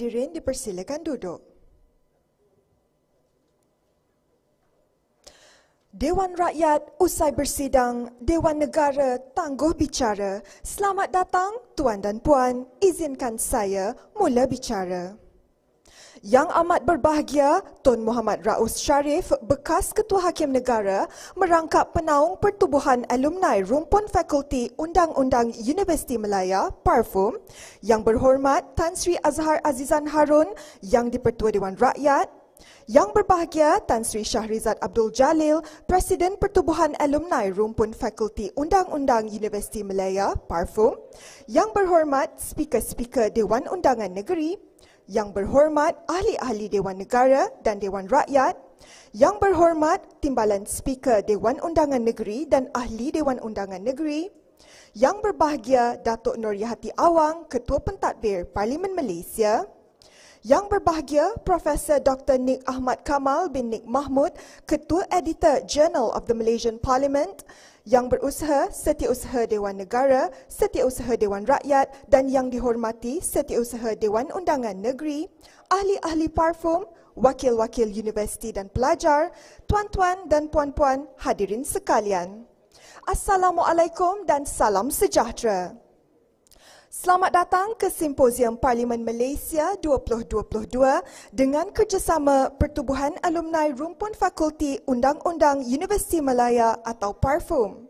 hadirin dipersilakan duduk. Dewan Rakyat usai bersidang, Dewan Negara tangguh bicara. Selamat datang Tuan dan Puan, izinkan saya mula bicara. Yang amat berbahagia, Tun Muhammad Raus Sharif, bekas Ketua Hakim Negara, merangkap penaung pertubuhan alumni Rumpun Fakulti Undang-Undang Universiti Melaya, Parfum, yang berhormat Tan Sri Azhar Azizan Harun yang dipertua Dewan Rakyat, yang berbahagia Tan Sri Syahrizat Abdul Jalil, Presiden Pertubuhan Alumni Rumpun Fakulti Undang-Undang Universiti Melaya, Parfum, yang berhormat Speaker-Speaker Dewan Undangan Negeri, yang berhormat ahli-ahli Dewan Negara dan Dewan Rakyat, Yang berhormat Timbalan Speaker Dewan Undangan Negeri dan Ahli Dewan Undangan Negeri, Yang berbahagia Datuk Nur Yahati Awang, Ketua Pentadbir Parlimen Malaysia, yang berbahagia Profesor Dr Nik Ahmad Kamal bin Nik Mahmud, Ketua Editor Journal of the Malaysian Parliament, Yang berusaha Setiausaha Dewan Negara, Setiausaha Dewan Rakyat dan yang dihormati Setiausaha Dewan Undangan Negeri, ahli-ahli parfum, wakil-wakil universiti dan pelajar, tuan-tuan dan puan-puan hadirin sekalian. Assalamualaikum dan salam sejahtera. Selamat datang ke Simposium Parlimen Malaysia 2022 dengan kerjasama Pertubuhan Alumni Rumpun Fakulti Undang-Undang Universiti Malaya atau PARFUM.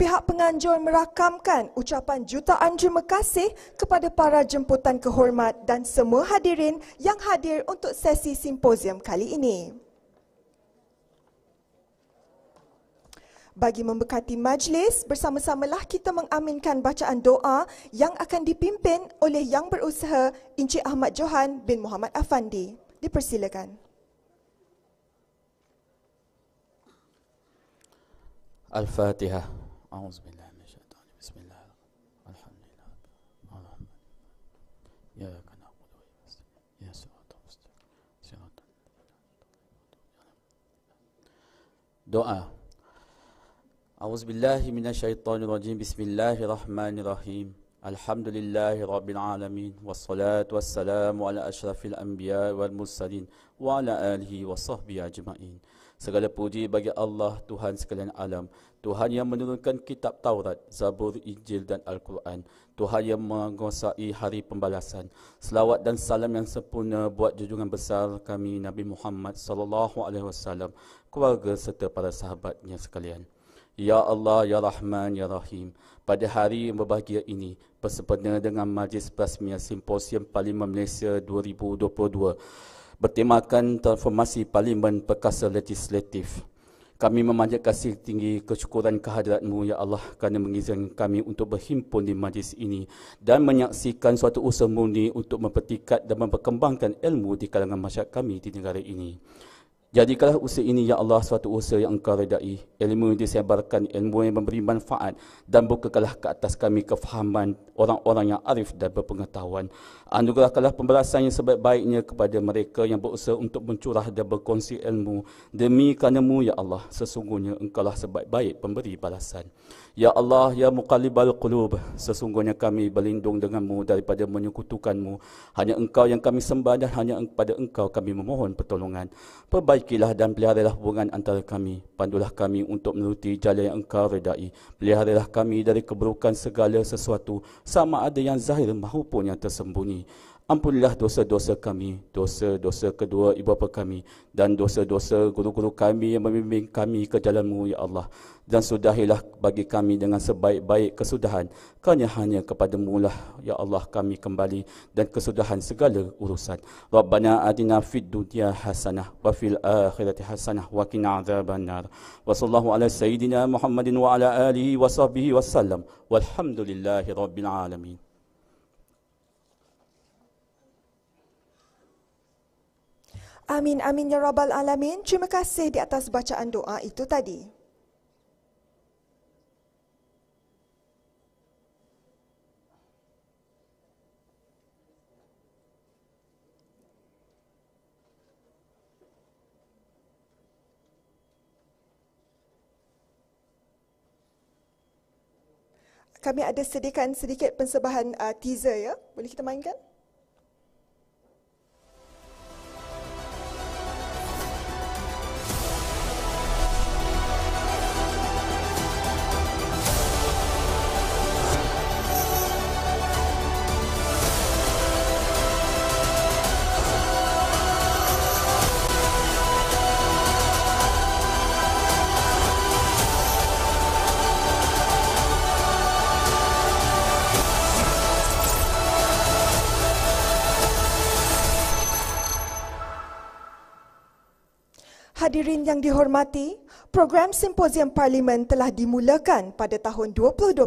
Pihak penganjur merakamkan ucapan jutaan terima kasih kepada para jemputan kehormat dan semua hadirin yang hadir untuk sesi simposium kali ini. Bagi memberkati majlis, bersama-samalah kita mengaminkan bacaan doa yang akan dipimpin oleh yang berusaha Encik Ahmad Johan bin Muhammad Afandi. Dipersilakan. Al-Fatihah. A'udzubillah. Doa. أعوذ بالله من الشيطان الرجيم بسم الله الرحمن الرحيم الحمد لله رب العالمين والصلاة والسلام على أشرف الأنبياء والمرسلين وعلى آله وصحبه أجمعين Segala puji bagi Allah Tuhan sekalian alam Tuhan yang menurunkan kitab Taurat, Zabur, Injil dan Al-Quran Tuhan yang menguasai hari pembalasan Selawat dan salam yang sempurna buat jujungan besar kami Nabi Muhammad SAW Keluarga serta para sahabatnya sekalian Ya Allah, Ya Rahman, Ya Rahim. Pada hari yang berbahagia ini, bersempena dengan Majlis Plasmia Simposium Parlimen Malaysia 2022 bertemakan transformasi Parlimen Perkasa Legislatif. Kami memanjatkan kasih tinggi kesyukuran kehadiratmu, Ya Allah, kerana mengizinkan kami untuk berhimpun di majlis ini dan menyaksikan suatu usaha murni untuk mempertikat dan memperkembangkan ilmu di kalangan masyarakat kami di negara ini. Jadikanlah usia ini, Ya Allah, suatu usia yang engkau redai. Ilmu yang disebarkan, ilmu yang memberi manfaat dan bukakanlah ke atas kami kefahaman orang-orang yang arif dan berpengetahuan. Anugerahkanlah pembelasan yang sebaik-baiknya kepada mereka yang berusaha untuk mencurah dan berkongsi ilmu. Demi kerana Ya Allah, sesungguhnya Engkaulah sebaik-baik pemberi balasan. Ya Allah, Ya al Qulub, sesungguhnya kami berlindung denganMu daripada menyekutukan Hanya Engkau yang kami sembah dan hanya kepada Engkau kami memohon pertolongan. Perbaikilah dan peliharilah hubungan antara kami. Pandulah kami untuk menuruti jalan yang Engkau redai. Peliharilah kami dari keburukan segala sesuatu sama ada yang zahir maupun yang tersembunyi. Ampunilah dosa-dosa kami, dosa-dosa kedua ibu bapa kami dan dosa-dosa guru-guru kami yang membimbing kami ke jalanmu, Ya Allah. Dan sudahilah bagi kami dengan sebaik-baik kesudahan. Kanya hanya kepadamu lah, Ya Allah, kami kembali dan kesudahan segala urusan. Rabbana adina fid dunia hasanah wa fil akhirati hasanah wa kina azaban nar. Wa sallahu ala sayyidina Muhammadin wa ala alihi wa sahbihi wa sallam. Walhamdulillahi rabbil alamin. Amin, amin ya Rabbal Alamin. Terima kasih di atas bacaan doa itu tadi. Kami ada sediakan sedikit pensebahan uh, teaser ya. Boleh kita mainkan? Hadirin yang dihormati, program simposium parlimen telah dimulakan pada tahun 2021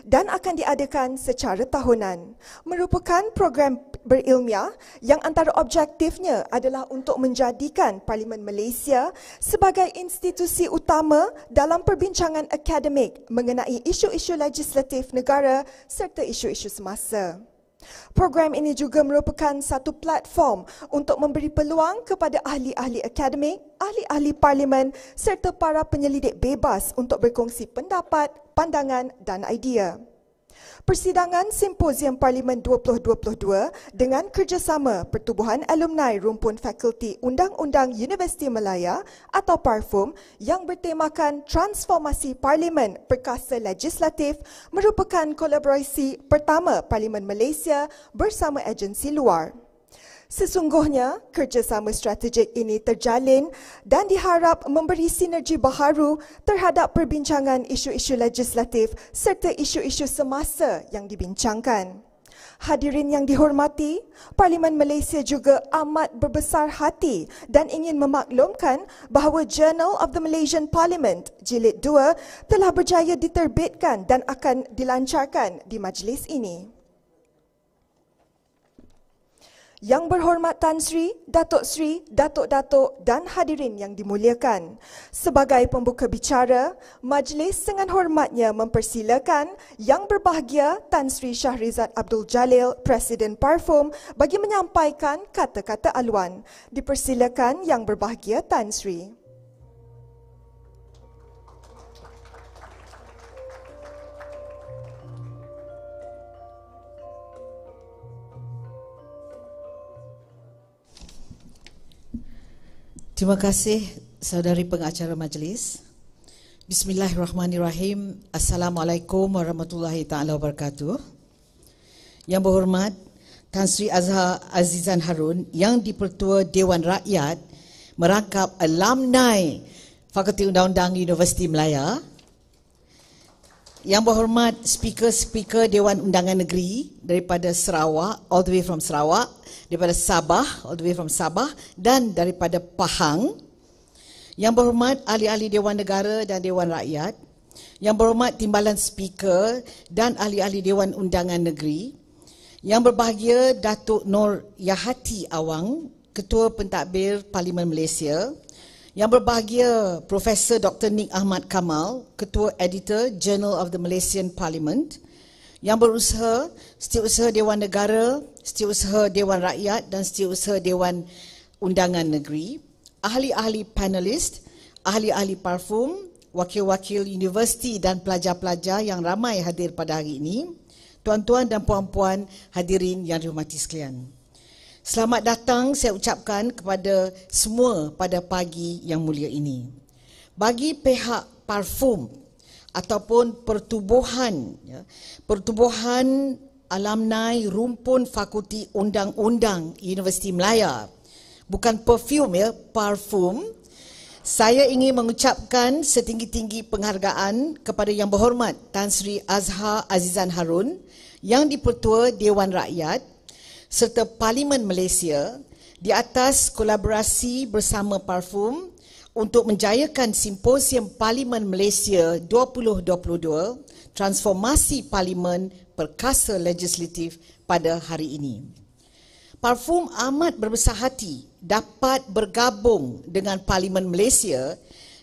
dan akan diadakan secara tahunan. Merupakan program berilmiah yang antara objektifnya adalah untuk menjadikan Parlimen Malaysia sebagai institusi utama dalam perbincangan akademik mengenai isu-isu legislatif negara serta isu-isu semasa. Program ini juga merupakan satu platform untuk memberi peluang kepada ahli-ahli akademik, ahli-ahli parlimen serta para penyelidik bebas untuk berkongsi pendapat, pandangan dan idea. Persidangan Simposium Parlimen 2022 dengan kerjasama Pertubuhan Alumni Rumpun Fakulti Undang-Undang Universiti Malaya atau PARFUM yang bertemakan Transformasi Parlimen Perkasa Legislatif merupakan kolaborasi pertama Parlimen Malaysia bersama agensi luar. Sesungguhnya, kerjasama strategik ini terjalin dan diharap memberi sinergi baharu terhadap perbincangan isu-isu legislatif serta isu-isu semasa yang dibincangkan. Hadirin yang dihormati, Parlimen Malaysia juga amat berbesar hati dan ingin memaklumkan bahawa Journal of the Malaysian Parliament jilid 2 telah berjaya diterbitkan dan akan dilancarkan di majlis ini. Yang berhormat Tan Sri, Datuk Sri, Datuk-Datuk dan hadirin yang dimuliakan. Sebagai pembuka bicara, majlis dengan hormatnya mempersilakan yang berbahagia Tan Sri Syahrizat Abdul Jalil, Presiden Parfum bagi menyampaikan kata-kata aluan. Dipersilakan yang berbahagia Tan Sri. Terima kasih saudari pengacara majlis. Bismillahirrahmanirrahim. Assalamualaikum warahmatullahi taala wabarakatuh. Yang berhormat Tan Sri Azhar Azizan Harun yang dipertua Dewan Rakyat merangkap alumni Fakulti Undang-Undang Universiti Melayu yang berhormat speaker-speaker Dewan Undangan Negeri daripada Sarawak, all the way from Sarawak, daripada Sabah, all the way from Sabah dan daripada Pahang. Yang berhormat ahli-ahli Dewan Negara dan Dewan Rakyat. Yang berhormat timbalan speaker dan ahli-ahli Dewan Undangan Negeri. Yang berbahagia Datuk Nur Yahati Awang, Ketua Pentadbir Parlimen Malaysia. Yang berbahagia Profesor Dr. Nik Ahmad Kamal, Ketua Editor Journal of the Malaysian Parliament, yang berusaha, setiausaha Dewan Negara, setiausaha Dewan Rakyat dan setiausaha Dewan Undangan Negeri, ahli-ahli panelist, ahli-ahli parfum, wakil-wakil universiti dan pelajar-pelajar yang ramai hadir pada hari ini, tuan-tuan dan puan-puan hadirin yang dihormati sekalian. Selamat datang saya ucapkan kepada semua pada pagi yang mulia ini. Bagi pihak parfum ataupun pertubuhan, ya, pertubuhan alumni rumpun fakulti undang-undang Universiti Melaya, bukan perfume ya, parfum, saya ingin mengucapkan setinggi-tinggi penghargaan kepada Yang Berhormat Tan Sri Azhar Azizan Harun yang dipertua Dewan Rakyat serta Parlimen Malaysia di atas kolaborasi bersama Parfum untuk menjayakan simposium Parlimen Malaysia 2022 Transformasi Parlimen Perkasa Legislatif pada hari ini. Parfum amat berbesar hati dapat bergabung dengan Parlimen Malaysia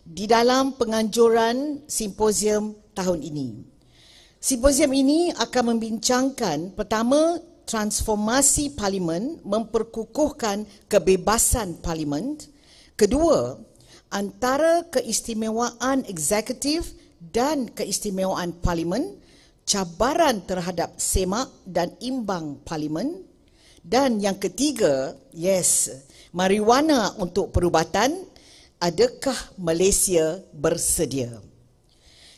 di dalam penganjuran simposium tahun ini. Simposium ini akan membincangkan pertama transformasi parlimen memperkukuhkan kebebasan parlimen. Kedua, antara keistimewaan eksekutif dan keistimewaan parlimen, cabaran terhadap semak dan imbang parlimen. Dan yang ketiga, yes, mariwana untuk perubatan, adakah Malaysia bersedia?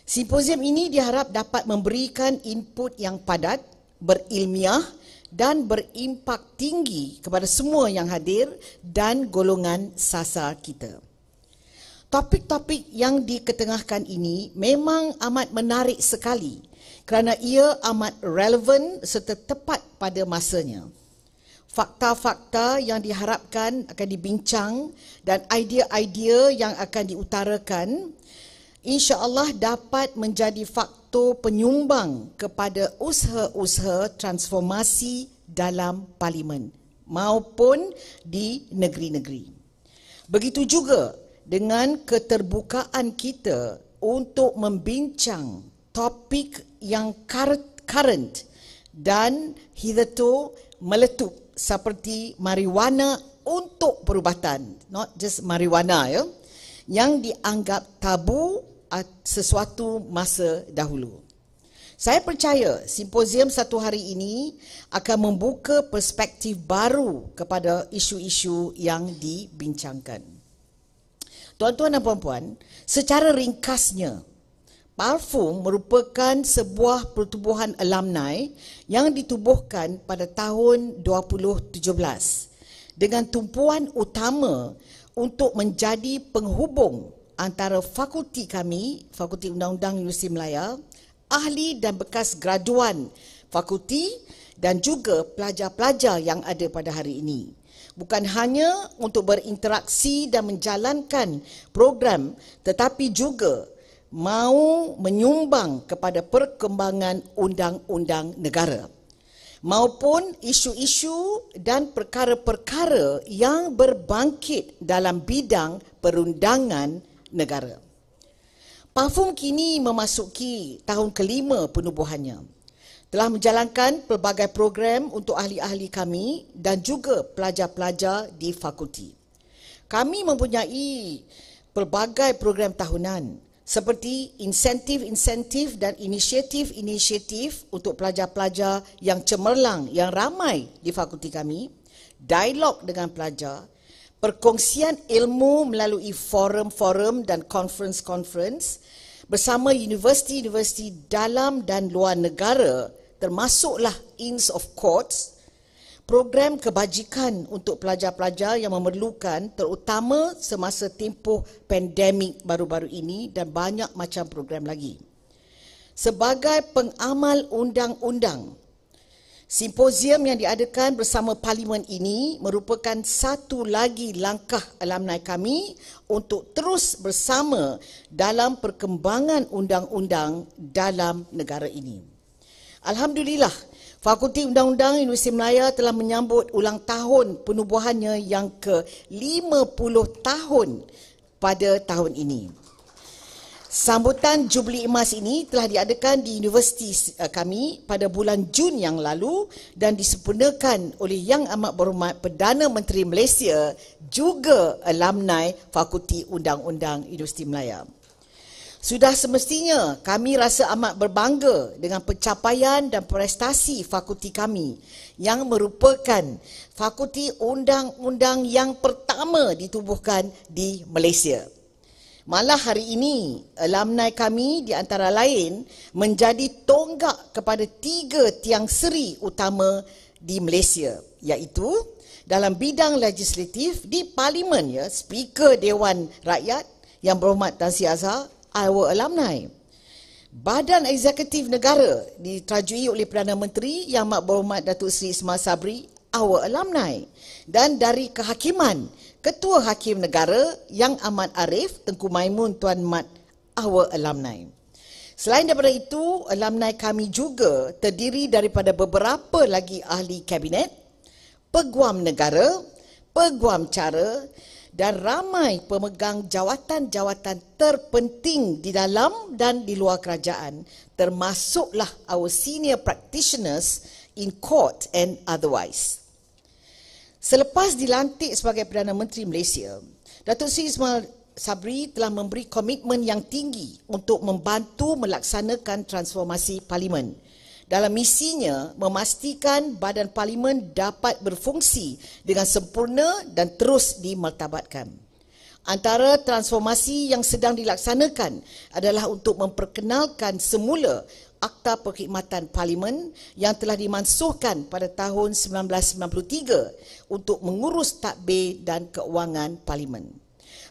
Simposium ini diharap dapat memberikan input yang padat, berilmiah, dan berimpak tinggi kepada semua yang hadir dan golongan sasar kita. Topik-topik yang diketengahkan ini memang amat menarik sekali kerana ia amat relevan serta tepat pada masanya. Fakta-fakta yang diharapkan akan dibincang dan idea-idea yang akan diutarakan insya-Allah dapat menjadi fakta faktor penyumbang kepada usaha-usaha transformasi dalam parlimen maupun di negeri-negeri. Begitu juga dengan keterbukaan kita untuk membincang topik yang current dan hitherto meletup seperti marijuana untuk perubatan, not just marijuana ya, yang dianggap tabu sesuatu masa dahulu. Saya percaya simposium satu hari ini akan membuka perspektif baru kepada isu-isu yang dibincangkan. Tuan-tuan dan puan-puan, secara ringkasnya, parfum merupakan sebuah pertubuhan alumni yang ditubuhkan pada tahun 2017 dengan tumpuan utama untuk menjadi penghubung antara fakulti kami, Fakulti Undang-Undang Universiti Melayu, ahli dan bekas graduan fakulti dan juga pelajar-pelajar yang ada pada hari ini. Bukan hanya untuk berinteraksi dan menjalankan program tetapi juga mahu menyumbang kepada perkembangan undang-undang negara maupun isu-isu dan perkara-perkara yang berbangkit dalam bidang perundangan negara. Parfum kini memasuki tahun kelima penubuhannya. Telah menjalankan pelbagai program untuk ahli-ahli kami dan juga pelajar-pelajar di fakulti. Kami mempunyai pelbagai program tahunan seperti insentif-insentif dan inisiatif-inisiatif untuk pelajar-pelajar yang cemerlang, yang ramai di fakulti kami, dialog dengan pelajar, perkongsian ilmu melalui forum-forum dan conference-conference bersama universiti-universiti dalam dan luar negara termasuklah Inns of Courts program kebajikan untuk pelajar-pelajar yang memerlukan terutama semasa tempoh pandemik baru-baru ini dan banyak macam program lagi. Sebagai pengamal undang-undang Simposium yang diadakan bersama parlimen ini merupakan satu lagi langkah alumni kami untuk terus bersama dalam perkembangan undang-undang dalam negara ini. Alhamdulillah, Fakulti Undang-Undang Universiti Melaya telah menyambut ulang tahun penubuhannya yang ke-50 tahun pada tahun ini. Sambutan Jubli Emas ini telah diadakan di universiti eh, kami pada bulan Jun yang lalu dan disempurnakan oleh Yang Amat Berhormat Perdana Menteri Malaysia juga alumni Fakulti Undang-Undang Universiti Melayu. Sudah semestinya kami rasa amat berbangga dengan pencapaian dan prestasi fakulti kami yang merupakan fakulti undang-undang yang pertama ditubuhkan di Malaysia. Malah hari ini, eh, alumni kami di antara lain menjadi tonggak kepada tiga tiang seri utama di Malaysia iaitu dalam bidang legislatif di parlimen ya speaker dewan rakyat yang berhormat Tan Sri Azhar our alumni badan eksekutif negara diterajui oleh Perdana Menteri yang berhormat Datuk Seri Ismail Sabri our alumni dan dari kehakiman Ketua Hakim Negara Yang Amat Arif Tengku Maimun Tuan Mat Our Alamnai. Selain daripada itu, Alamnai kami juga terdiri daripada beberapa lagi ahli kabinet, peguam negara, peguam cara dan ramai pemegang jawatan-jawatan terpenting di dalam dan di luar kerajaan termasuklah our senior practitioners in court and otherwise. Selepas dilantik sebagai Perdana Menteri Malaysia, Datuk Seri Ismail Sabri telah memberi komitmen yang tinggi untuk membantu melaksanakan transformasi parlimen. Dalam misinya memastikan badan parlimen dapat berfungsi dengan sempurna dan terus dimartabatkan. Antara transformasi yang sedang dilaksanakan adalah untuk memperkenalkan semula Akta Perkhidmatan Parlimen yang telah dimansuhkan pada tahun 1993 untuk mengurus tadbir dan keuangan Parlimen.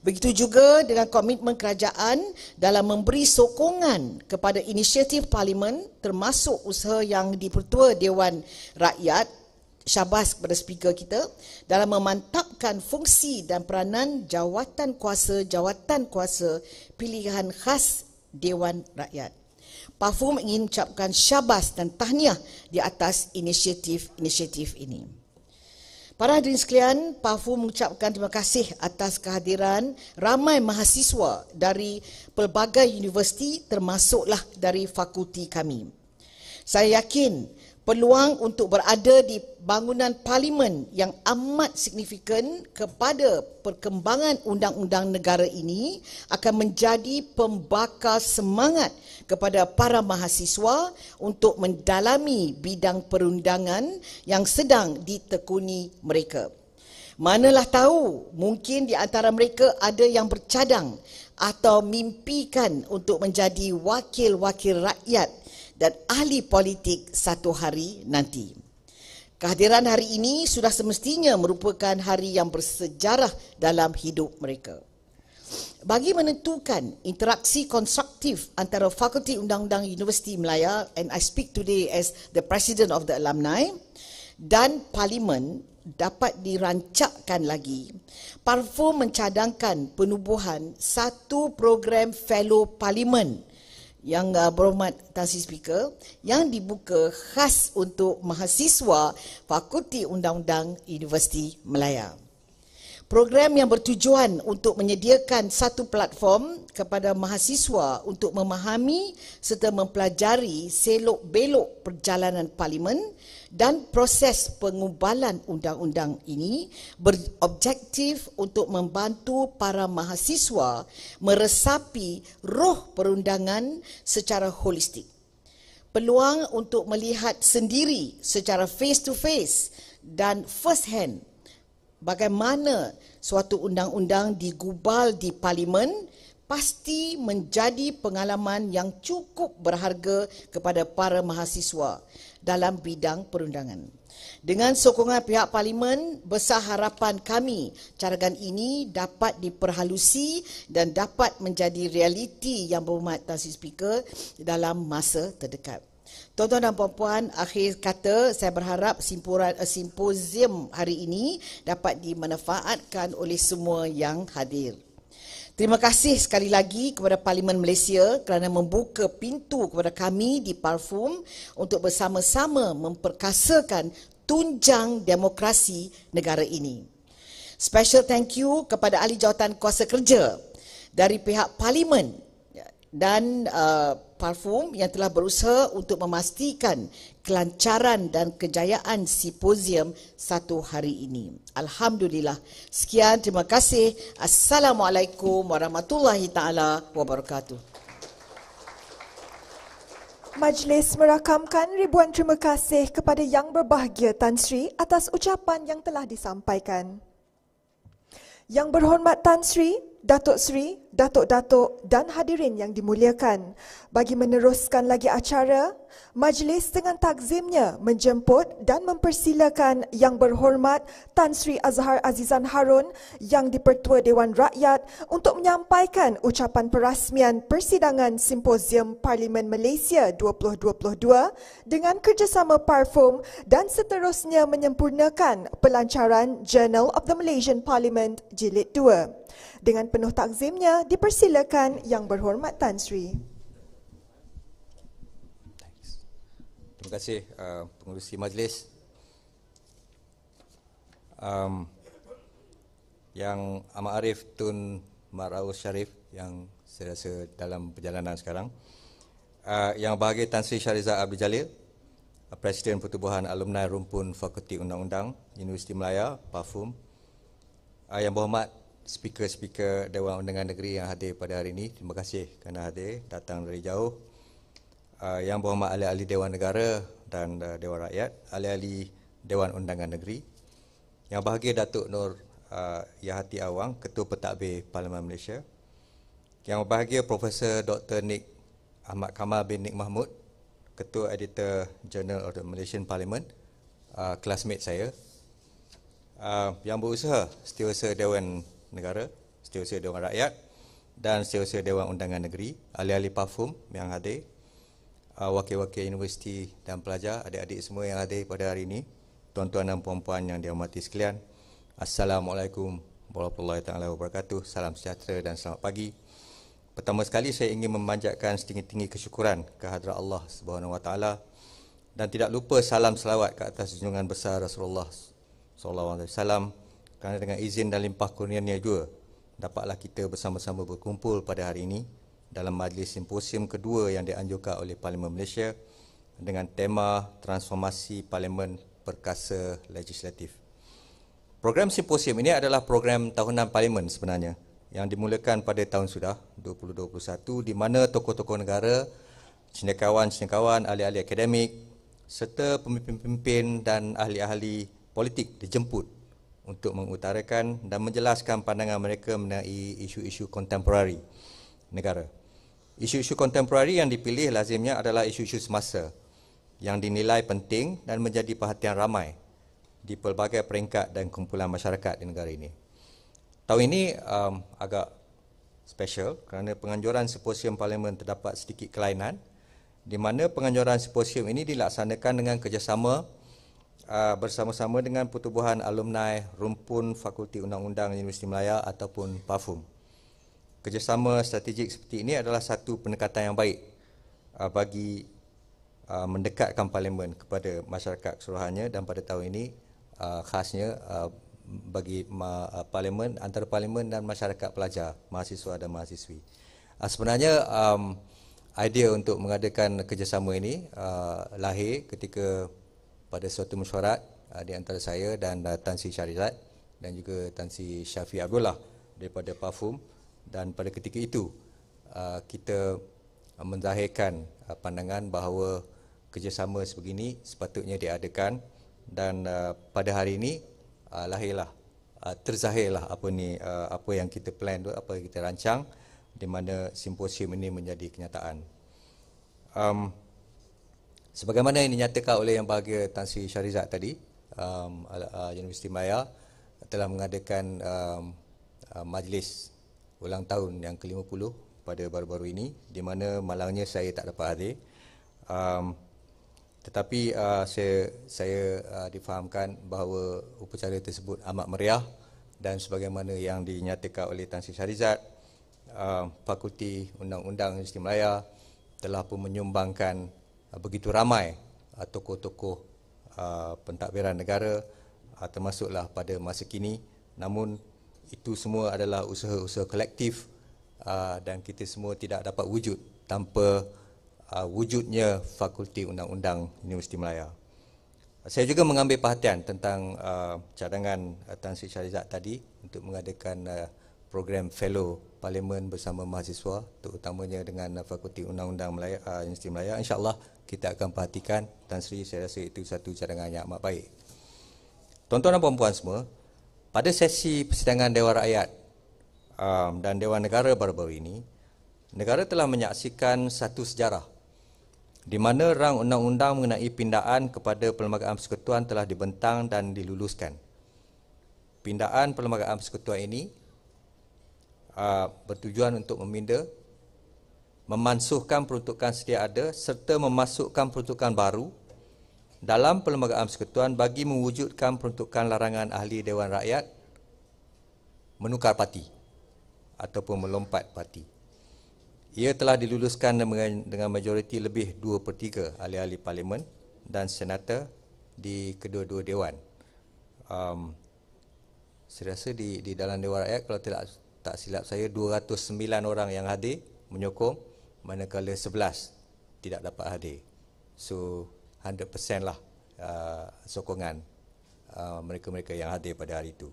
Begitu juga dengan komitmen kerajaan dalam memberi sokongan kepada inisiatif Parlimen termasuk usaha yang dipertua Dewan Rakyat Syabas kepada speaker kita dalam memantapkan fungsi dan peranan jawatan kuasa-jawatan kuasa pilihan khas Dewan Rakyat. Parfum ingin ucapkan syabas dan tahniah di atas inisiatif-inisiatif ini. Para hadirin sekalian, Parfum mengucapkan terima kasih atas kehadiran ramai mahasiswa dari pelbagai universiti termasuklah dari fakulti kami. Saya yakin peluang untuk berada di bangunan parlimen yang amat signifikan kepada perkembangan undang-undang negara ini akan menjadi pembakar semangat kepada para mahasiswa untuk mendalami bidang perundangan yang sedang ditekuni mereka. Manalah tahu mungkin di antara mereka ada yang bercadang atau mimpikan untuk menjadi wakil-wakil rakyat dan ahli politik satu hari nanti. Kehadiran hari ini sudah semestinya merupakan hari yang bersejarah dalam hidup mereka. Bagi menentukan interaksi konstruktif antara Fakulti Undang-Undang Universiti Melaya and I speak today as the President of the Alumni dan Parlimen dapat dirancakkan lagi, Parfum mencadangkan penubuhan satu program Fellow Parlimen yang uh, berhormat Tansi Speaker yang dibuka khas untuk mahasiswa Fakulti Undang-Undang Universiti Melaya. Program yang bertujuan untuk menyediakan satu platform kepada mahasiswa untuk memahami serta mempelajari selok-belok perjalanan parlimen dan proses pengubalan undang-undang ini berobjektif untuk membantu para mahasiswa meresapi roh perundangan secara holistik. Peluang untuk melihat sendiri secara face to face dan first hand bagaimana suatu undang-undang digubal di parlimen pasti menjadi pengalaman yang cukup berharga kepada para mahasiswa dalam bidang perundangan. Dengan sokongan pihak parlimen, besar harapan kami carangan ini dapat diperhalusi dan dapat menjadi realiti yang berhormat Tuan Speaker dalam masa terdekat. Tuan-tuan dan puan-puan, akhir kata saya berharap simpuran eh, simposium hari ini dapat dimanfaatkan oleh semua yang hadir. Terima kasih sekali lagi kepada Parlimen Malaysia kerana membuka pintu kepada kami di Parfum untuk bersama-sama memperkasakan tunjang demokrasi negara ini. Special thank you kepada ahli jawatan kuasa kerja dari pihak Parlimen dan uh, Parfum yang telah berusaha untuk memastikan kelancaran dan kejayaan simposium satu hari ini. Alhamdulillah. Sekian, terima kasih. Assalamualaikum warahmatullahi taala wabarakatuh. Majlis merakamkan ribuan terima kasih kepada yang berbahagia Tan Sri atas ucapan yang telah disampaikan. Yang berhormat Tan Sri, Datuk Sri, Datuk-Datuk dan hadirin yang dimuliakan. Bagi meneruskan lagi acara, majlis dengan takzimnya menjemput dan mempersilakan yang berhormat Tan Sri Azhar Azizan Harun yang dipertua Dewan Rakyat untuk menyampaikan ucapan perasmian persidangan Simposium Parlimen Malaysia 2022 dengan kerjasama Parfum dan seterusnya menyempurnakan pelancaran Journal of the Malaysian Parliament Jilid 2. Dengan penuh takzimnya, dipersilakan Yang Berhormat Tan Sri. Terima kasih uh, pengurusi majlis. Um, yang Amat Arif Tun Marau Sharif yang saya rasa dalam perjalanan sekarang. Uh, yang bahagia Tan Sri Syariza Abdul Jalil, uh, Presiden Pertubuhan Alumni Rumpun Fakulti Undang-Undang Universiti Melaya, PAFUM. Uh, yang berhormat speaker-speaker Dewan Undangan Negeri yang hadir pada hari ini. Terima kasih kerana hadir, datang dari jauh. Uh, yang berhormat ahli-ahli Dewan Negara dan uh, Dewan Rakyat, ahli-ahli Dewan Undangan Negeri. Yang bahagia Datuk Nur uh, Yahati Awang, Ketua Pentadbir Parlimen Malaysia. Yang bahagia Profesor Dr. Nik Ahmad Kamal bin Nik Mahmud, Ketua Editor Journal of the Malaysian Parliament, uh, classmate saya. Uh, yang berusaha, setiausaha Dewan negara, setiausaha Dewan Rakyat dan setiausaha Dewan Undangan Negeri, ahli-ahli parfum yang hadir, uh, wakil-wakil universiti dan pelajar, adik-adik semua yang hadir pada hari ini, tuan-tuan dan puan-puan yang dihormati sekalian. Assalamualaikum warahmatullahi taala wabarakatuh. Salam sejahtera dan selamat pagi. Pertama sekali saya ingin memanjatkan setinggi-tinggi kesyukuran kehadrat Allah Subhanahu Wa Taala dan tidak lupa salam selawat ke atas junjungan besar Rasulullah sallallahu alaihi wasallam kerana dengan izin dan limpah kurniannya juga dapatlah kita bersama-sama berkumpul pada hari ini dalam majlis simposium kedua yang dianjurkan oleh Parlimen Malaysia dengan tema Transformasi Parlimen Perkasa Legislatif. Program simposium ini adalah program tahunan Parlimen sebenarnya yang dimulakan pada tahun sudah 2021 di mana tokoh-tokoh negara, cendekiawan-cendekiawan, ahli-ahli akademik serta pemimpin-pemimpin dan ahli-ahli politik dijemput untuk mengutarakan dan menjelaskan pandangan mereka mengenai isu-isu kontemporari negara. Isu-isu kontemporari yang dipilih lazimnya adalah isu-isu semasa yang dinilai penting dan menjadi perhatian ramai di pelbagai peringkat dan kumpulan masyarakat di negara ini. Tahun ini um, agak special kerana penganjuran simposium parlimen terdapat sedikit kelainan di mana penganjuran simposium ini dilaksanakan dengan kerjasama Ah, bersama-sama dengan pertubuhan alumni Rumpun Fakulti Undang-Undang Universiti Melaya ataupun PAFUM. Kerjasama strategik seperti ini adalah satu pendekatan yang baik ah, bagi ah, mendekatkan parlimen kepada masyarakat keseluruhannya dan pada tahun ini khasnya bagi parlimen antara parlimen dan masyarakat pelajar, mahasiswa dan mahasiswi. Sebenarnya idea untuk mengadakan kerjasama ini lahir ketika pada suatu mesyuarat ah, di antara saya dan ah, Tan Sri Syarizat dan juga Tan Sri Syafi Abdullah daripada Parfum dan pada ketika itu ah, kita menzahirkan pandangan bahawa kerjasama sebegini sepatutnya diadakan dan pada hari ini lahirlah terzahirlah apa ni apa yang kita plan apa yang kita rancang di mana simposium ini menjadi kenyataan. Um, Sebagaimana yang dinyatakan oleh yang bahagia Tan Sri Syarizat tadi, um, Universiti uh, Maya telah mengadakan um, uh, majlis ulang tahun yang ke-50 pada baru-baru ini di mana malangnya saya tak dapat hadir. Um, tetapi uh, saya, saya uh, difahamkan bahawa upacara tersebut amat meriah dan sebagaimana yang dinyatakan oleh Tan Sri Syarizat, uh, um, Fakulti Undang-Undang Universiti Melaya telah pun menyumbangkan Ah, begitu ramai uh, tokoh-tokoh ah, pentadbiran negara termasuklah pada masa kini namun itu semua adalah usaha-usaha kolektif dan kita semua tidak dapat wujud tanpa wujudnya Fakulti Undang-Undang Universiti Malaya. Saya juga mengambil perhatian tentang uh, cadangan uh, Tan Sri Syarizat tadi untuk mengadakan uh, program fellow parlimen bersama mahasiswa terutamanya dengan uh, Fakulti Undang-Undang uh, Universiti Malaya. InsyaAllah kita akan perhatikan Tan Sri saya rasa itu satu cadangan yang amat baik. Tuan-tuan dan puan-puan semua, pada sesi persidangan Dewan Rakyat um, dan Dewan Negara baru-baru ini, negara telah menyaksikan satu sejarah di mana rang undang-undang mengenai pindaan kepada Perlembagaan Persekutuan telah dibentang dan diluluskan. Pindaan Perlembagaan Persekutuan ini uh, bertujuan untuk meminda memansuhkan peruntukan sedia ada serta memasukkan peruntukan baru dalam Perlembagaan Persekutuan bagi mewujudkan peruntukan larangan ahli Dewan Rakyat menukar parti ataupun melompat parti. Ia telah diluluskan dengan majoriti lebih 2 per 3 ahli-ahli Parlimen dan Senator di kedua-dua Dewan. Um, saya rasa di, di dalam Dewan Rakyat kalau tidak, tak silap saya 209 orang yang hadir menyokong manakala 11 tidak dapat hadir. So 100% lah uh, sokongan uh, mereka-mereka yang hadir pada hari itu.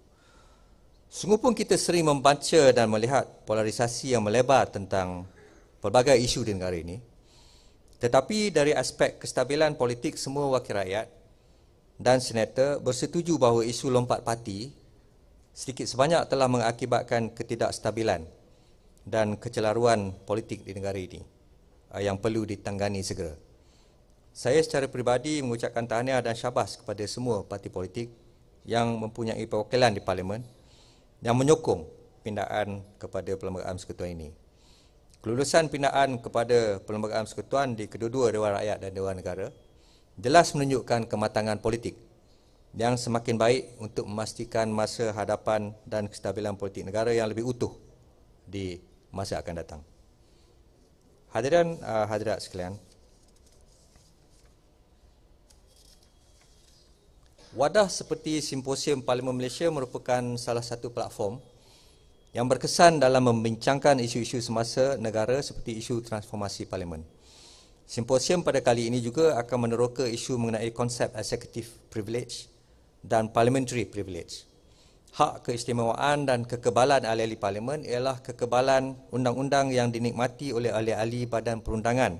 Sungguh pun kita sering membaca dan melihat polarisasi yang melebar tentang pelbagai isu di negara ini. Tetapi dari aspek kestabilan politik semua wakil rakyat dan senator bersetuju bahawa isu lompat parti sedikit sebanyak telah mengakibatkan ketidakstabilan dan kecelaruan politik di negara ini ah, yang perlu ditangani segera. Saya secara peribadi mengucapkan tahniah dan syabas kepada semua parti politik yang mempunyai perwakilan di parlimen yang menyokong pindaan kepada Perlembagaan Persekutuan ini. Kelulusan pindaan kepada Perlembagaan Persekutuan di kedua-dua Dewan Rakyat dan Dewan Negara jelas menunjukkan kematangan politik yang semakin baik untuk memastikan masa hadapan dan kestabilan politik negara yang lebih utuh di masa akan datang. Hadiran uh, hadirat sekalian. Wadah seperti simposium Parlimen Malaysia merupakan salah satu platform yang berkesan dalam membincangkan isu-isu semasa negara seperti isu transformasi parlimen. Simposium pada kali ini juga akan meneroka isu mengenai konsep executive privilege dan parliamentary privilege hak keistimewaan dan kekebalan ahli-ahli parlimen ialah kekebalan undang-undang yang dinikmati oleh ahli-ahli badan perundangan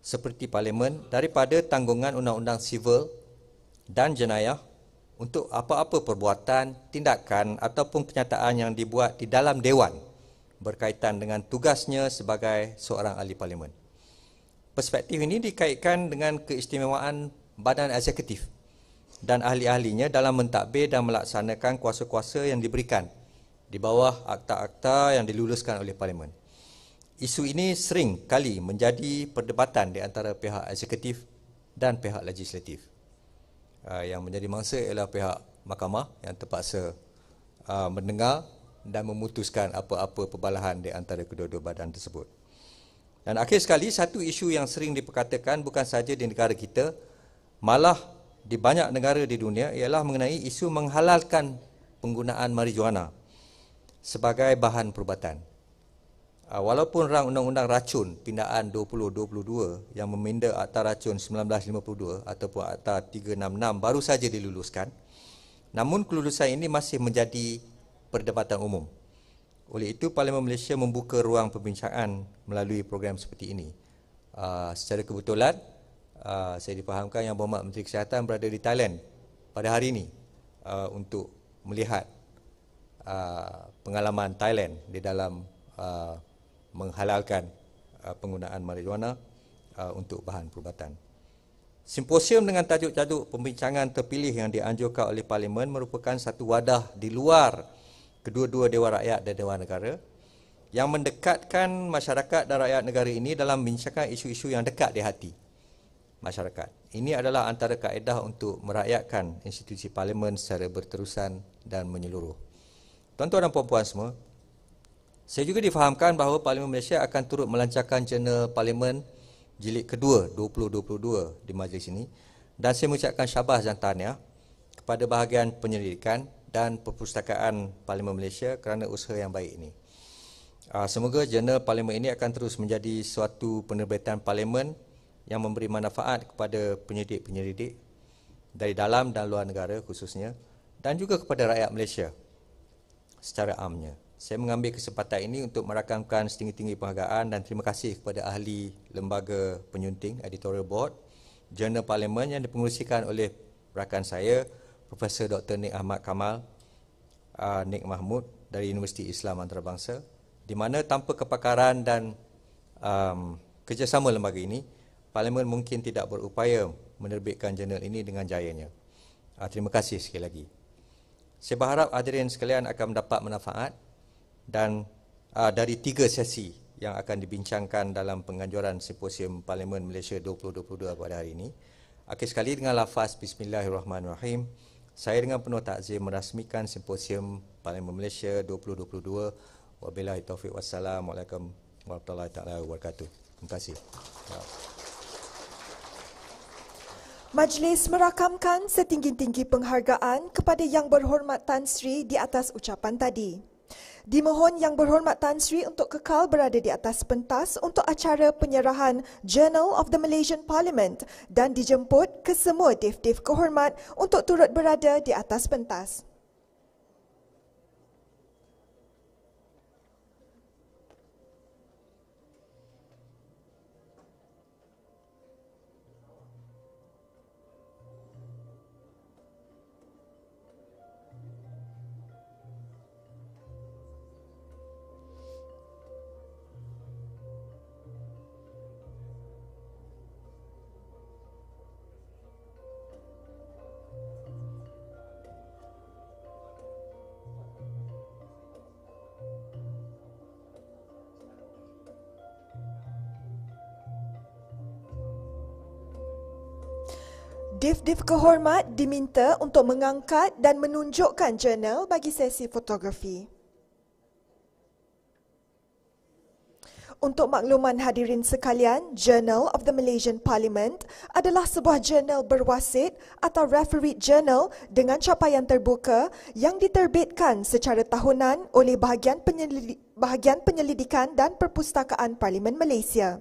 seperti parlimen daripada tanggungan undang-undang sivil dan jenayah untuk apa-apa perbuatan, tindakan ataupun kenyataan yang dibuat di dalam dewan berkaitan dengan tugasnya sebagai seorang ahli parlimen. Perspektif ini dikaitkan dengan keistimewaan badan eksekutif dan ahli-ahlinya dalam mentadbir dan melaksanakan kuasa-kuasa yang diberikan di bawah akta-akta yang diluluskan oleh parlimen. Isu ini sering kali menjadi perdebatan di antara pihak eksekutif dan pihak legislatif. Ah, yang menjadi mangsa ialah pihak mahkamah yang terpaksa ah, mendengar dan memutuskan apa-apa perbalahan di antara kedua-dua badan tersebut. Dan akhir sekali, satu isu yang sering diperkatakan bukan sahaja di negara kita, malah di banyak negara di dunia ialah mengenai isu menghalalkan penggunaan marijuana sebagai bahan perubatan. Ah, walaupun rang undang-undang racun pindaan 2022 yang meminda Akta Racun 1952 ataupun Akta 366 baru saja diluluskan, namun kelulusan ini masih menjadi perdebatan umum. Oleh itu, Parlimen Malaysia membuka ruang perbincangan melalui program seperti ini. Uh, secara kebetulan, Ah, saya difahamkan yang berhormat Menteri Kesihatan berada di Thailand pada hari ini uh, untuk melihat uh, pengalaman Thailand di dalam uh, menghalalkan uh, penggunaan marijuana uh, untuk bahan perubatan. Simposium dengan tajuk-tajuk pembincangan terpilih yang dianjurkan oleh Parlimen merupakan satu wadah di luar kedua-dua Dewa Rakyat dan Dewan Negara yang mendekatkan masyarakat dan rakyat negara ini dalam membincangkan isu-isu yang dekat di hati masyarakat. Ini adalah antara kaedah untuk merakyatkan institusi parlimen secara berterusan dan menyeluruh. Tuan-tuan dan puan-puan semua, saya juga difahamkan bahawa Parlimen Malaysia akan turut melancarkan jurnal parlimen jilid kedua 2022 di majlis ini dan saya mengucapkan syabas dan tahniah kepada bahagian penyelidikan dan perpustakaan Parlimen Malaysia kerana usaha yang baik ini. Ah, semoga jurnal parlimen ini akan terus menjadi suatu penerbitan parlimen yang memberi manfaat kepada penyelidik-penyelidik dari dalam dan luar negara khususnya dan juga kepada rakyat Malaysia secara amnya. Saya mengambil kesempatan ini untuk merakamkan setinggi-tinggi penghargaan dan terima kasih kepada ahli lembaga penyunting editorial board jurnal parlimen yang dipengerusikan oleh rakan saya Profesor Dr. Nik Ahmad Kamal uh, Nik Mahmud dari Universiti Islam Antarabangsa di mana tanpa kepakaran dan um, kerjasama lembaga ini, Parlimen mungkin tidak berupaya menerbitkan jurnal ini dengan jayanya. Ah, terima kasih sekali lagi. Saya berharap hadirin sekalian akan mendapat manfaat dan uh, dari tiga sesi yang akan dibincangkan dalam penganjuran simposium Parlimen Malaysia 2022 pada hari ini. Akhir sekali dengan lafaz Bismillahirrahmanirrahim, saya dengan penuh takzim merasmikan simposium Parlimen Malaysia 2022. Wabillahi taufiq wassalam. warahmatullahi wabarakatuh. Terima kasih. Majlis merakamkan setinggi-tinggi penghargaan kepada Yang Berhormat Tan Sri di atas ucapan tadi. Dimohon Yang Berhormat Tan Sri untuk kekal berada di atas pentas untuk acara penyerahan Journal of the Malaysian Parliament dan dijemput ke semua dev-dev kehormat untuk turut berada di atas pentas. Div-Div Kehormat diminta untuk mengangkat dan menunjukkan jurnal bagi sesi fotografi. Untuk makluman hadirin sekalian, Journal of the Malaysian Parliament adalah sebuah jurnal berwasit atau refereed jurnal dengan capaian terbuka yang diterbitkan secara tahunan oleh bahagian penyelidikan dan perpustakaan Parlimen Malaysia.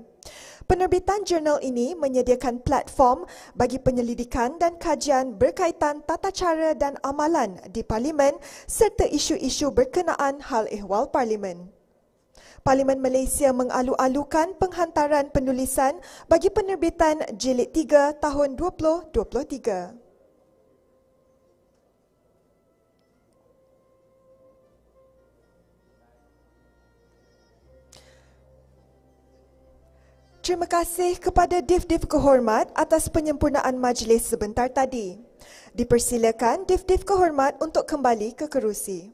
Penerbitan jurnal ini menyediakan platform bagi penyelidikan dan kajian berkaitan tata cara dan amalan di Parlimen serta isu-isu berkenaan hal ehwal Parlimen. Parlimen Malaysia mengalu-alukan penghantaran penulisan bagi penerbitan Jilid 3 tahun 2023. Terima kasih kepada Div-Div Kehormat atas penyempurnaan majlis sebentar tadi. Dipersilakan Div-Div Kehormat untuk kembali ke kerusi.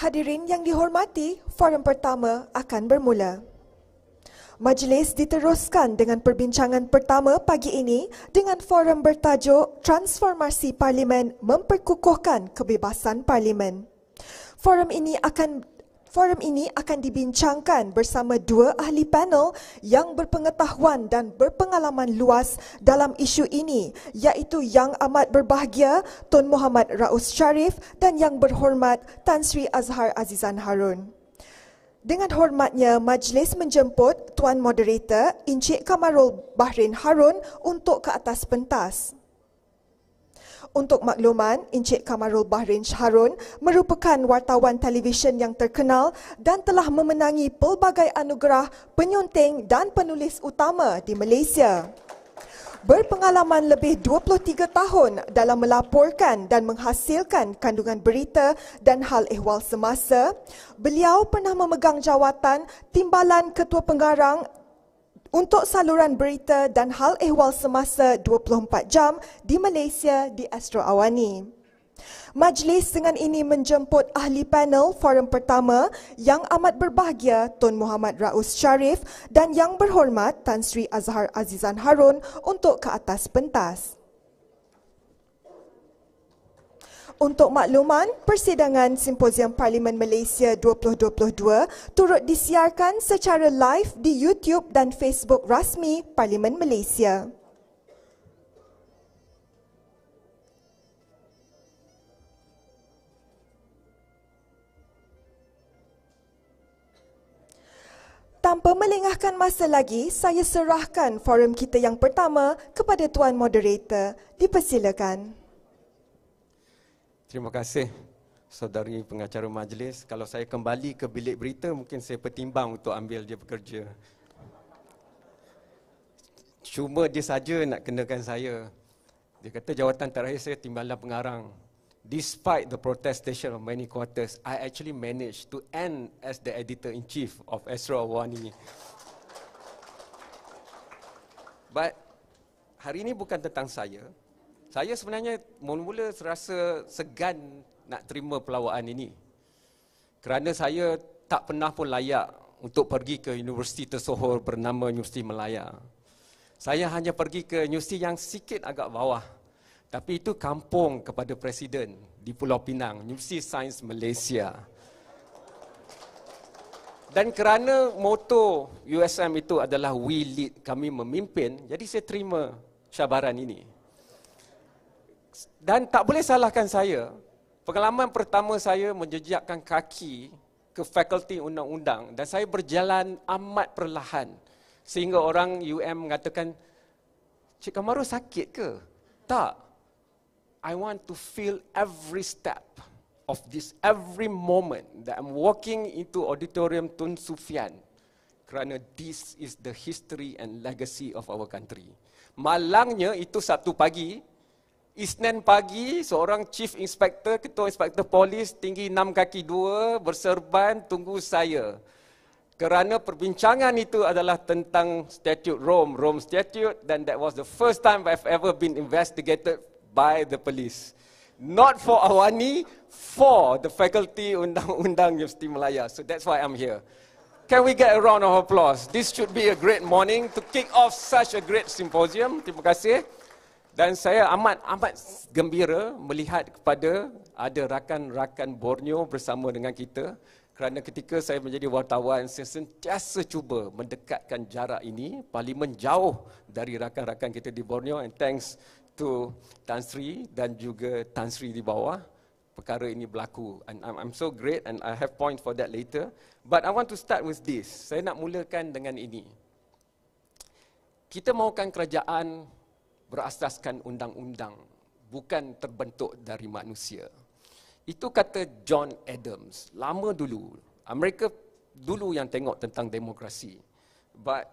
Hadirin yang dihormati, forum pertama akan bermula. Majlis diteruskan dengan perbincangan pertama pagi ini dengan forum bertajuk Transformasi Parlimen Memperkukuhkan Kebebasan Parlimen. Forum ini akan Forum ini akan dibincangkan bersama dua ahli panel yang berpengetahuan dan berpengalaman luas dalam isu ini iaitu yang amat berbahagia Tun Muhammad Raus Sharif dan yang berhormat Tan Sri Azhar Azizan Harun. Dengan hormatnya, majlis menjemput Tuan Moderator Encik Kamarul Bahrain Harun untuk ke atas pentas. Untuk makluman, Encik Kamarul Bahrain Harun merupakan wartawan televisyen yang terkenal dan telah memenangi pelbagai anugerah penyunting dan penulis utama di Malaysia. Berpengalaman lebih 23 tahun dalam melaporkan dan menghasilkan kandungan berita dan hal ehwal semasa, beliau pernah memegang jawatan Timbalan Ketua Pengarang untuk saluran berita dan hal ehwal semasa 24 jam di Malaysia di Astro Awani. Majlis dengan ini menjemput ahli panel forum pertama yang amat berbahagia Tun Muhammad Raus Sharif dan yang berhormat Tan Sri Azhar Azizan Harun untuk ke atas pentas. Untuk makluman, persidangan Simposium Parlimen Malaysia 2022 turut disiarkan secara live di YouTube dan Facebook rasmi Parlimen Malaysia. Tanpa melengahkan masa lagi, saya serahkan forum kita yang pertama kepada Tuan Moderator. Dipersilakan. Terima kasih saudari pengacara majlis. Kalau saya kembali ke bilik berita, mungkin saya pertimbang untuk ambil dia bekerja. Cuma dia saja nak kenakan saya. Dia kata jawatan terakhir saya timbalan pengarang. Despite the protestation of many quarters, I actually managed to end as the editor-in-chief of Astro Awani. But hari ini bukan tentang saya saya sebenarnya mula-mula rasa segan nak terima pelawaan ini kerana saya tak pernah pun layak untuk pergi ke universiti tersohor bernama Universiti Melaya. Saya hanya pergi ke universiti yang sikit agak bawah. Tapi itu kampung kepada Presiden di Pulau Pinang, Universiti Sains Malaysia. Dan kerana moto USM itu adalah we lead, kami memimpin, jadi saya terima syabaran ini dan tak boleh salahkan saya. Pengalaman pertama saya menjejakkan kaki ke fakulti undang-undang dan saya berjalan amat perlahan sehingga orang UM mengatakan Cik Kamaru sakit ke? Tak. I want to feel every step of this every moment that I'm walking into auditorium Tun Sufian kerana this is the history and legacy of our country. Malangnya itu satu pagi Isnin pagi, seorang chief inspector, ketua inspector polis tinggi enam kaki dua, berserban tunggu saya. Kerana perbincangan itu adalah tentang statute Rome, Rome statute dan that was the first time I've ever been investigated by the police. Not for Awani, for the faculty undang-undang Universiti Melaya. So that's why I'm here. Can we get a round of applause? This should be a great morning to kick off such a great symposium. Terima kasih. Dan saya amat amat gembira melihat kepada ada rakan-rakan Borneo bersama dengan kita kerana ketika saya menjadi wartawan saya sentiasa cuba mendekatkan jarak ini parlimen jauh dari rakan-rakan kita di Borneo and thanks to Tan Sri dan juga Tan Sri di bawah perkara ini berlaku and I'm, I'm so great and I have point for that later but I want to start with this saya nak mulakan dengan ini kita mahukan kerajaan berasaskan undang-undang, bukan terbentuk dari manusia. Itu kata John Adams, lama dulu. Amerika dulu yang tengok tentang demokrasi. But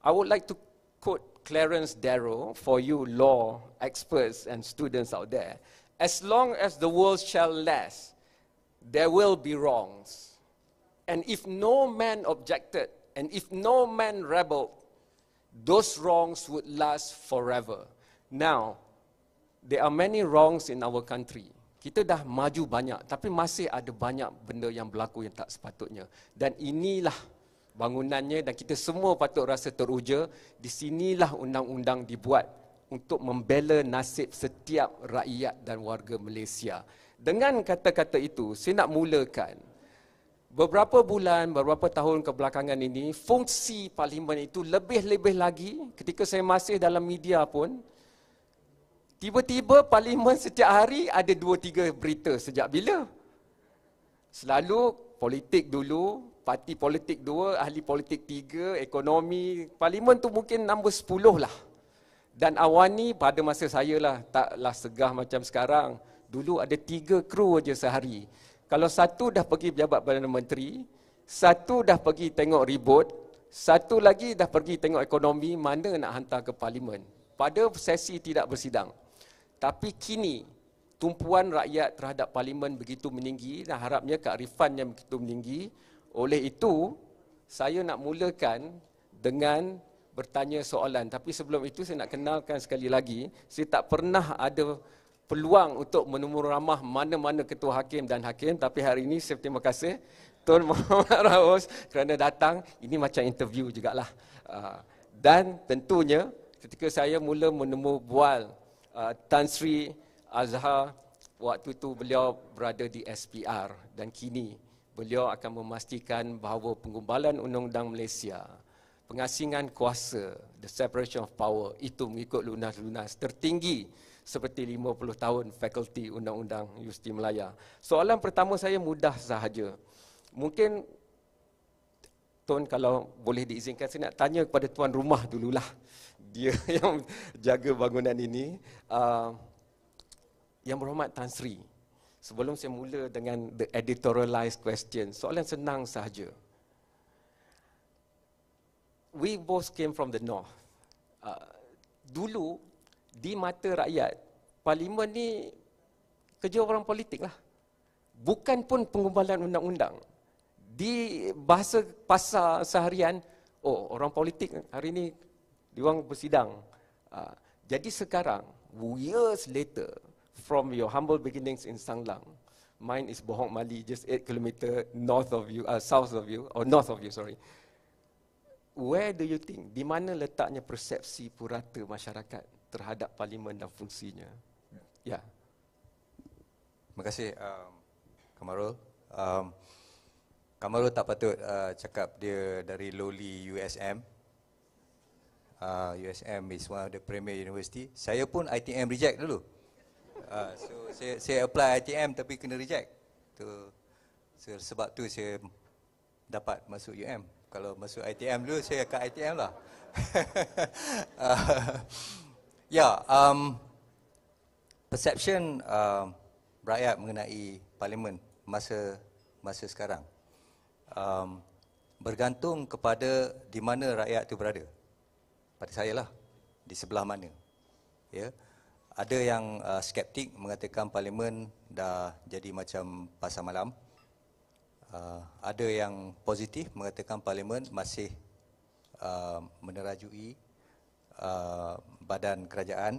I would like to quote Clarence Darrow for you law experts and students out there. As long as the world shall last, there will be wrongs. And if no man objected, and if no man rebelled, those wrongs would last forever. Now, there are many wrongs in our country. Kita dah maju banyak, tapi masih ada banyak benda yang berlaku yang tak sepatutnya. Dan inilah bangunannya dan kita semua patut rasa teruja. Di sinilah undang-undang dibuat untuk membela nasib setiap rakyat dan warga Malaysia. Dengan kata-kata itu, saya nak mulakan. Beberapa bulan, beberapa tahun kebelakangan ini, fungsi parlimen itu lebih-lebih lagi ketika saya masih dalam media pun, tiba-tiba parlimen setiap hari ada dua tiga berita sejak bila? Selalu politik dulu, parti politik dua, ahli politik tiga, ekonomi, parlimen tu mungkin nombor sepuluh lah. Dan awani pada masa saya lah, taklah segah macam sekarang. Dulu ada tiga kru aja sehari kalau satu dah pergi pejabat Perdana Menteri, satu dah pergi tengok ribut, satu lagi dah pergi tengok ekonomi, mana nak hantar ke parlimen. Pada sesi tidak bersidang. Tapi kini, tumpuan rakyat terhadap parlimen begitu meninggi dan harapnya Kak Rifan yang begitu meninggi. Oleh itu, saya nak mulakan dengan bertanya soalan. Tapi sebelum itu saya nak kenalkan sekali lagi, saya tak pernah ada peluang untuk menemur ramah mana-mana ketua hakim dan hakim tapi hari ini saya terima kasih Tuan Muhammad Raus kerana datang ini macam interview juga lah. Ah, dan tentunya ketika saya mula menemu bual ah, Tan Sri Azhar waktu itu beliau berada di SPR dan kini beliau akan memastikan bahawa penggubalan undang-undang Malaysia pengasingan kuasa the separation of power itu mengikut lunas-lunas tertinggi seperti 50 tahun fakulti undang-undang Universiti Melaya. Soalan pertama saya mudah sahaja. Mungkin Tuan kalau boleh diizinkan saya nak tanya kepada tuan rumah dululah. Dia yang jaga bangunan ini. Uh, yang berhormat Tan Sri. Sebelum saya mula dengan the editorialized question, soalan senang sahaja. We both came from the north. Uh, dulu di mata rakyat, parlimen ni kerja orang politik lah. Bukan pun pengumbalan undang-undang. Di bahasa pasar seharian, oh orang politik hari ni diorang bersidang. Ah, jadi sekarang, years later, from your humble beginnings in Sanglang, mine is Bohong Mali, just 8 km north of you, uh, south of you, or north of you, sorry. Where do you think, di mana letaknya persepsi purata masyarakat terhadap parlimen dan fungsinya. Ya. Terima kasih um, Kamarul. Um, Kamarul tak patut uh, cakap dia dari lowly USM. Uh, USM is one of the premier university. Saya pun ITM reject dulu. Uh, so saya, saya apply ITM tapi kena reject. Tu so, sebab tu saya dapat masuk UM. Kalau masuk ITM dulu saya ke ITM lah. uh, Yeah, um, perception uh, rakyat mengenai parlimen masa masa sekarang um, bergantung kepada di mana rakyat itu berada. Pada saya lah di sebelah mana. Ya, yeah. ada yang uh, skeptik mengatakan parlimen dah jadi macam pasar malam. Uh, ada yang positif mengatakan parlimen masih uh, menerajui Uh, badan kerajaan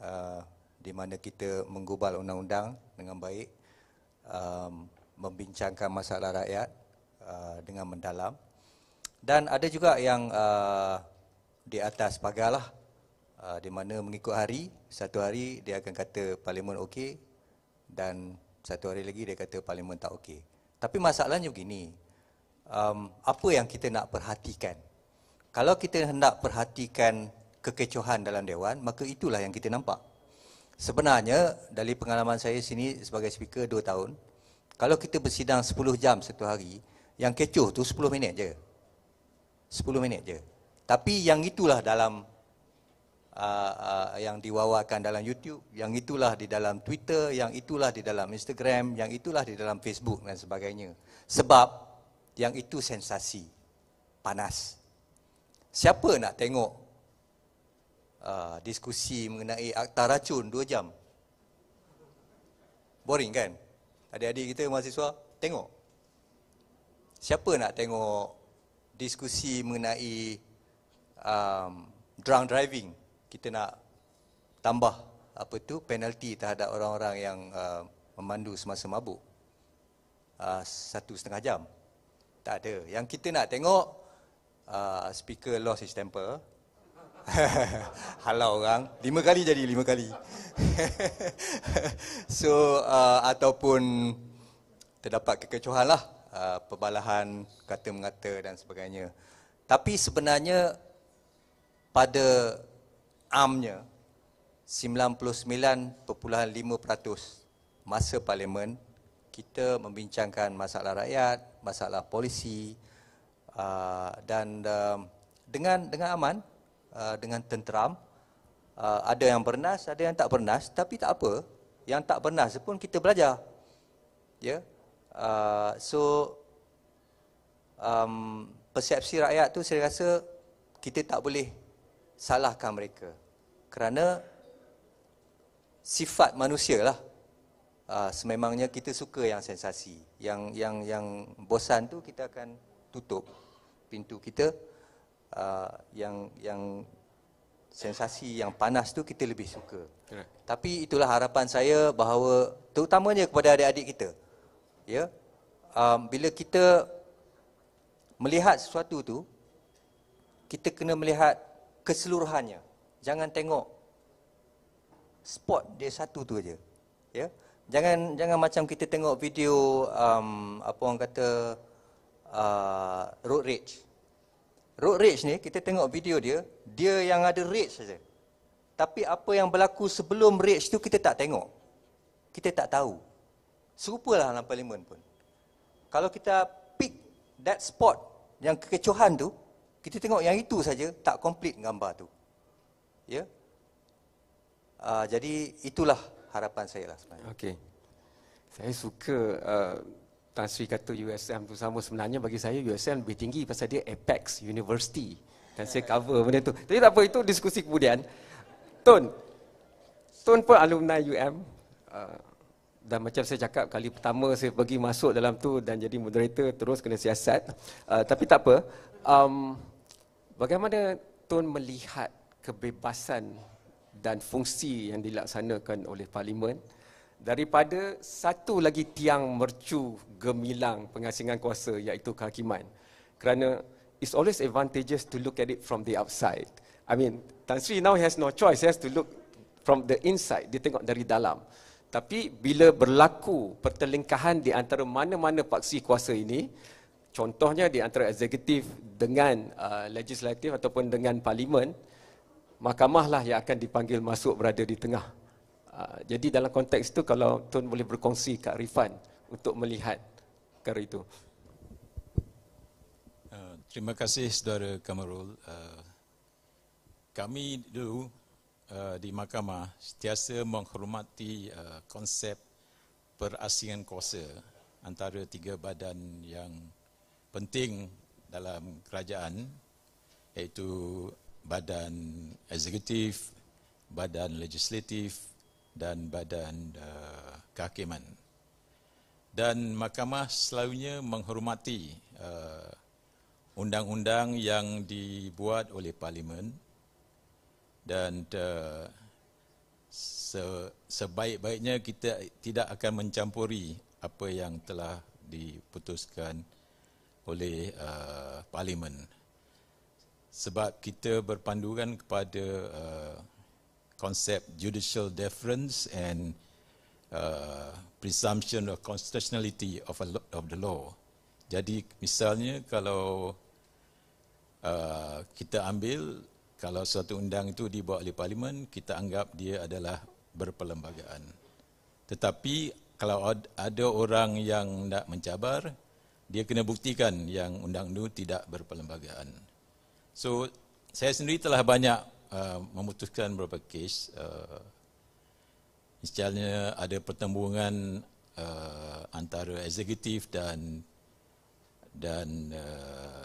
uh, di mana kita menggubal undang-undang dengan baik um, membincangkan masalah rakyat uh, dengan mendalam dan ada juga yang uh, di atas pagar lah uh, di mana mengikut hari satu hari dia akan kata parlimen okey dan satu hari lagi dia kata parlimen tak okey tapi masalahnya begini um, apa yang kita nak perhatikan kalau kita hendak perhatikan kekecohan dalam dewan, maka itulah yang kita nampak. Sebenarnya dari pengalaman saya sini sebagai speaker 2 tahun, kalau kita bersidang 10 jam satu hari, yang kecoh tu 10 minit je. 10 minit je. Tapi yang itulah dalam uh, uh, yang diwawakan dalam YouTube, yang itulah di dalam Twitter, yang itulah di dalam Instagram, yang itulah di dalam Facebook dan sebagainya. Sebab yang itu sensasi panas. Siapa nak tengok Ah, diskusi mengenai akta racun 2 jam. Boring kan? Adik-adik kita mahasiswa, tengok. Siapa nak tengok diskusi mengenai um, drunk driving? Kita nak tambah apa tu penalti terhadap orang-orang yang uh, memandu semasa mabuk. Uh, satu setengah jam. Tak ada. Yang kita nak tengok, uh, speaker lost his temper. Halau orang. Lima kali jadi, lima kali. so, uh, ataupun terdapat kekecohan lah. Uh, perbalahan, kata-mengata dan sebagainya. Tapi sebenarnya pada amnya 99.5% masa parlimen kita membincangkan masalah rakyat, masalah polisi uh, dan uh, dengan dengan aman Uh, dengan tenteram. Uh, ada yang bernas, ada yang tak bernas, tapi tak apa. Yang tak bernas pun kita belajar. Ya. Yeah? Uh, so um persepsi rakyat tu saya rasa kita tak boleh salahkan mereka. Kerana sifat manusialah. Uh, sememangnya kita suka yang sensasi. Yang yang yang bosan tu kita akan tutup pintu kita Uh, yang yang sensasi yang panas tu kita lebih suka. Right. Tapi itulah harapan saya bahawa terutamanya kepada adik-adik kita. Ya. Yeah? Um, bila kita melihat sesuatu tu kita kena melihat keseluruhannya. Jangan tengok spot dia satu tu aja. Ya. Yeah? Jangan jangan macam kita tengok video um, apa orang kata uh, road rage. Road rage ni, kita tengok video dia, dia yang ada rage saja. Tapi apa yang berlaku sebelum rage tu, kita tak tengok. Kita tak tahu. Serupalah dalam parlimen pun. Kalau kita pick that spot yang kekecohan tu, kita tengok yang itu saja tak komplit gambar tu. Ya? Yeah? Uh, jadi itulah harapan saya lah sebenarnya. Okay. Saya suka uh Tan Sri kata USM tu sama sebenarnya bagi saya USM lebih tinggi pasal dia Apex University. Dan saya cover benda tu. Tapi tak apa itu diskusi kemudian. Tun. Tun pun alumni UM. Uh, dan macam saya cakap kali pertama saya pergi masuk dalam tu dan jadi moderator terus kena siasat. Ah, tapi tak apa. Um, bagaimana Tun melihat kebebasan dan fungsi yang dilaksanakan oleh parlimen? daripada satu lagi tiang mercu gemilang pengasingan kuasa iaitu kehakiman kerana it's always advantageous to look at it from the outside i mean tan sri now has no choice he has to look from the inside dia tengok dari dalam tapi bila berlaku pertelingkahan di antara mana-mana paksi kuasa ini contohnya di antara eksekutif dengan uh, legislatif ataupun dengan parlimen mahkamahlah yang akan dipanggil masuk berada di tengah Ah, jadi dalam konteks itu kalau Tuan boleh berkongsi Kak Rifan untuk melihat perkara itu. Uh, terima kasih Saudara Kamarul. Uh, kami dulu uh, di mahkamah setiasa menghormati uh, konsep perasingan kuasa antara tiga badan yang penting dalam kerajaan iaitu badan eksekutif, badan legislatif dan badan uh, kehakiman. Dan mahkamah selalunya menghormati uh, undang-undang yang dibuat oleh parlimen dan uh, se- sebaik-baiknya kita tidak akan mencampuri apa yang telah diputuskan oleh uh, parlimen sebab kita berpandukan kepada uh, concept judicial deference and uh, presumption of constitutionality of, a, of the law. Jadi misalnya kalau uh, kita ambil kalau suatu undang itu dibawa oleh parlimen kita anggap dia adalah berperlembagaan. Tetapi kalau ada orang yang nak mencabar dia kena buktikan yang undang itu tidak berperlembagaan. So saya sendiri telah banyak uh, memutuskan beberapa kes. Uh, misalnya ada pertembungan uh, antara eksekutif dan dan uh,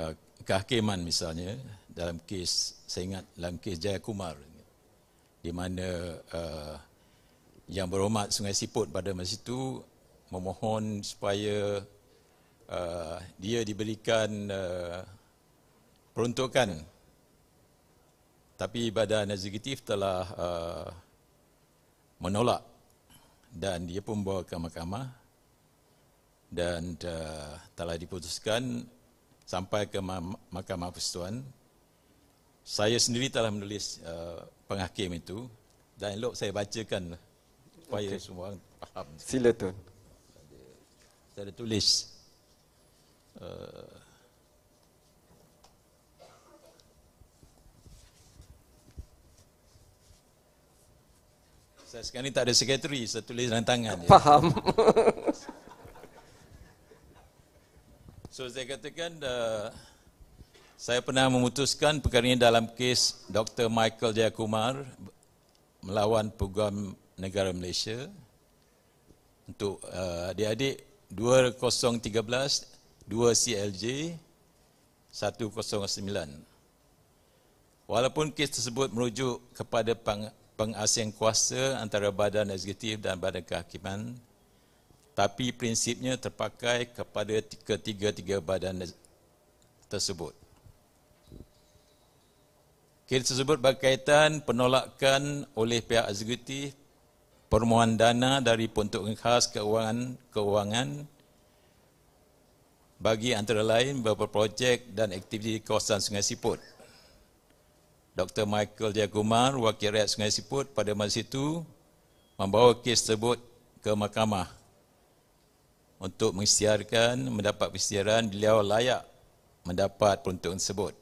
uh, kehakiman misalnya dalam kes saya ingat dalam kes Jaya Kumar di mana uh, yang berhormat Sungai Siput pada masa itu memohon supaya uh, dia diberikan uh, peruntukan tapi badan eksekutif telah uh, menolak dan dia pun bawa ke mahkamah dan uh, telah diputuskan sampai ke mahkamah persetuan saya sendiri telah menulis uh, penghakim itu dan elok saya bacakan lah supaya okay. semua orang faham sila tuan saya dah tulis uh, Saya sekarang ni tak ada sekretari, saya tulis dengan tangan. Faham. So saya katakan, uh, saya pernah memutuskan perkara ini dalam kes Dr. Michael Jayakumar melawan Peguam Negara Malaysia untuk uh, adik-adik 2013 2CLJ 109. Walaupun kes tersebut merujuk kepada pang, pengasing kuasa antara badan eksekutif dan badan kehakiman tapi prinsipnya terpakai kepada ketiga-tiga badan tersebut. Kes tersebut berkaitan penolakan oleh pihak eksekutif permohonan dana dari pontok khas keuangan keuangan bagi antara lain beberapa projek dan aktiviti kawasan Sungai Siput Dr. Michael Jagumar, Wakil Rakyat Sungai Siput pada masa itu membawa kes tersebut ke mahkamah untuk mengisytiharkan, mendapat persetiaran beliau layak mendapat peruntukan tersebut.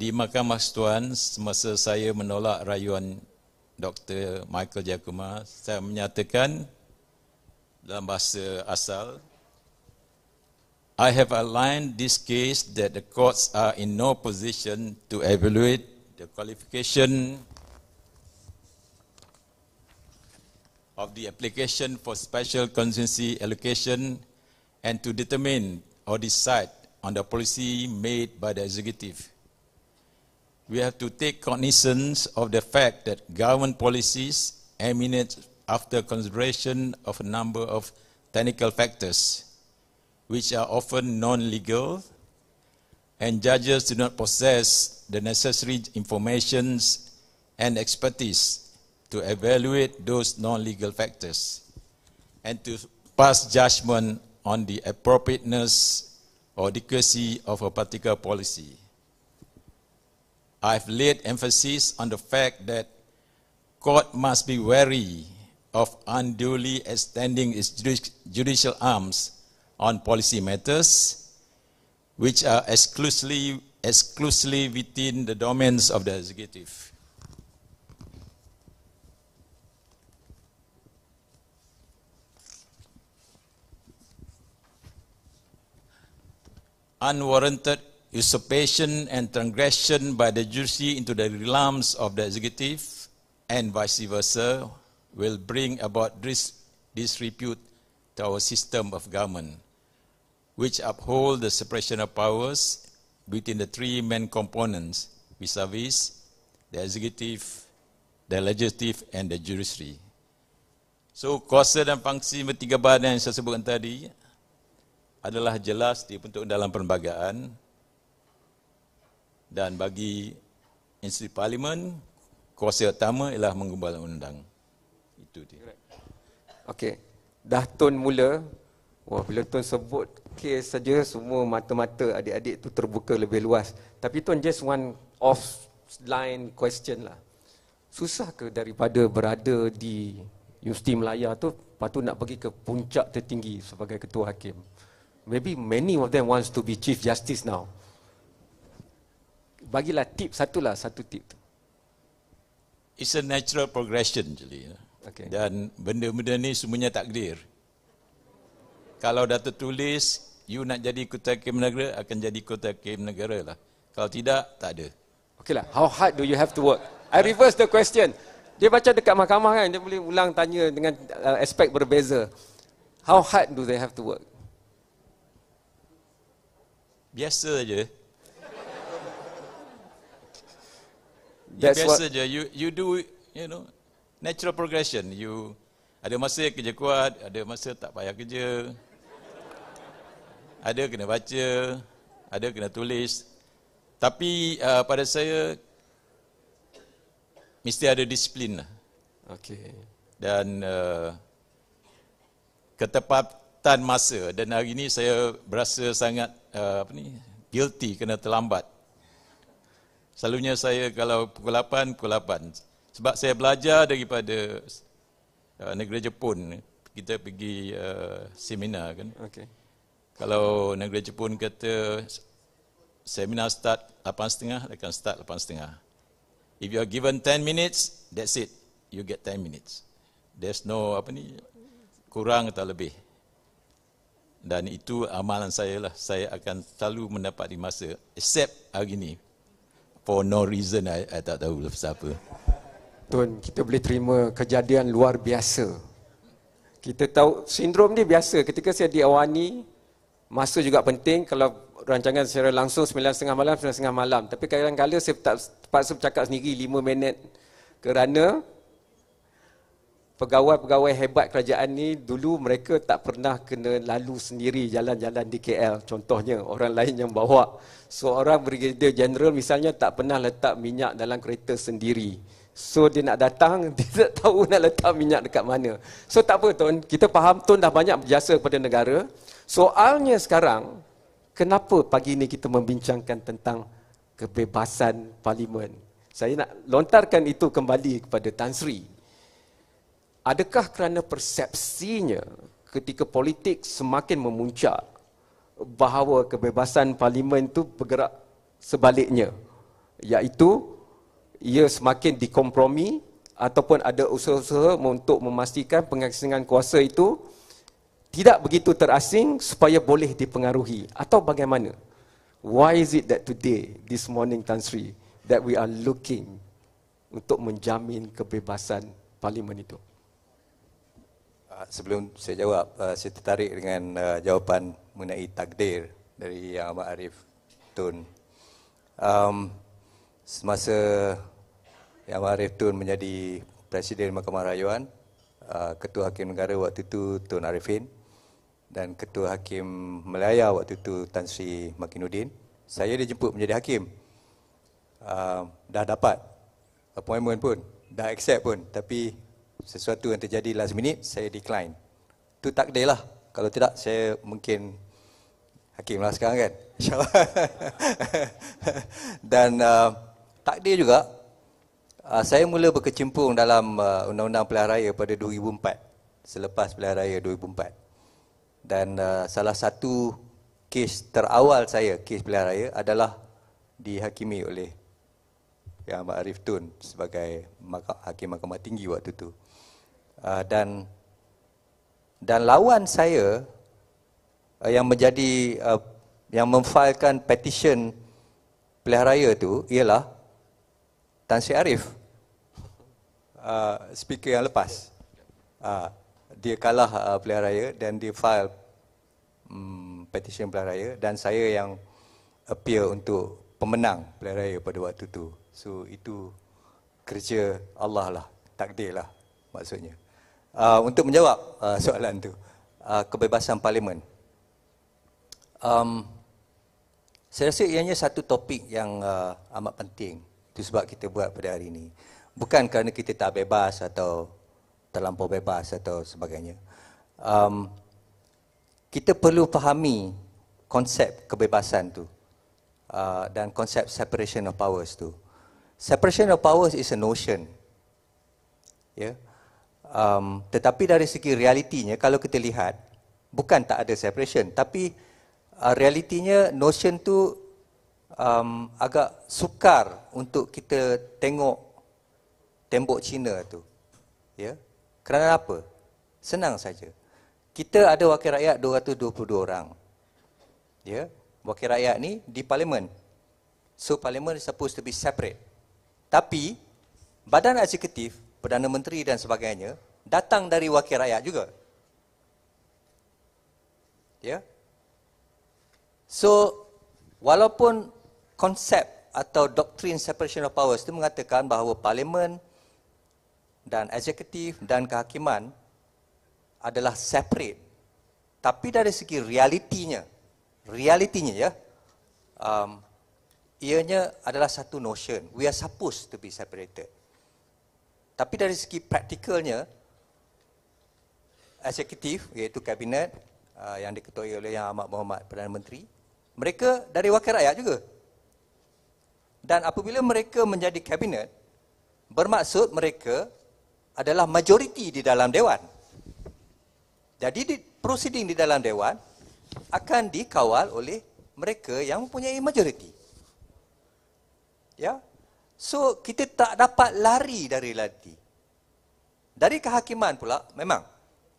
Di Mahkamah Setuan, semasa saya menolak rayuan Dr. Michael Jakuma, saya menyatakan dalam bahasa asal, I have aligned this case that the courts are in no position to evaluate the qualification of the application for special contingency allocation and to determine or decide on the policy made by the executive. We have to take cognizance of the fact that government policies emanate after consideration of a number of technical factors which are often non-legal, and judges do not possess the necessary information and expertise to evaluate those non-legal factors and to pass judgment on the appropriateness or adequacy of a particular policy. I've laid emphasis on the fact that court must be wary of unduly extending its judicial arms on policy matters which are exclusively exclusively within the domains of the executive. Unwarranted usurpation and transgression by the judiciary into the realms of the executive and vice versa will bring about this disrepute to our system of government which uphold the separation of powers between the three main components vis-a-vis the executive, the legislative and the judiciary. So kuasa dan fungsi bertiga badan yang saya sebutkan tadi adalah jelas dibentuk dalam perlembagaan dan bagi institusi parlimen kuasa utama ialah mengubah undang. Itu dia. Okey. Dah tun mula Wah, bila tuan sebut okay saja semua mata-mata adik-adik tu terbuka lebih luas. Tapi tuan just one off line question lah. Susah ke daripada berada di Universiti Melaya tu patut nak pergi ke puncak tertinggi sebagai ketua hakim? Maybe many of them wants to be chief justice now. Bagilah tip satu lah satu tip tu. It's a natural progression jadi. Ya. Okay. Dan benda-benda ni semuanya takdir. Kalau dah tertulis you nak jadi kota hakim negara akan jadi kota hakim negara lah kalau tidak tak ada okay lah how hard do you have to work I reverse the question dia baca dekat mahkamah kan dia boleh ulang tanya dengan uh, aspek berbeza how hard do they have to work biasa aja ya, biasa what... je you you do you know natural progression you ada masa kerja kuat ada masa tak payah kerja ada kena baca, ada kena tulis. Tapi uh, pada saya mesti ada disiplin lah. Okay. Dan uh, ketepatan masa. Dan hari ini saya berasa sangat uh, apa ni guilty kena terlambat. Selalunya saya kalau pukul 8, pukul 8. Sebab saya belajar daripada uh, negara Jepun. Kita pergi uh, seminar kan. Okay. Kalau negeri Jepun kata seminar start 8.30, they can start 8.30. If you are given 10 minutes, that's it. You get 10 minutes. There's no apa ni kurang atau lebih. Dan itu amalan saya lah. Saya akan selalu mendapat di masa. Except hari ini. For no reason, I, I tak tahu lepas siapa. Tuan, kita boleh terima kejadian luar biasa. Kita tahu sindrom ni biasa. Ketika saya diawani, Masa juga penting kalau rancangan secara langsung 9.30 malam, 9.30 malam. Tapi kadang-kadang saya tak terpaksa bercakap sendiri 5 minit kerana pegawai-pegawai hebat kerajaan ni dulu mereka tak pernah kena lalu sendiri jalan-jalan di KL. Contohnya orang lain yang bawa. Seorang Brigadier General misalnya tak pernah letak minyak dalam kereta sendiri. So dia nak datang, dia tak tahu nak letak minyak dekat mana. So tak apa tuan, kita faham tuan dah banyak berjasa kepada negara. Soalnya sekarang, kenapa pagi ini kita membincangkan tentang kebebasan parlimen? Saya nak lontarkan itu kembali kepada Tan Sri. Adakah kerana persepsinya ketika politik semakin memuncak bahawa kebebasan parlimen itu bergerak sebaliknya? Iaitu ia semakin dikompromi ataupun ada usaha-usaha untuk memastikan pengaksingan kuasa itu tidak begitu terasing supaya boleh dipengaruhi atau bagaimana why is it that today this morning Tan Sri that we are looking untuk menjamin kebebasan parlimen itu ah, sebelum saya jawab ah, saya tertarik dengan ah, jawapan mengenai takdir dari yang Ahmad Arif Tun um, semasa yang Ahmad Arif Tun menjadi presiden Mahkamah Rayuan Ketua Hakim Negara waktu itu Tun Arifin dan Ketua Hakim Melaya waktu itu Tan Sri Makinuddin. Saya dijemput menjadi hakim. Uh, dah dapat appointment pun, dah accept pun tapi sesuatu yang terjadi last minute saya decline. Tu takdir lah. Kalau tidak saya mungkin hakim lah sekarang kan. InsyaAllah. dan uh, takdir juga uh, saya mula berkecimpung dalam uh, undang-undang pilihan raya pada 2004 selepas pilihan raya 2004 dan uh, salah satu kes terawal saya kes pilihan raya adalah dihakimi oleh yang Arif Tun sebagai hakim mahkamah tinggi waktu itu uh, dan dan lawan saya uh, yang menjadi uh, yang memfailkan petition pilihan raya tu ialah Tan Sri Arif uh, speaker yang lepas uh, dia kalah uh, pilihan raya dan dia file um, petition pilihan raya dan saya yang appear untuk pemenang pilihan raya pada waktu tu. So itu kerja Allah lah, takdir lah maksudnya. Uh, untuk menjawab uh, soalan tu, uh, kebebasan parlimen. Um, saya rasa ianya satu topik yang uh, amat penting. Itu sebab kita buat pada hari ini. Bukan kerana kita tak bebas atau terlampau bebas atau sebagainya. Um, kita perlu fahami konsep kebebasan tu uh, dan konsep separation of powers tu. Separation of powers is a notion. Ya. Yeah. Um, tetapi dari segi realitinya kalau kita lihat bukan tak ada separation tapi uh, realitinya notion tu um, agak sukar untuk kita tengok tembok Cina tu. Ya. Yeah. Kerana apa? Senang saja. Kita ada wakil rakyat 222 orang. Ya, wakil rakyat ni di parlimen. So parlimen supposed to be separate. Tapi badan eksekutif, perdana menteri dan sebagainya datang dari wakil rakyat juga. Ya. So walaupun konsep atau doktrin separation of powers itu mengatakan bahawa parlimen dan eksekutif dan kehakiman adalah separate. Tapi dari segi realitinya, realitinya ya, um, ianya adalah satu notion. We are supposed to be separated. Tapi dari segi praktikalnya, eksekutif iaitu kabinet uh, yang diketuai oleh Yang Amat Mohamad Perdana Menteri, mereka dari wakil rakyat juga. Dan apabila mereka menjadi kabinet, bermaksud mereka adalah majoriti di dalam dewan. Jadi di proceeding di dalam dewan akan dikawal oleh mereka yang mempunyai majoriti. Ya. So kita tak dapat lari dari lati. Dari kehakiman pula memang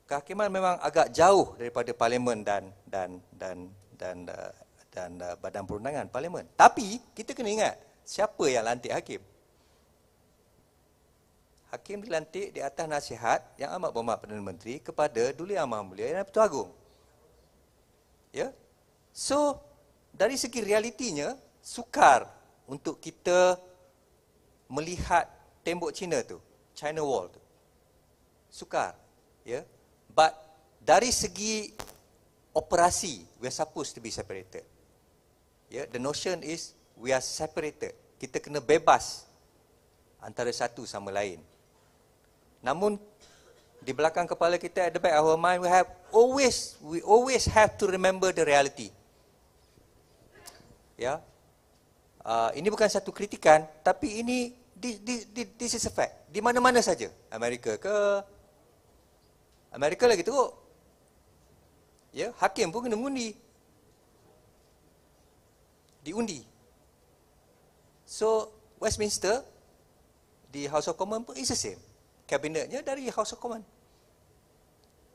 kehakiman memang agak jauh daripada parlimen dan dan dan dan dan, dan, dan badan perundangan parlimen. Tapi kita kena ingat siapa yang lantik hakim? hakim dilantik di atas nasihat yang amat berhormat Perdana Menteri kepada Duli Yang Maha Mulia Yang Pertua agung. Ya. So, dari segi realitinya sukar untuk kita melihat tembok Cina tu, China Wall tu. Sukar. Ya. But dari segi operasi we are supposed to be separated. Ya, the notion is we are separated. Kita kena bebas antara satu sama lain. Namun di belakang kepala kita at the back of our mind we have always we always have to remember the reality. Ya. Yeah. Uh, ini bukan satu kritikan tapi ini this, this, this is a fact. Di mana-mana saja. Amerika ke Amerika lagi teruk. Ya, yeah. hakim pun kena mengundi. Diundi. So Westminster di House of Commons pun is the same kabinetnya dari House of Commons.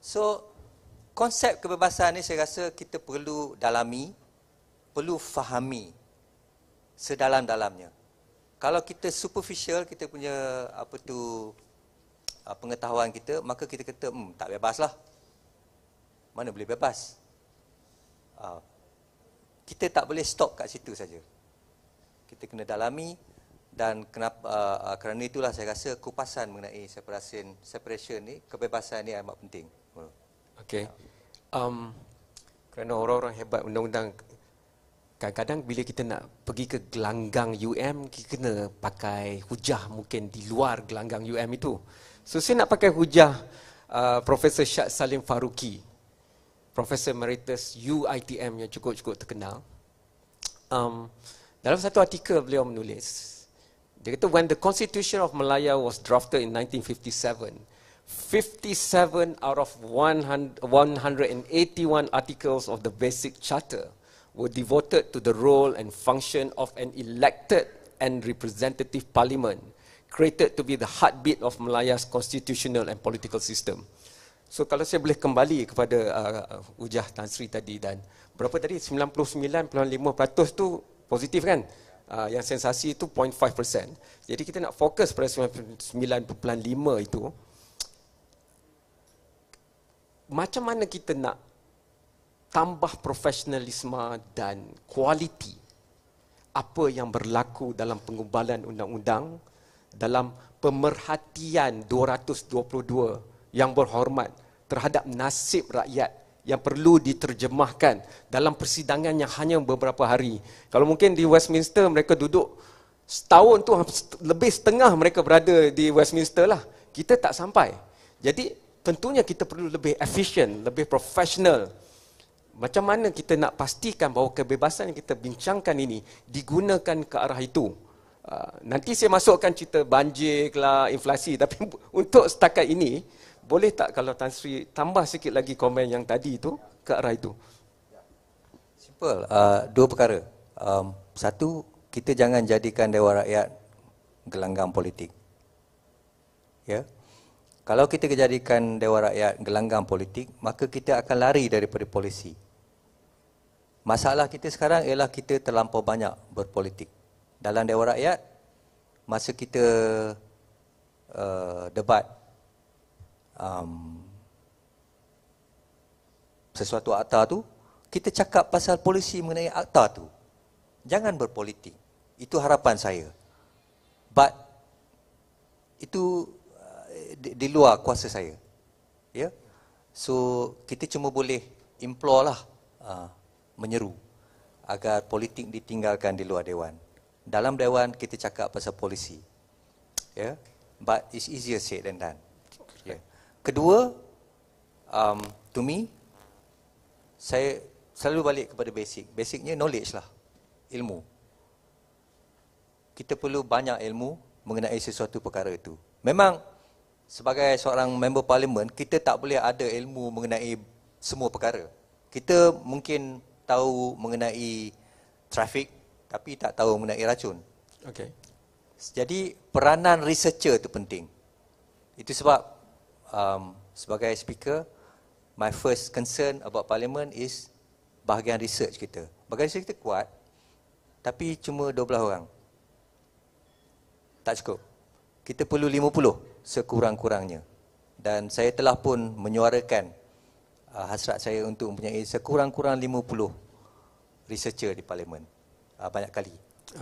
So, konsep kebebasan ini saya rasa kita perlu dalami, perlu fahami sedalam-dalamnya. Kalau kita superficial, kita punya apa tu ah, pengetahuan kita, maka kita kata, hmm, tak bebaslah. Mana boleh bebas? Ah, kita tak boleh stop kat situ saja. Kita kena dalami, dan kenapa uh, kerana itulah saya rasa kupasan mengenai separation separation ni kebebasan ni amat penting. Hmm. Okey. Um kerana orang-orang hebat undang-undang kadang-kadang bila kita nak pergi ke gelanggang UM kita kena pakai hujah mungkin di luar gelanggang UM itu. So saya nak pakai hujah uh, Profesor Syad Salim Faruqi. Profesor Meritus UITM yang cukup-cukup terkenal. Um dalam satu artikel beliau menulis dia kata, when the constitution of Malaya was drafted in 1957, 57 out of 100, 181 articles of the basic charter were devoted to the role and function of an elected and representative parliament created to be the heartbeat of Malaya's constitutional and political system. So kalau saya boleh kembali kepada uh, uh Ujah Tan Sri tadi dan berapa tadi 99.5% tu positif kan? Ah, yang sensasi itu 0.5%. Jadi kita nak fokus pada 9.5 itu. Macam mana kita nak tambah profesionalisme dan kualiti apa yang berlaku dalam pengubalan undang-undang dalam pemerhatian 222 yang berhormat terhadap nasib rakyat yang perlu diterjemahkan dalam persidangan yang hanya beberapa hari. Kalau mungkin di Westminster mereka duduk setahun tu lebih setengah mereka berada di Westminster lah. Kita tak sampai. Jadi tentunya kita perlu lebih efisien, lebih profesional. Macam mana kita nak pastikan bahawa kebebasan yang kita bincangkan ini digunakan ke arah itu. Ah, nanti saya masukkan cerita banjir, lah, inflasi. Tapi untuk setakat ini, boleh tak kalau Tan Sri tambah sikit lagi komen yang tadi tu ke arah itu? Simple. Uh, dua perkara. Um, satu, kita jangan jadikan Dewan Rakyat gelanggang politik. Ya. Yeah? Kalau kita jadikan Dewan Rakyat gelanggang politik, maka kita akan lari daripada polisi. Masalah kita sekarang ialah kita terlampau banyak berpolitik. Dalam Dewan Rakyat, masa kita uh, debat um, sesuatu akta tu, kita cakap pasal polisi mengenai akta tu. Jangan berpolitik. Itu harapan saya. But itu uh, di, di luar kuasa saya. Ya. Yeah? So kita cuma boleh implore lah uh, menyeru agar politik ditinggalkan di luar dewan. Dalam dewan kita cakap pasal polisi. Ya. Yeah? But it's easier said than done. Kedua, um, to me, saya selalu balik kepada basic. Basicnya knowledge lah, ilmu. Kita perlu banyak ilmu mengenai sesuatu perkara itu. Memang sebagai seorang member parlimen, kita tak boleh ada ilmu mengenai semua perkara. Kita mungkin tahu mengenai trafik tapi tak tahu mengenai racun. Okay. Jadi peranan researcher itu penting. Itu sebab um, sebagai speaker, my first concern about parliament is bahagian research kita. Bahagian research kita kuat, tapi cuma 12 orang. Tak cukup. Kita perlu 50 sekurang-kurangnya. Dan saya telah pun menyuarakan uh, hasrat saya untuk mempunyai sekurang-kurang 50 researcher di parlimen. Uh, banyak kali.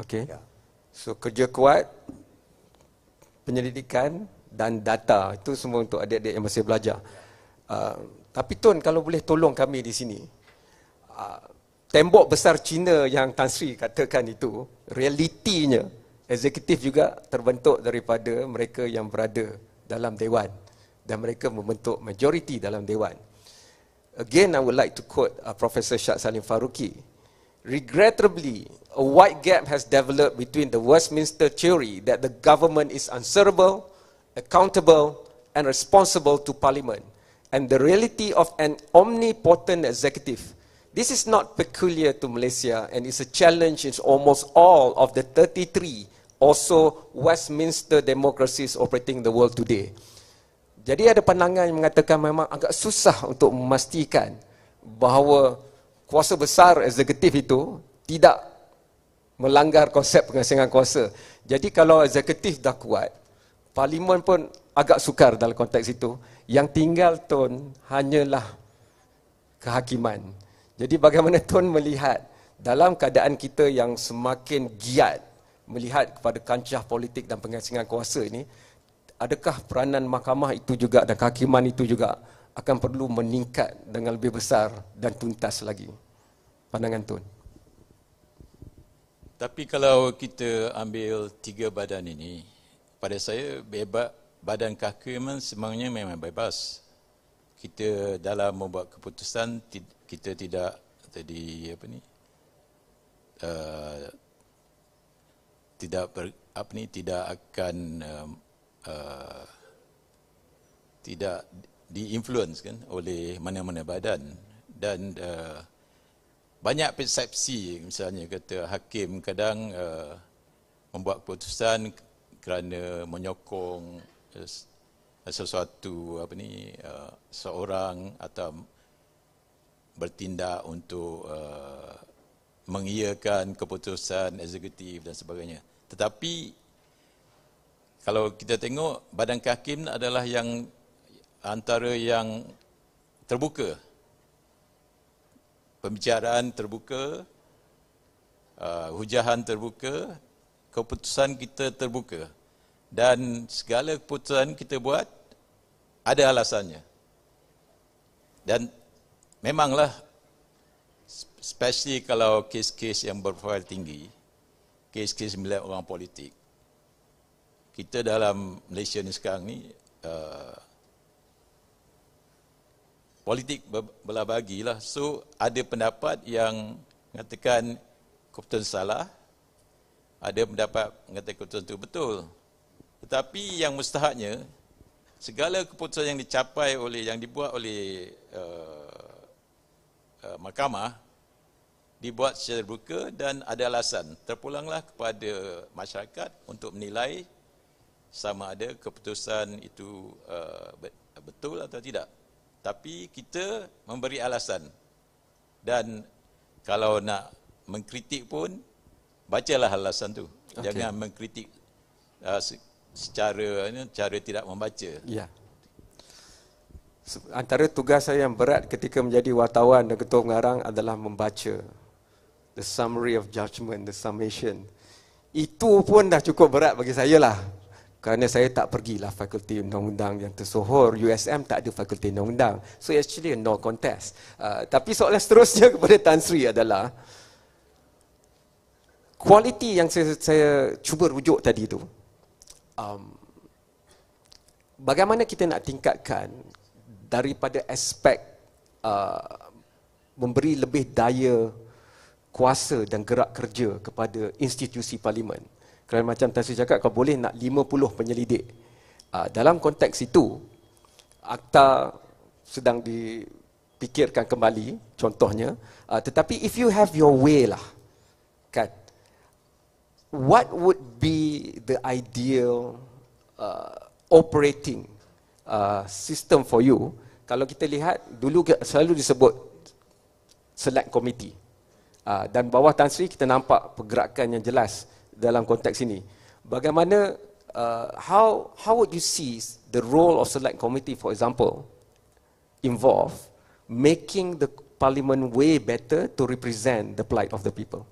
Okay. Yeah. So kerja kuat, penyelidikan, dan data. Itu semua untuk adik-adik yang masih belajar. Uh, tapi Tun, kalau boleh tolong kami di sini. Uh, tembok besar Cina yang Tan Sri katakan itu, realitinya, eksekutif juga terbentuk daripada mereka yang berada dalam Dewan. Dan mereka membentuk majoriti dalam Dewan. Again, I would like to quote uh, ah, Professor Syed Salim Faruqi. Regrettably, a wide gap has developed between the Westminster theory that the government is answerable accountable and responsible to parliament and the reality of an omnipotent executive this is not peculiar to malaysia and it's a challenge in almost all of the 33 also westminster democracies operating the world today jadi ada pandangan yang mengatakan memang agak susah untuk memastikan bahawa kuasa besar eksekutif itu tidak melanggar konsep pengasingan kuasa. Jadi kalau eksekutif dah kuat, parlimen pun agak sukar dalam konteks itu yang tinggal tun hanyalah kehakiman jadi bagaimana tun melihat dalam keadaan kita yang semakin giat melihat kepada kancah politik dan pengasingan kuasa ini adakah peranan mahkamah itu juga dan kehakiman itu juga akan perlu meningkat dengan lebih besar dan tuntas lagi pandangan tun tapi kalau kita ambil tiga badan ini, pada saya bebas badan kaki memang sebenarnya memang bebas kita dalam membuat keputusan kita tidak tadi apa ni uh, tidak ber, apa ni tidak akan um, uh, tidak diinfluence kan oleh mana-mana badan dan uh, banyak persepsi misalnya kata hakim kadang uh, membuat keputusan kerana menyokong eh, sesuatu apa ni eh, seorang atau bertindak untuk eh, mengiyakan keputusan eksekutif dan sebagainya. Tetapi kalau kita tengok badan hakim adalah yang antara yang terbuka pembicaraan terbuka hujahan terbuka keputusan kita terbuka dan segala keputusan kita buat ada alasannya. Dan memanglah especially kalau kes-kes yang berprofil tinggi, kes-kes milik orang politik. Kita dalam Malaysia ni sekarang ni uh, politik belah bagilah. So ada pendapat yang mengatakan keputusan salah, ada pendapat mengatakan keputusan itu betul. Tetapi yang mustahaknya, segala keputusan yang dicapai oleh, yang dibuat oleh uh, uh, mahkamah, dibuat secara terbuka dan ada alasan. Terpulanglah kepada masyarakat untuk menilai sama ada keputusan itu uh, betul atau tidak. Tapi kita memberi alasan. Dan kalau nak mengkritik pun, bacalah alasan tu. Okay. Jangan mengkritik uh, secara cara tidak membaca. Ya. Antara tugas saya yang berat ketika menjadi wartawan dan ketua pengarang adalah membaca the summary of judgment, the summation. Itu pun dah cukup berat bagi saya lah. Kerana saya tak pergilah fakulti undang-undang yang tersohor. USM tak ada fakulti undang-undang. So actually no contest. Uh, tapi soalan seterusnya kepada Tan Sri adalah kualiti yang saya, saya cuba rujuk tadi itu, um, bagaimana kita nak tingkatkan daripada aspek uh, memberi lebih daya kuasa dan gerak kerja kepada institusi parlimen kerana macam Tan Sri cakap, kau boleh nak 50 penyelidik uh, dalam konteks itu akta sedang dipikirkan kembali contohnya uh, tetapi if you have your way lah kan what would be the ideal uh, operating uh, system for you? Kalau kita lihat, dulu selalu disebut select committee. Uh, dan bawah Tan Sri kita nampak pergerakan yang jelas dalam konteks ini. Bagaimana, uh, how how would you see the role of select committee, for example, involve making the parliament way better to represent the plight of the people?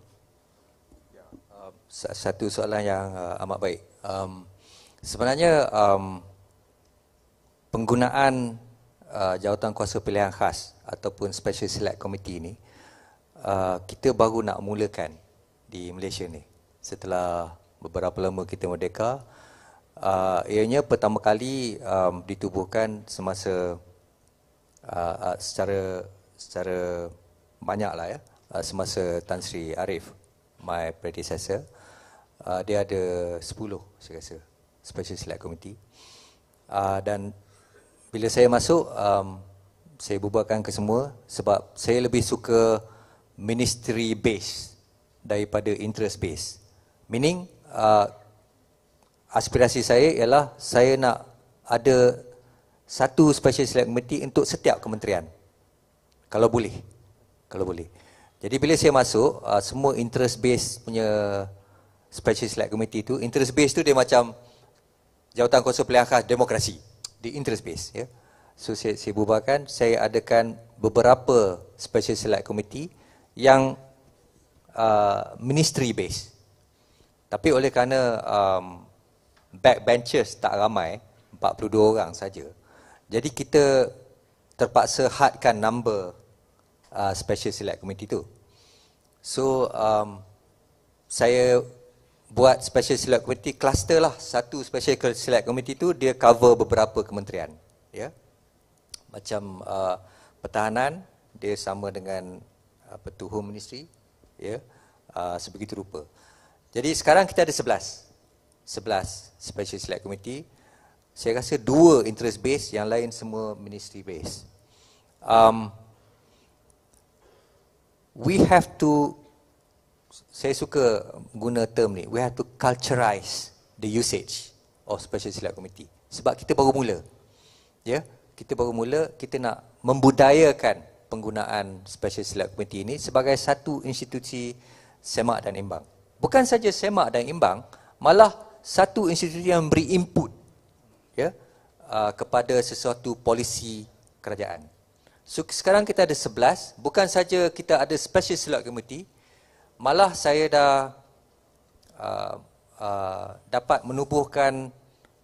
satu soalan yang uh, amat baik. Um, sebenarnya um, penggunaan uh, jawatan kuasa pilihan khas ataupun special select committee ini uh, kita baru nak mulakan di Malaysia ni setelah beberapa lama kita merdeka. Uh, ianya pertama kali um, ditubuhkan semasa uh, uh, secara secara banyaklah ya uh, semasa Tan Sri Arif my predecessor uh, dia ada 10 saya rasa special select committee uh, dan bila saya masuk um, saya berbuatkan ke semua sebab saya lebih suka ministry base daripada interest base meaning uh, aspirasi saya ialah saya nak ada satu special select committee untuk setiap kementerian kalau boleh kalau boleh jadi bila saya masuk uh, semua interest base punya Special Select Committee tu interest base tu dia macam jawatan kuasa pilihan khas demokrasi di interest base ya. So saya, saya bubarkan, saya adakan beberapa special select committee yang uh, ministry base. Tapi oleh kerana um, backbenchers tak ramai, 42 orang saja. Jadi kita terpaksa hardkan number uh, special select committee tu. So um, saya buat special select committee cluster lah satu special select committee tu dia cover beberapa kementerian ya macam uh, pertahanan dia sama dengan apa uh, tu ministry ya uh, sebegitu rupa jadi sekarang kita ada 11 11 special select committee saya rasa dua interest base yang lain semua ministry base um, we have to saya suka guna term ni. We have to culturize the usage of special select committee. Sebab kita baru mula. Ya, yeah? kita baru mula, kita nak membudayakan penggunaan special select committee ini sebagai satu institusi semak dan imbang. Bukan saja semak dan imbang, malah satu institusi yang beri input ya yeah? uh, kepada sesuatu polisi kerajaan. So, sekarang kita ada 11, bukan saja kita ada special select committee malah saya dah uh, uh, dapat menubuhkan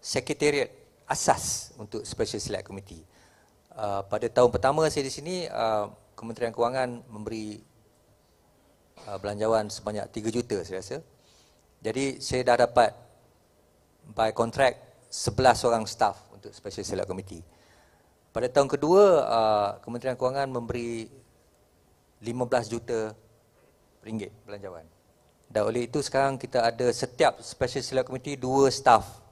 sekretariat asas untuk special select committee. Uh, pada tahun pertama saya di sini uh, Kementerian Kewangan memberi uh, belanjawan sebanyak 3 juta saya rasa. Jadi saya dah dapat by contract 11 orang staff untuk special select committee. Pada tahun kedua uh, Kementerian Kewangan memberi 15 juta ringgit belanjawan. Dan oleh itu sekarang kita ada setiap special select committee dua staff.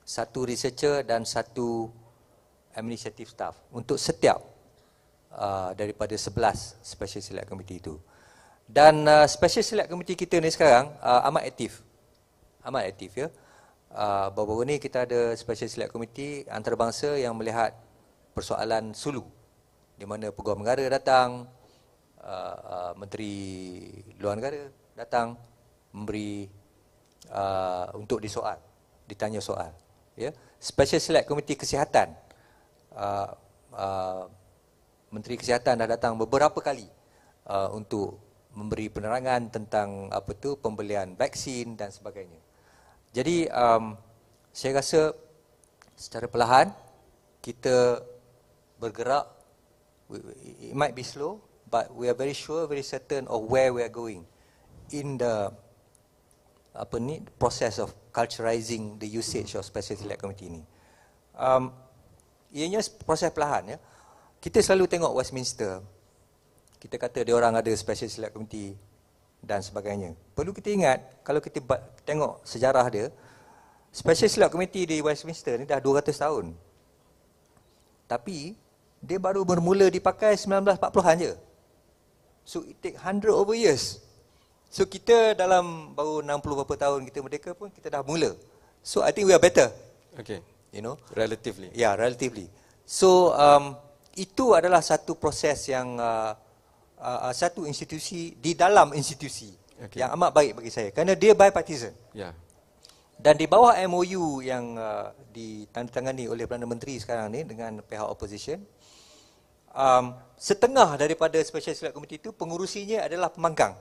Satu researcher dan satu administrative staff untuk setiap uh, daripada 11 special select committee itu. Dan uh, special select committee kita ni sekarang uh, amat aktif. Amat aktif ya. Uh, baru-baru ni kita ada special select committee antarabangsa yang melihat persoalan Sulu. Di mana peguam negara datang, Uh, uh, menteri luar negara datang memberi uh, untuk disoal ditanya soal ya yeah. special select committee kesihatan uh, uh, menteri kesihatan dah datang beberapa kali uh, untuk memberi penerangan tentang apa tu pembelian vaksin dan sebagainya jadi um, saya rasa secara perlahan kita bergerak it might be slow but we are very sure, very certain of where we are going in the apa ni process of culturizing the usage of special select committee ini. Um, ianya proses perlahan ya. Kita selalu tengok Westminster. Kita kata dia orang ada special select committee dan sebagainya. Perlu kita ingat kalau kita ba- tengok sejarah dia, special select committee di Westminster ni dah 200 tahun. Tapi dia baru bermula dipakai 1940-an je. So it take hundred over years. So kita dalam baru 60 berapa tahun kita merdeka pun kita dah mula. So I think we are better. Okay. You know. Relatively. Yeah, relatively. So um, itu adalah satu proses yang uh, uh, uh, satu institusi di dalam institusi okay. yang amat baik bagi saya. Karena dia bipartisan. Yeah. Dan di bawah MOU yang uh, ditandatangani oleh Perdana Menteri sekarang ni dengan pihak opposition, um, setengah daripada special select committee itu pengurusinya adalah pemanggang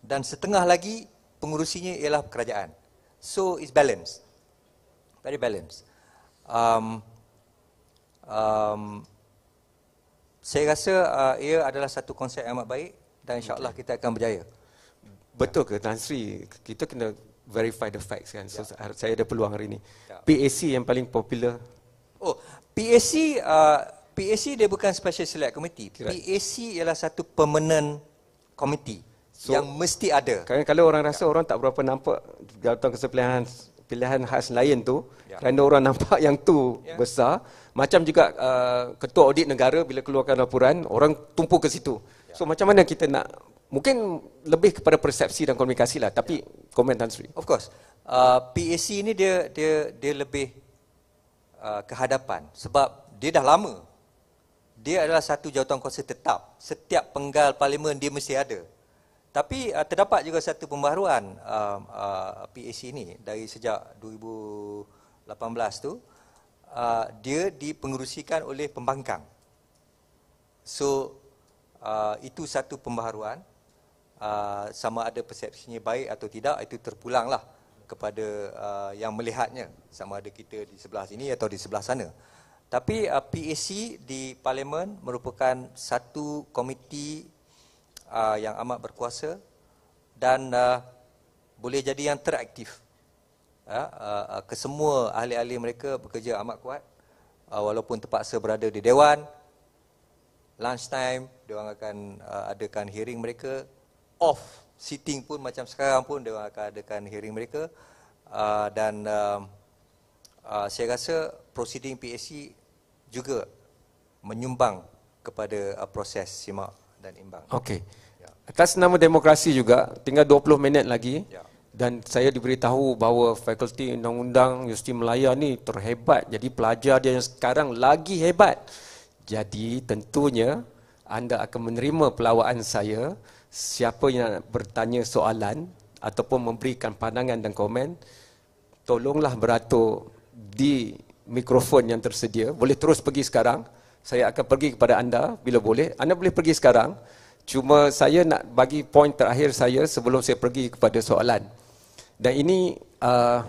dan setengah lagi pengurusinya ialah kerajaan. So it's balance, Very balance. Um, um, saya rasa uh, ia adalah satu konsep yang amat baik dan insyaAllah kita akan berjaya. Betul ke Tan Sri? Kita kena verify the facts kan. So ya. saya ada peluang hari ini. Ya. PAC yang paling popular. Oh, PAC uh, PAC dia bukan special select committee. Right. PAC ialah satu permanent committee so, yang mesti ada. Kadang kalau orang rasa orang tak berapa nampak Jabatan Kesepilihan pilihan khas lain tu ya. kerana orang nampak yang tu ya. besar macam juga uh, ketua audit negara bila keluarkan laporan orang tumpu ke situ. Ya. So macam mana kita nak mungkin lebih kepada persepsi dan komunikasi lah tapi ya. komen Tan Sri. Of course. Uh, PAC ni dia dia dia lebih uh, kehadapan sebab dia dah lama dia adalah satu jawatan kuasa tetap. Setiap penggal parlimen dia mesti ada. Tapi uh, terdapat juga satu pembaharuan uh, ah, uh, ah, PAC ini dari sejak 2018 tu uh, dia dipengerusikan oleh pembangkang. So uh, itu satu pembaharuan uh, sama ada persepsinya baik atau tidak itu terpulanglah kepada uh, yang melihatnya sama ada kita di sebelah sini atau di sebelah sana. Uh, tapi uh, PAC di Parlimen merupakan satu komiti uh, yang amat berkuasa dan uh, boleh jadi yang teraktif. Uh, uh, uh kesemua ahli-ahli mereka bekerja amat kuat uh, walaupun terpaksa berada di Dewan. Lunch time, diorang akan uh, adakan hearing mereka. Off sitting pun macam sekarang pun diorang akan adakan hearing mereka. Uh, dan uh, uh, saya rasa proceeding PAC juga menyumbang kepada uh, proses simak dan imbang. Okey. Ya. Atas nama demokrasi juga, tinggal 20 minit lagi ya. dan saya diberitahu bahawa Fakulti Undang-Undang Universiti Melayu ni terhebat. Jadi pelajar dia yang sekarang lagi hebat. Jadi tentunya anda akan menerima pelawaan saya. Siapa yang nak bertanya soalan ataupun memberikan pandangan dan komen, tolonglah beratur di mikrofon yang tersedia. Boleh terus pergi sekarang. Saya akan pergi kepada anda bila boleh. Anda boleh pergi sekarang. Cuma saya nak bagi poin terakhir saya sebelum saya pergi kepada soalan. Dan ini uh,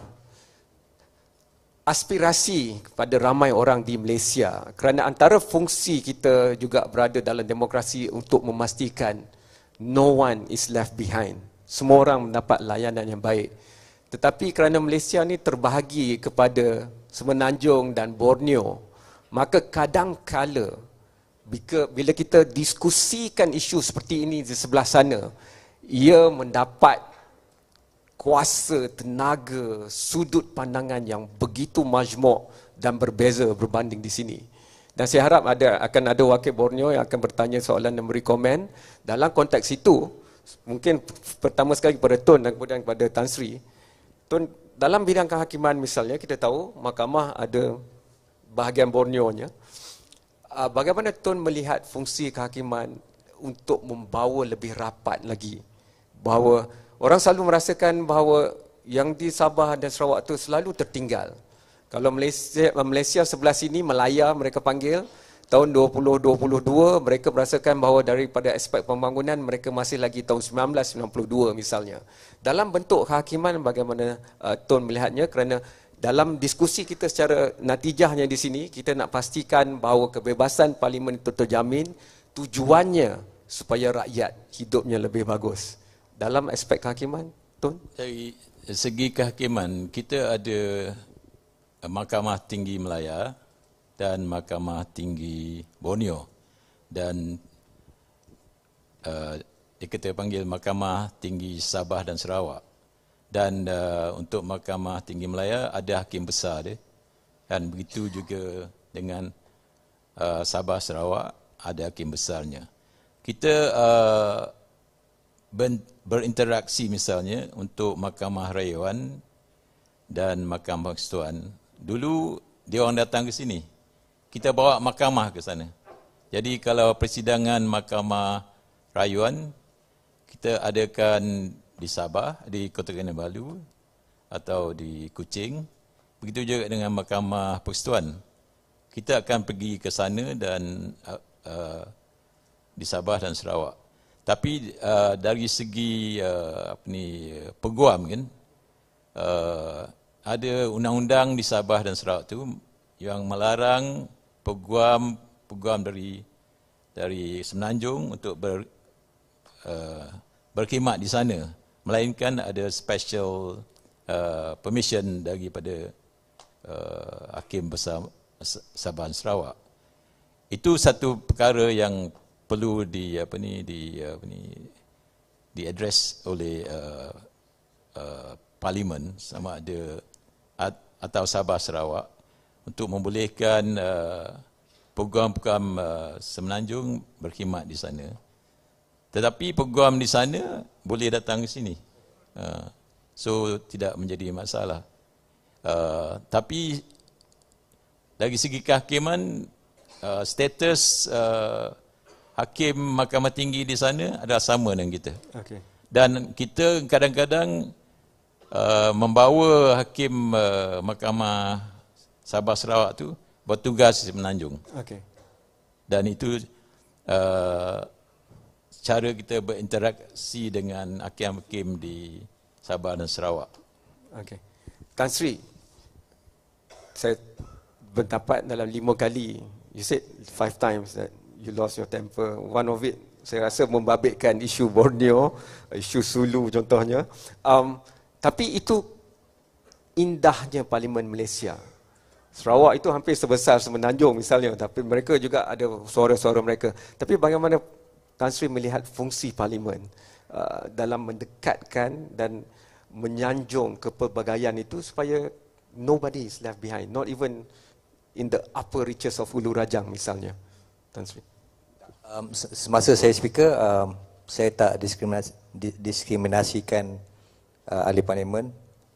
aspirasi kepada ramai orang di Malaysia. Kerana antara fungsi kita juga berada dalam demokrasi untuk memastikan no one is left behind. Semua orang mendapat layanan yang baik. Tetapi kerana Malaysia ni terbahagi kepada Semenanjung dan Borneo maka kadang kala bila kita diskusikan isu seperti ini di sebelah sana ia mendapat kuasa tenaga sudut pandangan yang begitu majmuk dan berbeza berbanding di sini dan saya harap ada akan ada wakil Borneo yang akan bertanya soalan dan beri komen dalam konteks itu mungkin pertama sekali kepada Tun dan kemudian kepada Tan Sri Tun dalam bidang kehakiman misalnya kita tahu mahkamah ada bahagian Borneonya. Ah, bagaimana tuan melihat fungsi kehakiman untuk membawa lebih rapat lagi? Bahawa orang selalu merasakan bahawa yang di Sabah dan Sarawak itu selalu tertinggal. Kalau Malaysia, Malaysia sebelah sini, Melaya mereka panggil, tahun 2022 mereka merasakan bahawa daripada aspek pembangunan mereka masih lagi tahun 1992 misalnya dalam bentuk kehakiman bagaimana uh, Tun melihatnya kerana dalam diskusi kita secara natijahnya di sini kita nak pastikan bahawa kebebasan parlimen itu terjamin tujuannya supaya rakyat hidupnya lebih bagus dalam aspek kehakiman Tun dari segi kehakiman kita ada uh, Mahkamah Tinggi Melaya dan Mahkamah Tinggi Borneo dan uh, dikata panggil Mahkamah Tinggi Sabah dan Sarawak dan uh, untuk Mahkamah Tinggi Melaya ada hakim besar dia dan begitu juga dengan uh, Sabah Sarawak ada hakim besarnya kita uh, berinteraksi misalnya untuk Mahkamah Rayuan dan Mahkamah Konstituan dulu dia orang datang ke sini kita bawa mahkamah ke sana. Jadi kalau persidangan mahkamah rayuan, kita adakan di Sabah, di Kota Kinabalu atau di Kuching. Begitu juga dengan mahkamah persetuan. Kita akan pergi ke sana dan uh, uh di Sabah dan Sarawak. Tapi uh, dari segi uh, apa ni, peguam kan, uh, ada undang-undang di Sabah dan Sarawak tu yang melarang peguam-peguam dari dari Semenanjung untuk ber, uh, berkhidmat di sana melainkan ada special uh, permission daripada uh, Hakim Besar Sabah Sarawak. Itu satu perkara yang perlu di apa ni di apa ni di address oleh uh, uh, parlimen sama ada atau Sabah Sarawak untuk membolehkan uh, peguam-peguam uh, semenanjung berkhidmat di sana. Tetapi peguam di sana boleh datang ke sini. Uh, so tidak menjadi masalah. Uh, tapi dari segi kehakiman, uh, status uh, hakim mahkamah tinggi di sana adalah sama dengan kita. Okay. Dan kita kadang-kadang uh, membawa hakim uh, mahkamah Sabah Sarawak tu bertugas di Semenanjung. Okey. Dan itu uh, cara kita berinteraksi dengan akim hakim di Sabah dan Sarawak. Okay, Tan Sri, saya berdapat dalam lima kali, you said five times that you lost your temper. One of it, saya rasa membabitkan isu Borneo, isu Sulu contohnya. Um, tapi itu indahnya Parlimen Malaysia. Sarawak itu hampir sebesar Semenanjung misalnya tapi mereka juga ada suara-suara mereka. Tapi bagaimana Tan Sri melihat fungsi parlimen uh, dalam mendekatkan dan menyanjung kepelbagaian itu supaya nobody is left behind, not even in the upper reaches of Ulu Rajang misalnya. Tan Sri. Um, semasa saya speaker, um, saya tak diskriminasi, di, diskriminasikan uh, ahli parlimen.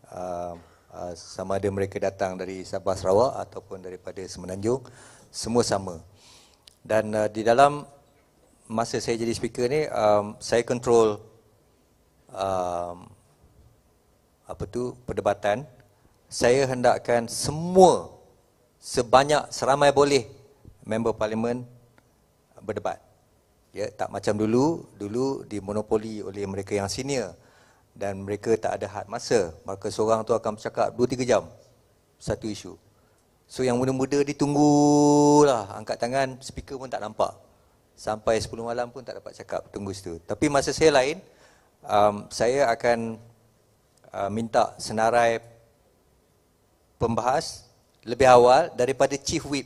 Uh, Ah, sama ada mereka datang dari Sabah Sarawak ataupun daripada Semenanjung semua sama dan uh, di dalam masa saya jadi speaker ni um, saya kontrol um, apa tu perdebatan saya hendakkan semua sebanyak seramai boleh member parlimen berdebat ya tak macam dulu dulu dimonopoli oleh mereka yang senior dan mereka tak ada had masa. Maka seorang tu akan bercakap 2-3 jam satu isu. So yang muda-muda ditunggulah angkat tangan speaker pun tak nampak. Sampai 10 malam pun tak dapat cakap tunggu situ. Tapi masa saya lain um, saya akan uh, minta senarai pembahas lebih awal daripada chief whip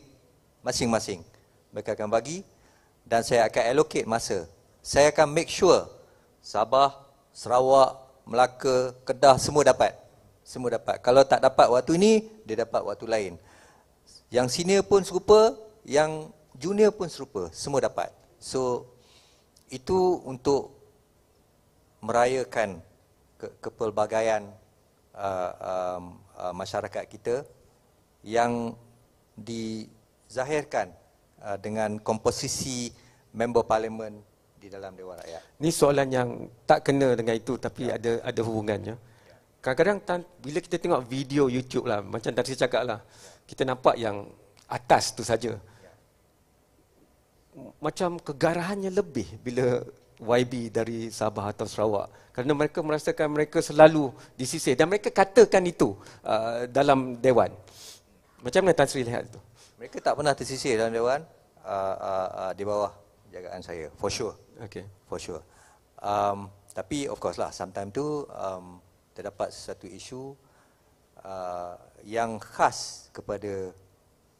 masing-masing. Mereka akan bagi dan saya akan allocate masa. Saya akan make sure Sabah, Sarawak, Melaka, Kedah semua dapat. Semua dapat. Kalau tak dapat waktu ini, dia dapat waktu lain. Yang senior pun serupa, yang junior pun serupa, semua dapat. So itu untuk merayakan ke- kepelbagaian uh, uh, uh, masyarakat kita yang dizahirkan uh, dengan komposisi member parlimen di dalam dewan rakyat. Ini soalan yang tak kena dengan itu tapi ya. ada ada hubungannya. Kadang-kadang tan- bila kita tengok video YouTube lah macam tadi saya cakap lah, kita nampak yang atas tu saja. Macam kegarahannya lebih bila YB dari Sabah atau Sarawak kerana mereka merasakan mereka selalu disisih dan mereka katakan itu uh, dalam dewan. Macam mana Tan Sri lihat itu? Mereka tak pernah tersisih dalam dewan uh, uh, uh, di bawah jagaan saya, for sure. Okay. For sure. Um, tapi of course lah, sometimes tu um, terdapat satu isu uh, yang khas kepada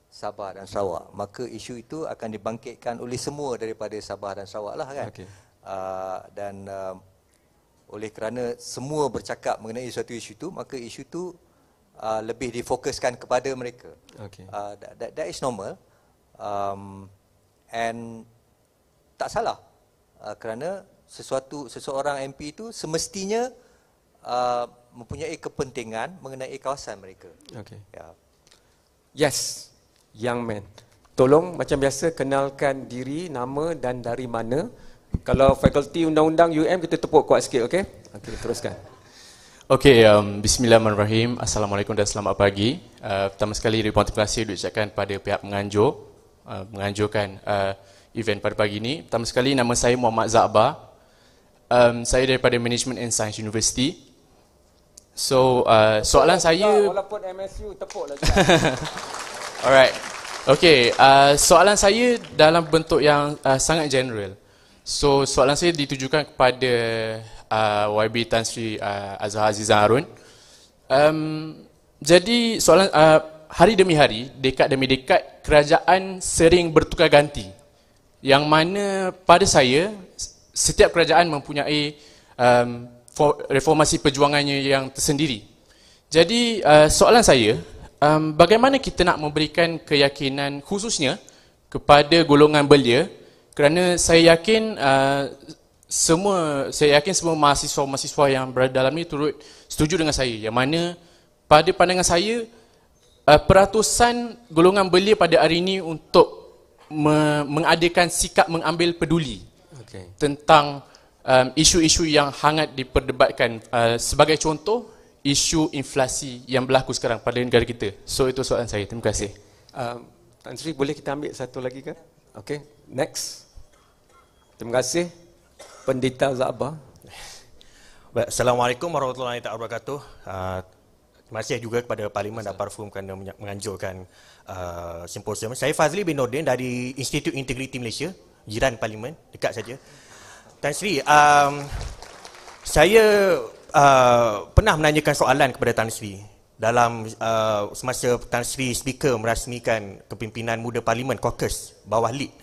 Sabah dan Sarawak. Maka isu itu akan dibangkitkan oleh semua daripada Sabah dan Sarawak lah kan. Okay. Uh, dan um, oleh kerana semua bercakap mengenai suatu isu itu, maka isu itu uh, lebih difokuskan kepada mereka. Okay. Uh, that, that, that is normal. Um, and tak salah uh, kerana sesuatu seseorang MP itu semestinya uh, mempunyai kepentingan mengenai kawasan mereka. Okay. Ya. Yes, young man. Tolong macam biasa kenalkan diri, nama dan dari mana. Kalau fakulti undang-undang UM kita tepuk kuat sikit, okey? Okey, teruskan. Okey, um, bismillahirrahmanirrahim. Assalamualaikum dan selamat pagi. Uh, pertama sekali, terima kasih diucapkan pada pihak menganjur. Uh, menganjurkan uh, event pada pagi ini. Pertama sekali, nama saya Muhammad Zaba. Um, saya daripada Management and Science University. So, uh, soalan saya... Walaupun MSU, tepuk lagi. Alright. Okay, uh, soalan saya dalam bentuk yang uh, sangat general. So, soalan saya ditujukan kepada uh, YB Tan Sri uh, Azhar Azizan Harun. Um, jadi, soalan uh, hari demi hari, dekat demi dekat, kerajaan sering bertukar ganti yang mana pada saya setiap kerajaan mempunyai um, reformasi perjuangannya yang tersendiri. Jadi uh, soalan saya, um, bagaimana kita nak memberikan keyakinan khususnya kepada golongan belia kerana saya yakin uh, semua saya yakin semua mahasiswa-mahasiswa yang berada dalam ini turut setuju dengan saya yang mana pada pandangan saya uh, peratusan golongan belia pada hari ini untuk me- mengadakan sikap mengambil peduli okay. tentang um, isu-isu yang hangat diperdebatkan. Uh, sebagai contoh, isu inflasi yang berlaku sekarang pada negara kita. So itu soalan saya. Terima kasih. Okay. Uh, Tan Sri, boleh kita ambil satu lagi kan? Okay, next. Terima kasih, Pendeta Zabah. Assalamualaikum warahmatullahi wabarakatuh. Uh, Terima kasih juga kepada Parlimen dan Parfum kerana menganjurkan uh, simposium. Saya Fazli bin Nordin dari Institut Integriti Malaysia, jiran Parlimen, dekat saja. Tan Sri, um, saya uh, pernah menanyakan soalan kepada Tan Sri dalam uh, semasa Tan Sri speaker merasmikan kepimpinan muda Parlimen Caucus bawah lead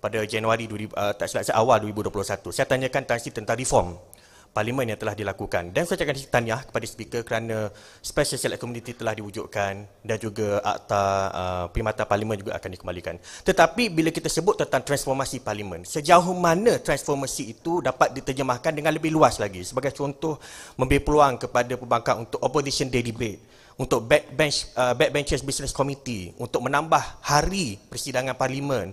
pada Januari 2000, uh, tak silap awal 2021. Saya tanyakan Tan Sri tentang reform parlimen yang telah dilakukan. Dan saya cakap tanya kepada speaker kerana special select committee telah diwujudkan dan juga akta uh, primata parlimen juga akan dikembalikan. Tetapi bila kita sebut tentang transformasi parlimen, sejauh mana transformasi itu dapat diterjemahkan dengan lebih luas lagi? Sebagai contoh, memberi peluang kepada pembangkang untuk opposition day debate, untuk backbench, uh, backbenchers business committee, untuk menambah hari persidangan parlimen,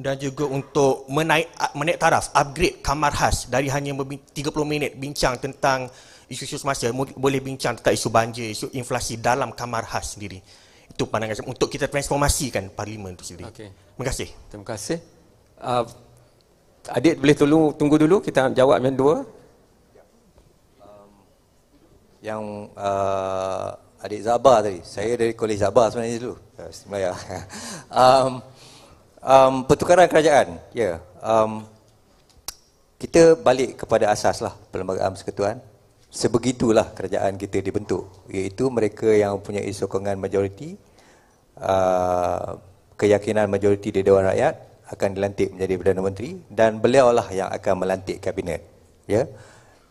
dan juga untuk menaik uh, menaik taraf upgrade kamar khas dari hanya 30 minit bincang tentang isu-isu semasa boleh bincang tentang isu banjir isu inflasi dalam kamar khas sendiri itu pandangan saya untuk kita transformasikan parlimen itu sendiri okay. terima kasih terima kasih uh, adik boleh tolong tunggu dulu kita jawab yang dua um, yang uh, adik Zabar tadi. Saya dari Kolej Zabar sebenarnya dulu. Uh, um, um, pertukaran kerajaan ya yeah. um, kita balik kepada asas lah perlembagaan persekutuan sebegitulah kerajaan kita dibentuk iaitu mereka yang punya sokongan majoriti uh, keyakinan majoriti di Dewan Rakyat akan dilantik menjadi Perdana Menteri dan beliau lah yang akan melantik kabinet ya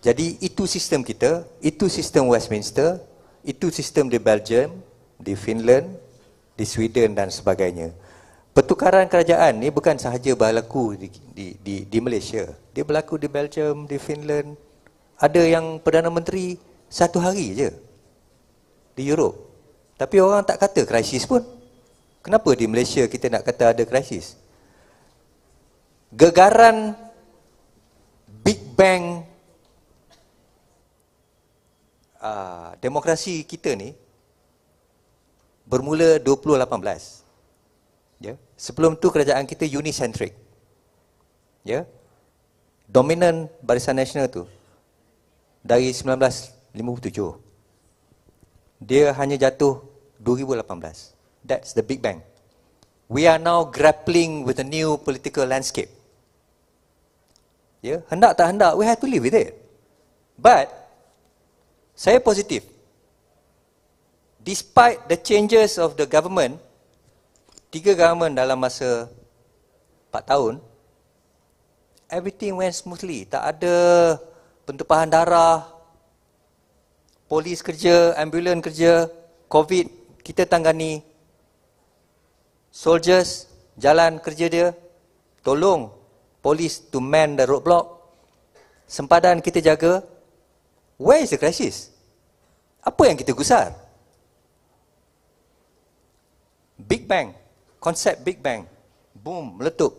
jadi itu sistem kita itu sistem Westminster itu sistem di Belgium di Finland di Sweden dan sebagainya Pertukaran kerajaan ni bukan sahaja berlaku di, di, di, di Malaysia. Dia berlaku di Belgium, di Finland. Ada yang Perdana Menteri satu hari je di Europe. Tapi orang tak kata krisis pun. Kenapa di Malaysia kita nak kata ada krisis? Gegaran Big Bang uh, demokrasi kita ni bermula 2018. Ya. Yeah. Sebelum tu kerajaan kita unicentric. Ya. Dominan Barisan Nasional tu dari 1957. Dia hanya jatuh 2018. That's the big bang. We are now grappling with a new political landscape. Ya, hendak tak hendak we have to live with it. But saya positif. Despite the changes of the government, tiga garment dalam masa 4 tahun everything went smoothly tak ada pentupahan darah polis kerja ambulans kerja covid kita tangani soldiers jalan kerja dia tolong polis to man the roadblock sempadan kita jaga where is the crisis apa yang kita gusar big bang konsep Big Bang. Boom, meletup.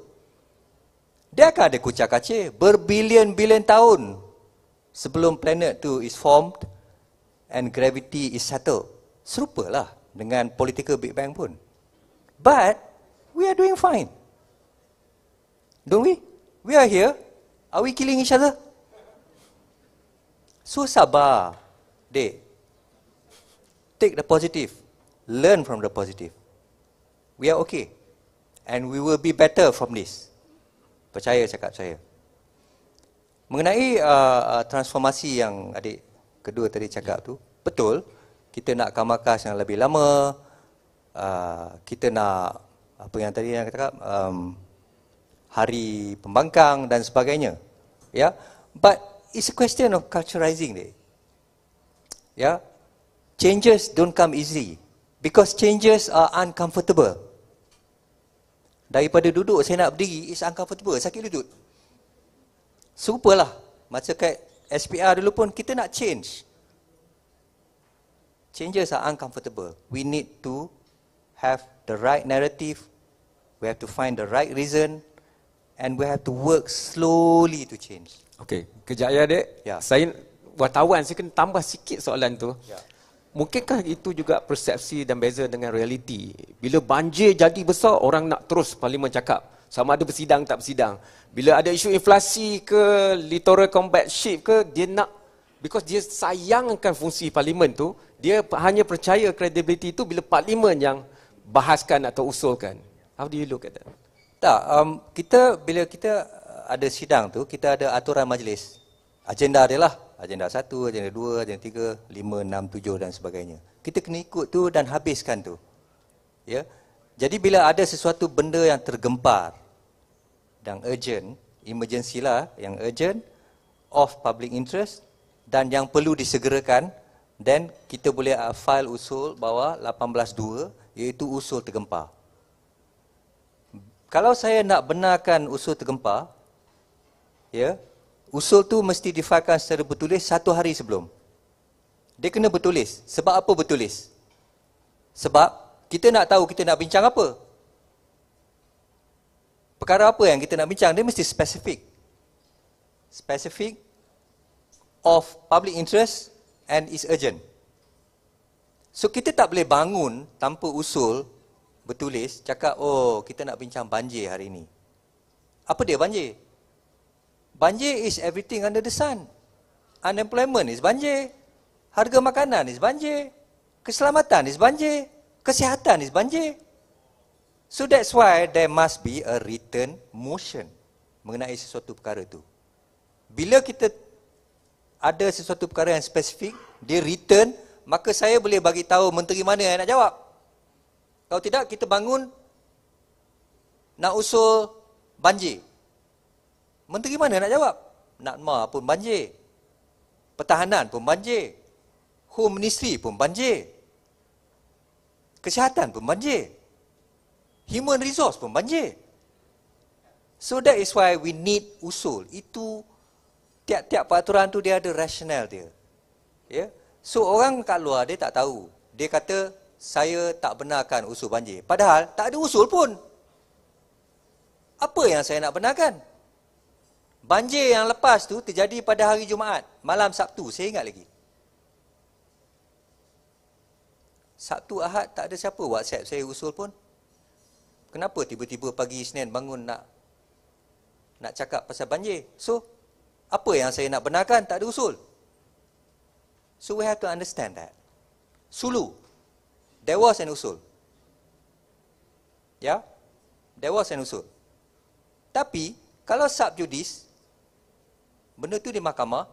Dia akan ada kucak kacir berbilion-bilion tahun sebelum planet tu is formed and gravity is settled. Serupalah dengan political Big Bang pun. But, we are doing fine. Don't we? We are here. Are we killing each other? So sabar, Dek. Take the positive. Learn from the positive we are okay. And we will be better from this. Percaya cakap saya. Mengenai uh, uh transformasi yang adik kedua tadi cakap tu, betul. Kita nak kamakas yang lebih lama. Uh, kita nak, apa yang tadi yang katakan, um, hari pembangkang dan sebagainya. Ya, yeah? But it's a question of culturizing. Ya, yeah? changes don't come easy. Because changes are uncomfortable. Daripada duduk saya nak berdiri is uncomfortable, sakit lutut. Serupalah. Macam kat SPR dulu pun kita nak change. Changes are uncomfortable. We need to have the right narrative. We have to find the right reason and we have to work slowly to change. Okay, kejap ya dek. Yeah. Saya wartawan, saya kena tambah sikit soalan tu. Yeah. Mungkinkah itu juga persepsi dan beza dengan realiti? Bila banjir jadi besar, orang nak terus parlimen cakap. Sama ada bersidang tak bersidang. Bila ada isu inflasi ke, littoral combat ship ke, dia nak because dia sayangkan fungsi parlimen tu, dia hanya percaya kredibiliti itu bila parlimen yang bahaskan atau usulkan. How do you look at that? Tak, um, kita bila kita ada sidang tu, kita ada aturan majlis. Agenda adalah agenda 1, agenda 2, agenda 3, 5, 6, 7 dan sebagainya. Kita kena ikut tu dan habiskan tu. Ya. Jadi bila ada sesuatu benda yang tergempar dan urgent, emergency lah yang urgent, of public interest dan yang perlu disegerakan, then kita boleh uh, file usul bawa 18.2 iaitu usul tergempar. Kalau saya nak benarkan usul tergempar, ya, usul tu mesti difailkan secara bertulis satu hari sebelum. Dia kena bertulis. Sebab apa bertulis? Sebab kita nak tahu kita nak bincang apa. Perkara apa yang kita nak bincang, dia mesti spesifik. Spesifik of public interest and is urgent. So kita tak boleh bangun tanpa usul bertulis cakap oh kita nak bincang banjir hari ini. Apa dia banjir? Banjir is everything under the sun. Unemployment is banjir. Harga makanan is banjir. Keselamatan is banjir. Kesihatan is banjir. So that's why there must be a written motion mengenai sesuatu perkara itu. Bila kita ada sesuatu perkara yang spesifik, dia written, maka saya boleh bagi tahu menteri mana yang nak jawab. Kalau tidak, kita bangun nak usul banjir. Menteri mana nak jawab? NAK MA pun banjir. Pertahanan pun banjir. Home Ministry pun banjir. Kesihatan pun banjir. Human resource pun banjir. So that is why we need usul. Itu tiap-tiap peraturan tu dia ada rasional dia. Yeah? So orang kat luar dia tak tahu. Dia kata saya tak benarkan usul banjir. Padahal tak ada usul pun. Apa yang saya nak benarkan? Banjir yang lepas tu terjadi pada hari Jumaat, malam Sabtu, saya ingat lagi. Sabtu Ahad tak ada siapa WhatsApp saya usul pun. Kenapa tiba-tiba pagi Isnin bangun nak nak cakap pasal banjir? So, apa yang saya nak benarkan tak ada usul. So we have to understand that. Sulu. There was an usul. Ya? Yeah? There was an usul. Tapi, kalau subjudice, benda tu di mahkamah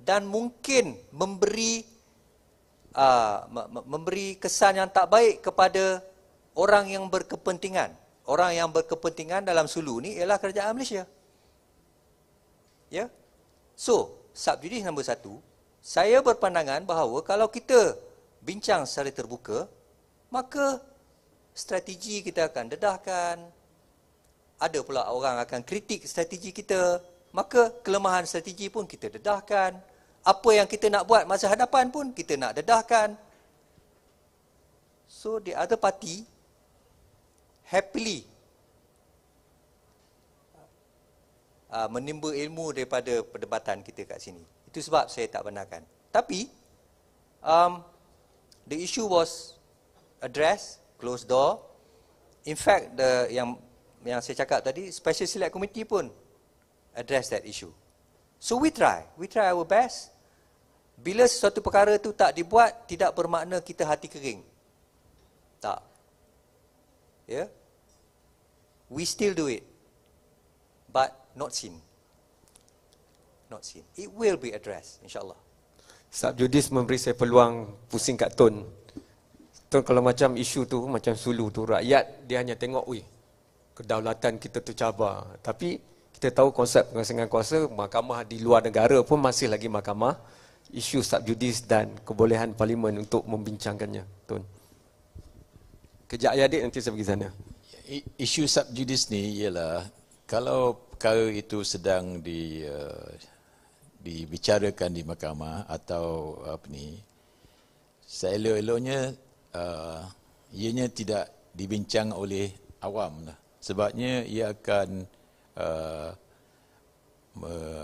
dan mungkin memberi uh, memberi kesan yang tak baik kepada orang yang berkepentingan. Orang yang berkepentingan dalam sulu ni ialah kerajaan Malaysia. Ya. So, subjudis nombor satu, saya berpandangan bahawa kalau kita bincang secara terbuka, maka strategi kita akan dedahkan. Ada pula orang akan kritik strategi kita maka kelemahan strategi pun kita dedahkan. Apa yang kita nak buat masa hadapan pun kita nak dedahkan. So the other party happily uh, menimba ilmu daripada perdebatan kita kat sini. Itu sebab saya tak benarkan. Tapi um, the issue was addressed, closed door. In fact, the yang yang saya cakap tadi, special select committee pun address that issue. So we try, we try our best. Bila sesuatu perkara itu tak dibuat, tidak bermakna kita hati kering. Tak. Ya. Yeah? We still do it. But not seen. Not seen. It will be addressed, insyaAllah. Sub Judis memberi saya peluang pusing kat Tun. Tun kalau macam isu tu, macam sulu tu, rakyat dia hanya tengok, ui, kedaulatan kita tercabar. Tapi kita tahu konsep pengasingan kuasa mahkamah di luar negara pun masih lagi mahkamah isu sub subjudis dan kebolehan parlimen untuk membincangkannya tuan kejap ya adik nanti saya pergi sana isu subjudis ni ialah kalau perkara itu sedang di uh, dibicarakan di mahkamah atau apa ni saya elok-eloknya uh, ianya tidak dibincang oleh awam lah. sebabnya ia akan uh,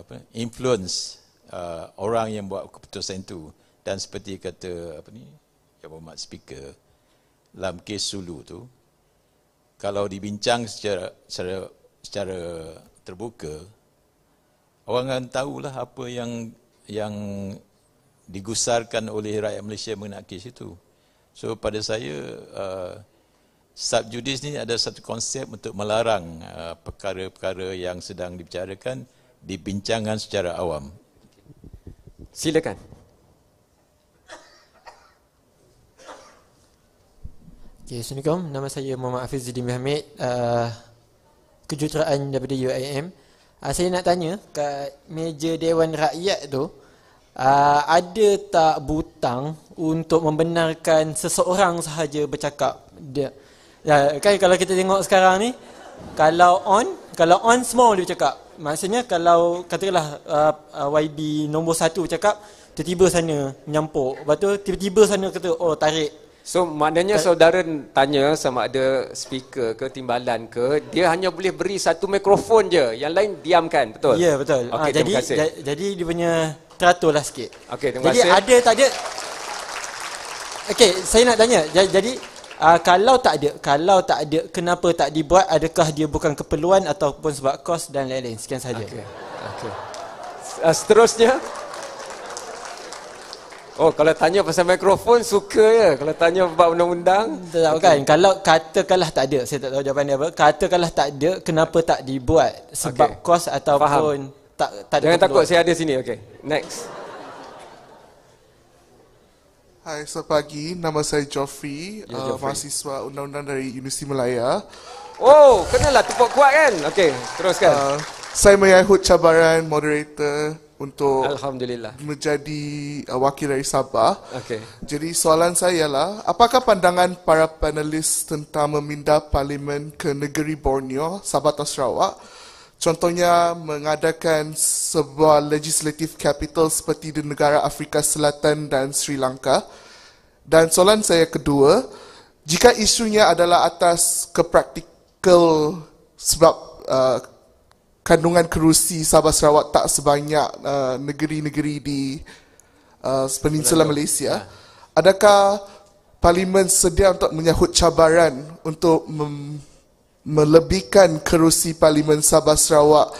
apa influence uh, orang yang buat keputusan itu dan seperti kata apa ni yang speaker dalam kes Sulu tu kalau dibincang secara secara, secara terbuka orang akan tahulah apa yang yang digusarkan oleh rakyat Malaysia mengenai kes itu so pada saya uh, subjudis ni ada satu konsep untuk melarang uh, perkara-perkara yang sedang dibicarakan dibincangkan secara awam. Silakan. Okay, Assalamualaikum. Nama saya Muhammad Hafiz Zidin Mahmud. Uh, kejuruteraan daripada UIM. Uh, saya nak tanya kat meja Dewan Rakyat tu uh, ada tak butang untuk membenarkan seseorang sahaja bercakap dia, Ya, kan kalau kita tengok sekarang ni, kalau on, kalau on semua boleh cakap. Maksudnya kalau katakanlah uh, uh YB nombor satu cakap, tiba-tiba sana menyampuk. Lepas tu tiba-tiba sana kata, oh tarik. So maknanya kan? saudara tanya sama ada speaker ke timbalan ke dia hanya boleh beri satu mikrofon je yang lain diamkan betul? Ya yeah, betul. Okay, ha, ah, jadi j- jadi dia punya teraturlah sikit. Okey terima jadi, kasih. Jadi ada tak ada Okey saya nak tanya jadi uh, kalau tak ada kalau tak ada kenapa tak dibuat adakah dia bukan keperluan ataupun sebab kos dan lain-lain sekian saja okey okey uh, seterusnya Oh, kalau tanya pasal mikrofon, suka ya. Kalau tanya buat undang-undang. Tak, lah, okay. kan? Kalau katakanlah tak ada, saya tak tahu jawapan dia apa. Katakanlah tak ada, kenapa tak dibuat? Sebab okay. kos ataupun Faham. tak, tak ada Jangan keperluan. takut, saya ada sini. Okay, next. Hai, selamat pagi. Nama saya Joffrey, ya, uh, mahasiswa undang-undang dari Universiti Malaya. Oh, kenalah tepuk kuat kan? Okey, teruskan. Uh, saya menyahut cabaran moderator untuk Alhamdulillah. menjadi uh, wakil dari Sabah. Okay. Jadi soalan saya ialah, apakah pandangan para panelis tentang memindah parlimen ke negeri Borneo, Sabah atau Sarawak? Contohnya mengadakan sebuah legislative capital seperti di negara Afrika Selatan dan Sri Lanka. Dan soalan saya kedua, jika isunya adalah atas kepraktikal sebab uh, kandungan kerusi Sabah Sarawak tak sebanyak uh, negeri-negeri di uh, peninsula Malaysia, ya. adakah parlimen sedia untuk menyahut cabaran untuk mem- melebihkan kerusi Parlimen Sabah Sarawak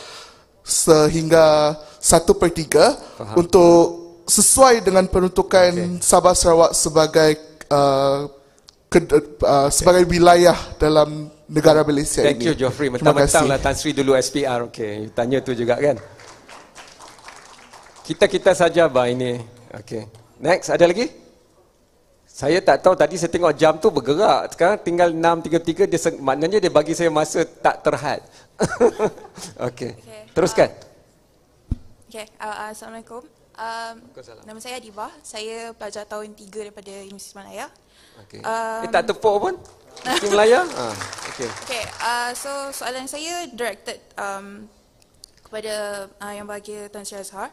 sehingga 1 per 3 untuk sesuai dengan peruntukan okay. Sabah Sarawak sebagai uh, ke, uh, sebagai okay. wilayah dalam negara Malaysia Thank ini. Thank you Geoffrey. Mentang-mentang lah Tan Sri dulu SPR. Okay, tanya tu juga kan. Kita-kita saja bah ini. Okay, Next, ada lagi? Saya tak tahu tadi saya tengok jam tu bergerak. Sekarang tinggal 6.33 dia maknanya dia bagi saya masa tak terhad. okey. Okay. Teruskan. Uh, okey. Uh, Assalamualaikum. Um, nama saya Adiba. Saya pelajar tahun 3 daripada Universiti Malaya. Okey. Um, eh, tak tepuk pun. Universiti Malaya. Ah, Okay, Okey. Uh, so soalan saya directed um, kepada uh, yang bagi Tan Syazhar. Uh,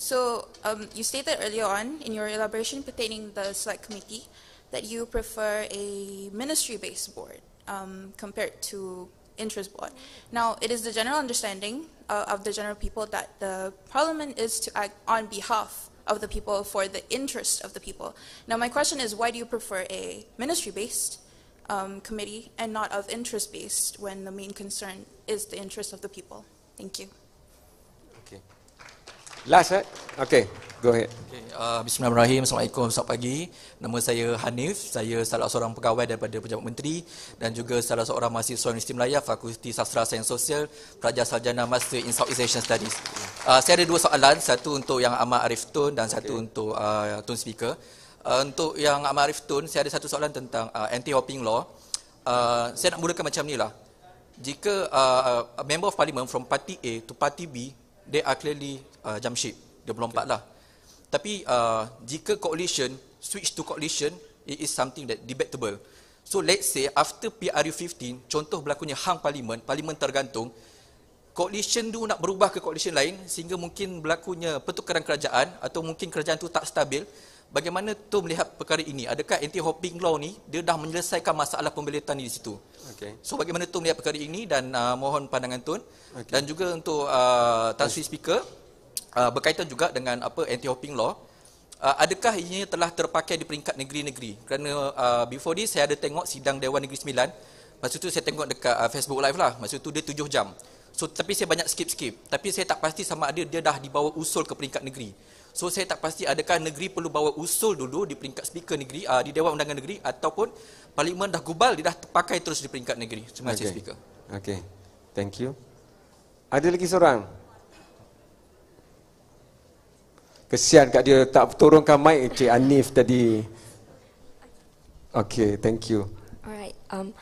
So um, you stated earlier on in your elaboration pertaining the select committee that you prefer a ministry-based board um, compared to interest board. Now, it is the general understanding uh, of the general people that the parliament is to act on behalf of the people for the interest of the people. Now, my question is, why do you prefer a ministry-based um, committee and not of interest-based when the main concern is the interest of the people? Thank you. Last eh? Okay, go ahead. Uh, Bismillahirrahmanirrahim. Assalamualaikum. Selamat pagi. Nama saya Hanif. Saya salah seorang pegawai daripada Pejabat Menteri dan juga salah seorang mahasiswa Universiti Melayu Fakulti Sastra Sains Sosial Pelajar Sarjana Master in Southeast Asian Studies. Uh, saya ada dua soalan. Satu untuk yang Ahmad Arif Tun dan satu okay. untuk uh, Tun Speaker. Uh, untuk yang Ahmad Arif Tun, saya ada satu soalan tentang uh, anti-hopping law. Uh, saya nak mulakan macam ni lah. Jika uh, uh member of parliament from party A to party B, they are clearly uh, jamship 24 okay. lah tapi uh, jika coalition switch to coalition it is something that debatable so let's say after PRU 15 contoh berlakunya hang parlimen parlimen tergantung coalition tu nak berubah ke coalition lain sehingga mungkin berlakunya pertukaran kerajaan atau mungkin kerajaan tu tak stabil bagaimana tu melihat perkara ini adakah anti hopping law ni dia dah menyelesaikan masalah pembelitan di situ Okay. so bagaimana tu melihat perkara ini dan uh, mohon pandangan tun okay. dan juga untuk uh, tasri speaker Uh, berkaitan juga dengan apa anti-hopping law. Uh, adakah ini telah terpakai di peringkat negeri-negeri? Kerana uh, before this saya ada tengok sidang Dewan Negeri Sembilan. Masa tu saya tengok dekat Facebook Live lah. Masa tu dia tujuh jam. So tapi saya banyak skip-skip. Tapi saya tak pasti sama ada dia dah dibawa usul ke peringkat negeri. So saya tak pasti adakah negeri perlu bawa usul dulu di peringkat speaker negeri, di Dewan Undangan Negeri ataupun parlimen dah gubal dia dah terpakai terus di peringkat negeri. Terima kasih okay. speaker. Okay. Thank you. Ada lagi seorang? Kesian kat dia tak turunkan mic Cik Anif tadi. Okay, thank you. Alright. Um,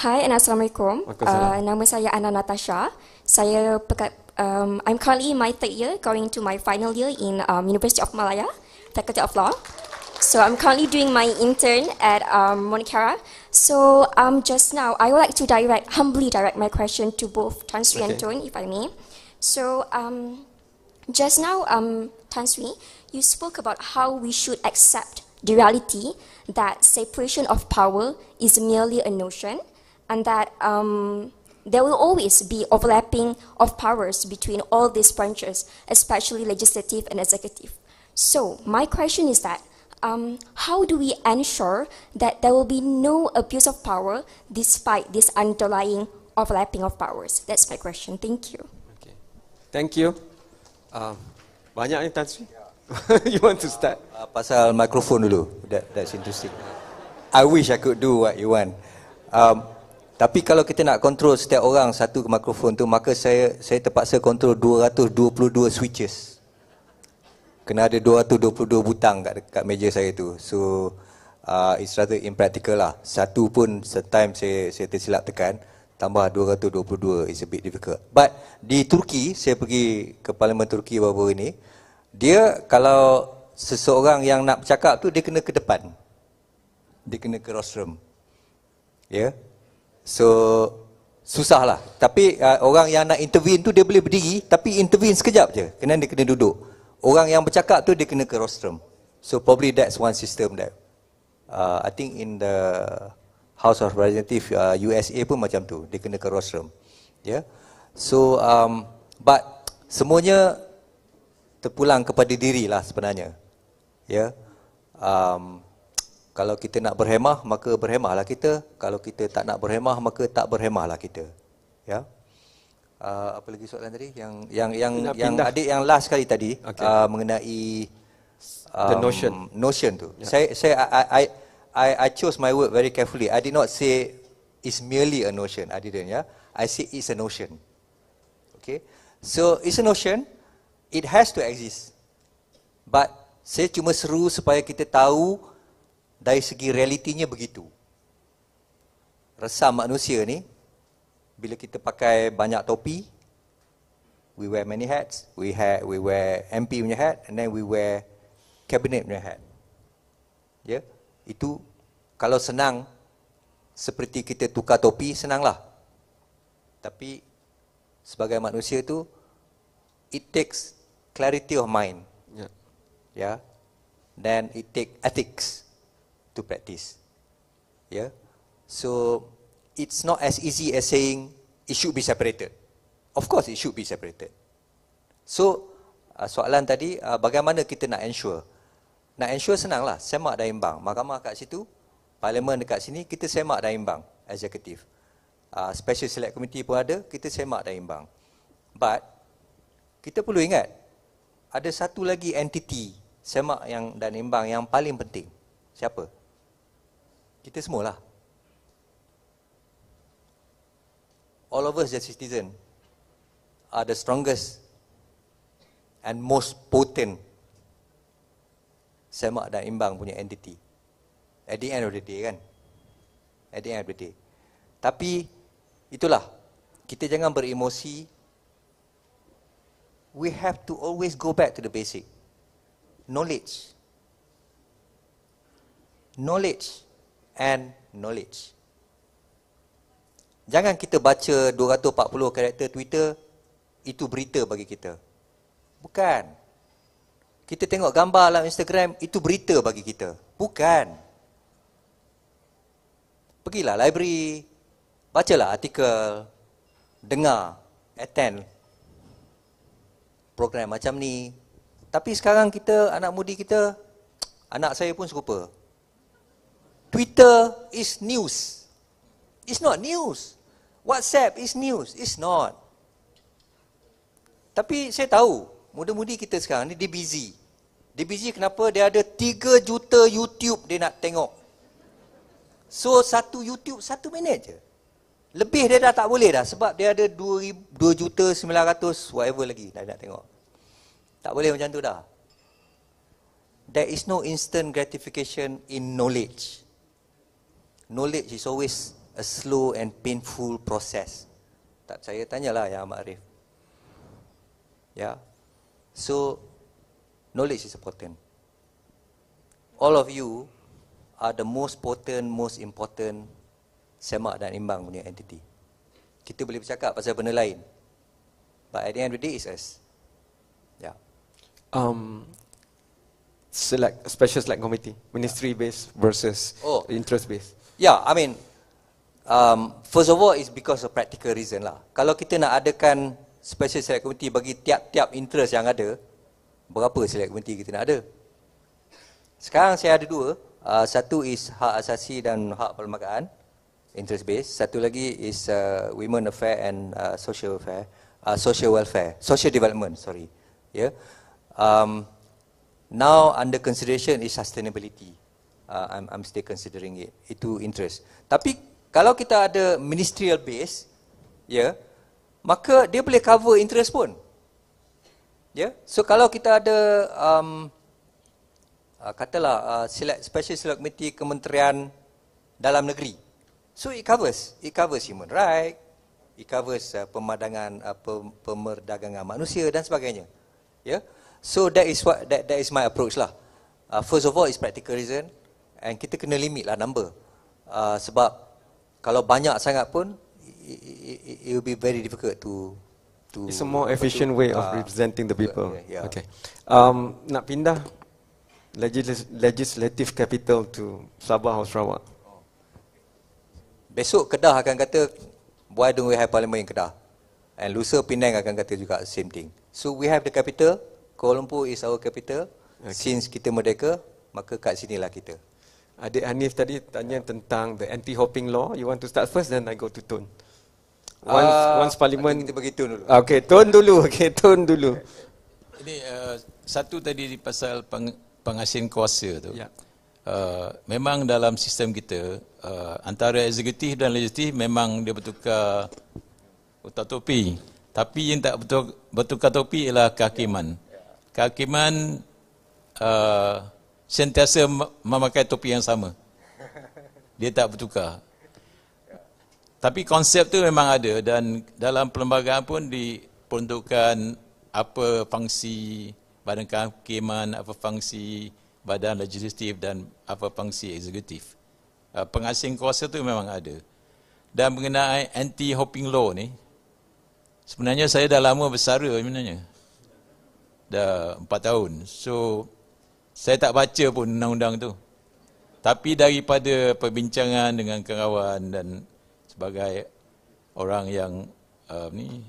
hi and assalamualaikum. Uh, nama saya Anna Natasha. Saya pekat, um, I'm currently my third year, going to my final year in um, University of Malaya, Faculty of Law. So I'm currently doing my intern at um, Monikara. So um, just now, I would like to direct, humbly direct my question to both Tan Sri okay. and Tun, if I may. So um, Just now, um, Tan Sui, you spoke about how we should accept the reality that separation of power is merely a notion and that um, there will always be overlapping of powers between all these branches, especially legislative and executive. So, my question is that um, how do we ensure that there will be no abuse of power despite this underlying overlapping of powers? That's my question. Thank you. Okay. Thank you. Um, banyak ni Tan Sri? you want to start? Uh, pasal mikrofon dulu. That, that's interesting. I wish I could do what you want. Um, tapi kalau kita nak kontrol setiap orang satu mikrofon tu, maka saya saya terpaksa kontrol 222 switches. Kena ada 222 butang kat, kat meja saya tu. So, uh, it's rather impractical lah. Satu pun setime saya, saya tersilap tekan, tambah 222 is a bit difficult. But di Turki, saya pergi ke Parlimen Turki baru-baru ini, dia kalau seseorang yang nak bercakap tu dia kena ke depan. Dia kena ke rostrum. Ya. Yeah? So susahlah. Tapi uh, orang yang nak intervene tu dia boleh berdiri tapi intervene sekejap je. Kena dia kena duduk. Orang yang bercakap tu dia kena ke rostrum. So probably that's one system that uh, I think in the House of Representatives uh, USA pun macam tu dia kena ke rostrum ya yeah? so um, but semuanya terpulang kepada dirilah sebenarnya ya yeah? um, kalau kita nak berhemah maka berhemahlah kita kalau kita tak nak berhemah maka tak berhemahlah kita ya yeah? uh, apa lagi soalan tadi yang yang yang nak yang pindah. adik yang last kali tadi okay. uh, mengenai um, the notion um, notion tu yeah. saya saya I, I, I, I, I chose my word very carefully. I did not say it's merely a notion. I didn't, yeah. I say it's a notion. Okay? So it's a notion. It has to exist. But saya cuma seru supaya kita tahu dari segi realitinya begitu. Resam manusia ni, bila kita pakai banyak topi, we wear many hats. We had, we wear MP punya hat and then we wear cabinet punya hat. Yeah? Itu kalau senang seperti kita tukar topi senanglah. Tapi sebagai manusia itu it takes clarity of mind. Ya. Yeah. Yeah? Then it take ethics to practice. Ya. Yeah? So it's not as easy as saying it should be separated. Of course it should be separated. So uh, soalan tadi uh, bagaimana kita nak ensure nak ensure senanglah, semak dan imbang. Mahkamah kat situ, parlimen dekat sini, kita semak dan imbang, eksekutif. Uh, ah, special select committee pun ada, kita semak dan imbang. But, kita perlu ingat, ada satu lagi entiti semak yang dan imbang yang paling penting. Siapa? Kita semualah. All of us as citizen are the strongest and most potent semak dan imbang punya entity. At the end of the day kan? At the end of the day. Tapi, itulah. Kita jangan beremosi. We have to always go back to the basic. Knowledge. Knowledge and knowledge. Jangan kita baca 240 karakter Twitter, itu berita bagi kita. Bukan kita tengok gambar dalam Instagram, itu berita bagi kita. Bukan. Pergilah library, bacalah artikel, dengar, attend program macam ni. Tapi sekarang kita, anak mudi kita, anak saya pun serupa. Twitter is news. It's not news. WhatsApp is news. It's not. Tapi saya tahu, Muda-mudi kita sekarang ni dia busy. Dia busy kenapa? Dia ada 3 juta YouTube dia nak tengok. So satu YouTube satu minit je. Lebih dia dah tak boleh dah sebab dia ada 2 juta 900 whatever lagi dah nak tengok. Tak boleh macam tu dah. There is no instant gratification in knowledge. Knowledge is always a slow and painful process. Tak percaya, tanyalah Yang Amat Arif. Ya, yeah. So, knowledge is important. All of you are the most potent, most important semak dan imbang punya entity. Kita boleh bercakap pasal benda lain. But at the end of the day, it's us. Yeah. Um, select special select committee, ministry based versus oh. interest based. Yeah, I mean, um, first of all, it's because of practical reason lah. Kalau kita nak adakan special select committee bagi tiap-tiap interest yang ada berapa select committee kita nak ada sekarang saya ada dua uh, satu is hak asasi dan hak perlembagaan interest based satu lagi is uh, women affair and uh, social affair, uh, social welfare social development sorry ya yeah. um now under consideration is sustainability uh, i'm i'm still considering it itu interest tapi kalau kita ada ministerial base ya yeah, maka dia boleh cover interest pun. Ya. Yeah? So kalau kita ada um, uh, katalah uh, select special select committee Kementerian Dalam Negeri. So it covers, it covers human right, it covers uh, pemadangan uh, pem- pemerdagangan manusia dan sebagainya. Ya. Yeah? So that is what that that is my approach lah. Uh, first of all is practical reason and kita kena limit lah number. Uh, sebab kalau banyak sangat pun it, it will be very difficult to to it's a more efficient to, way of uh, representing the people yeah, yeah. okay um nak pindah legis legislative capital to Sabah or Sarawak besok Kedah akan kata why don't we have parliament in Kedah and Lusa Penang akan kata juga same thing so we have the capital Kuala Lumpur is our capital okay. since kita merdeka maka kat sinilah kita Adik Hanif tadi tanya tentang the anti-hopping law. You want to start first, then I go to tone once uh, once parliament kita bagi tone dulu. Okey, tone dulu. Okey, tone dulu. Ini uh, satu tadi di pasal peng, pengasin kuasa tu. Ya. Uh, memang dalam sistem kita uh, antara eksekutif dan legislatif memang dia bertukar utak topi. Tapi yang tak betul bertukar topi ialah kehakiman. Kehakiman uh, sentiasa memakai topi yang sama. Dia tak bertukar. Tapi konsep tu memang ada dan dalam perlembagaan pun diperuntukkan apa fungsi badan kehakiman, apa fungsi badan legislatif dan apa fungsi eksekutif. Ah, pengasing kuasa tu memang ada. Dan mengenai anti-hopping law ni, sebenarnya saya dah lama bersara sebenarnya. Dah empat tahun. So, saya tak baca pun undang-undang tu. Tapi daripada perbincangan dengan kawan dan sebagai orang yang uh, ni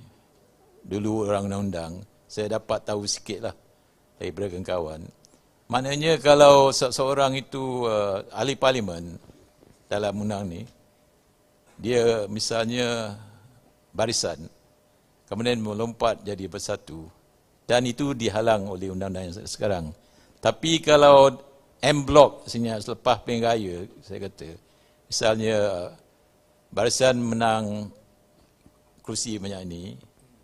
dulu orang undang-undang saya dapat tahu sikitlah daripada kawan-kawan maknanya kalau seorang itu uh, ahli parlimen dalam undang ni dia misalnya barisan kemudian melompat jadi bersatu dan itu dihalang oleh undang-undang yang sekarang tapi kalau M block sebenarnya selepas pengaya saya kata misalnya uh, barisan menang kerusi banyak ini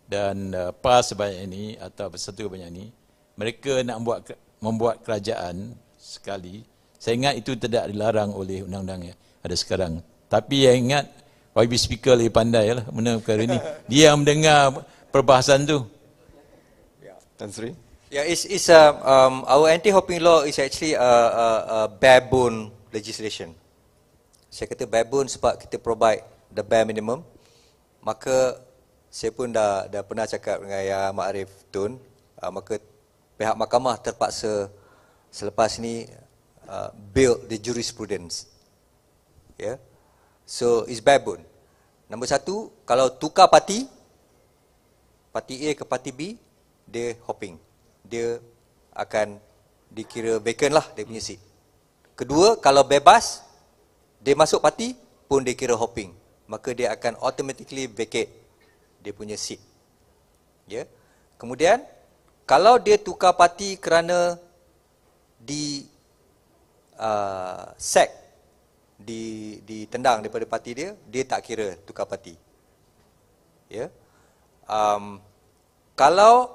dan uh, PAS sebanyak ini atau bersatu banyak ini mereka nak membuat membuat kerajaan sekali saya ingat itu tidak dilarang oleh undang-undang yang ada sekarang tapi yang ingat YB Speaker lebih pandai lah mengenai perkara ini dia yang mendengar perbahasan tu ya. Tan Sri Yeah, it's, it's a, um, um, our anti-hopping law is actually a, a, a bare-bone legislation saya kata bare bone sebab kita provide the bare minimum maka saya pun dah dah pernah cakap dengan yang Makrif Tun uh, maka pihak mahkamah terpaksa selepas ni uh, build the jurisprudence yeah? so it's bare bone nombor satu kalau tukar parti parti A ke parti B dia hopping dia akan dikira vacant lah dia punya hmm. seat kedua kalau bebas dia masuk parti pun dia kira hopping maka dia akan automatically vacate dia punya seat ya yeah. kemudian kalau dia tukar parti kerana di uh, sack di ditendang daripada parti dia dia tak kira tukar parti ya yeah. um, kalau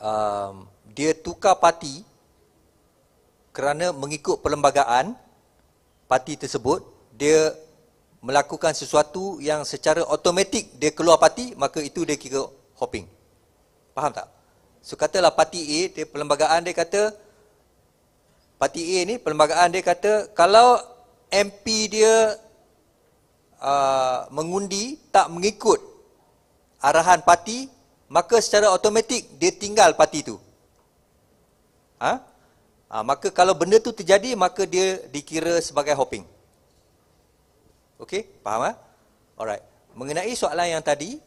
um, dia tukar parti kerana mengikut perlembagaan parti tersebut dia melakukan sesuatu yang secara automatik dia keluar parti maka itu dia kira hopping faham tak so katalah parti A dia perlembagaan dia kata parti A ni perlembagaan dia kata kalau MP dia uh, mengundi tak mengikut arahan parti maka secara automatik dia tinggal parti tu ha Ha, maka kalau benda tu terjadi, maka dia dikira sebagai hoping. Okey, faham eh? Alright. Mengenai soalan yang tadi,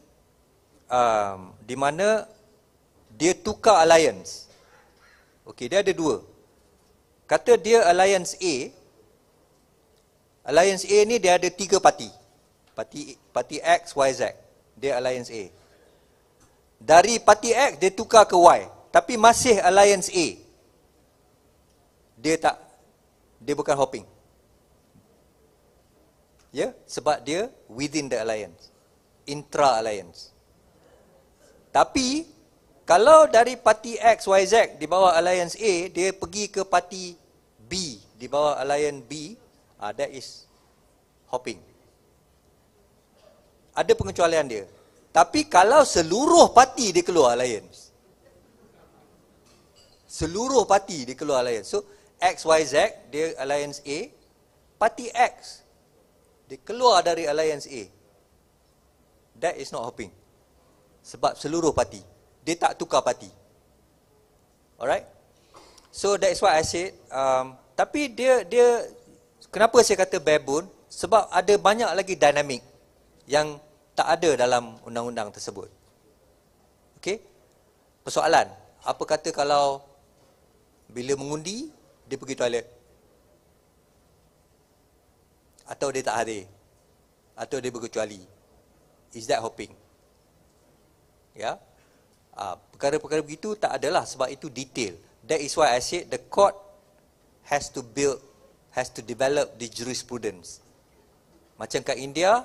um, di mana dia tukar alliance. Okey, dia ada dua. Kata dia alliance A, alliance A ni dia ada tiga parti. Parti parti X, Y, Z. Dia alliance A. Dari parti X, dia tukar ke Y. Tapi masih alliance A dia tak dia bukan hopping. Ya, sebab dia within the alliance. Intra alliance. Tapi kalau dari parti X, Y, Z di bawah alliance A, dia pergi ke parti B di bawah alliance B, uh, that is hopping. Ada pengecualian dia. Tapi kalau seluruh parti dia keluar alliance. Seluruh parti dia keluar alliance. So, X, Y, Z, dia Alliance A. Parti X, dia keluar dari Alliance A. That is not hoping. Sebab seluruh parti. Dia tak tukar parti. Alright? So that is why I said. Um, tapi dia, dia kenapa saya kata babun? Sebab ada banyak lagi dinamik yang tak ada dalam undang-undang tersebut. Okay? Persoalan, apa kata kalau bila mengundi, dia pergi toilet. Atau dia tak hadir. Atau dia berkecuali. Is that hoping? Ya. Yeah? Uh, perkara-perkara begitu tak adalah sebab itu detail. That is why I said the court has to build, has to develop the jurisprudence. Macam kat India,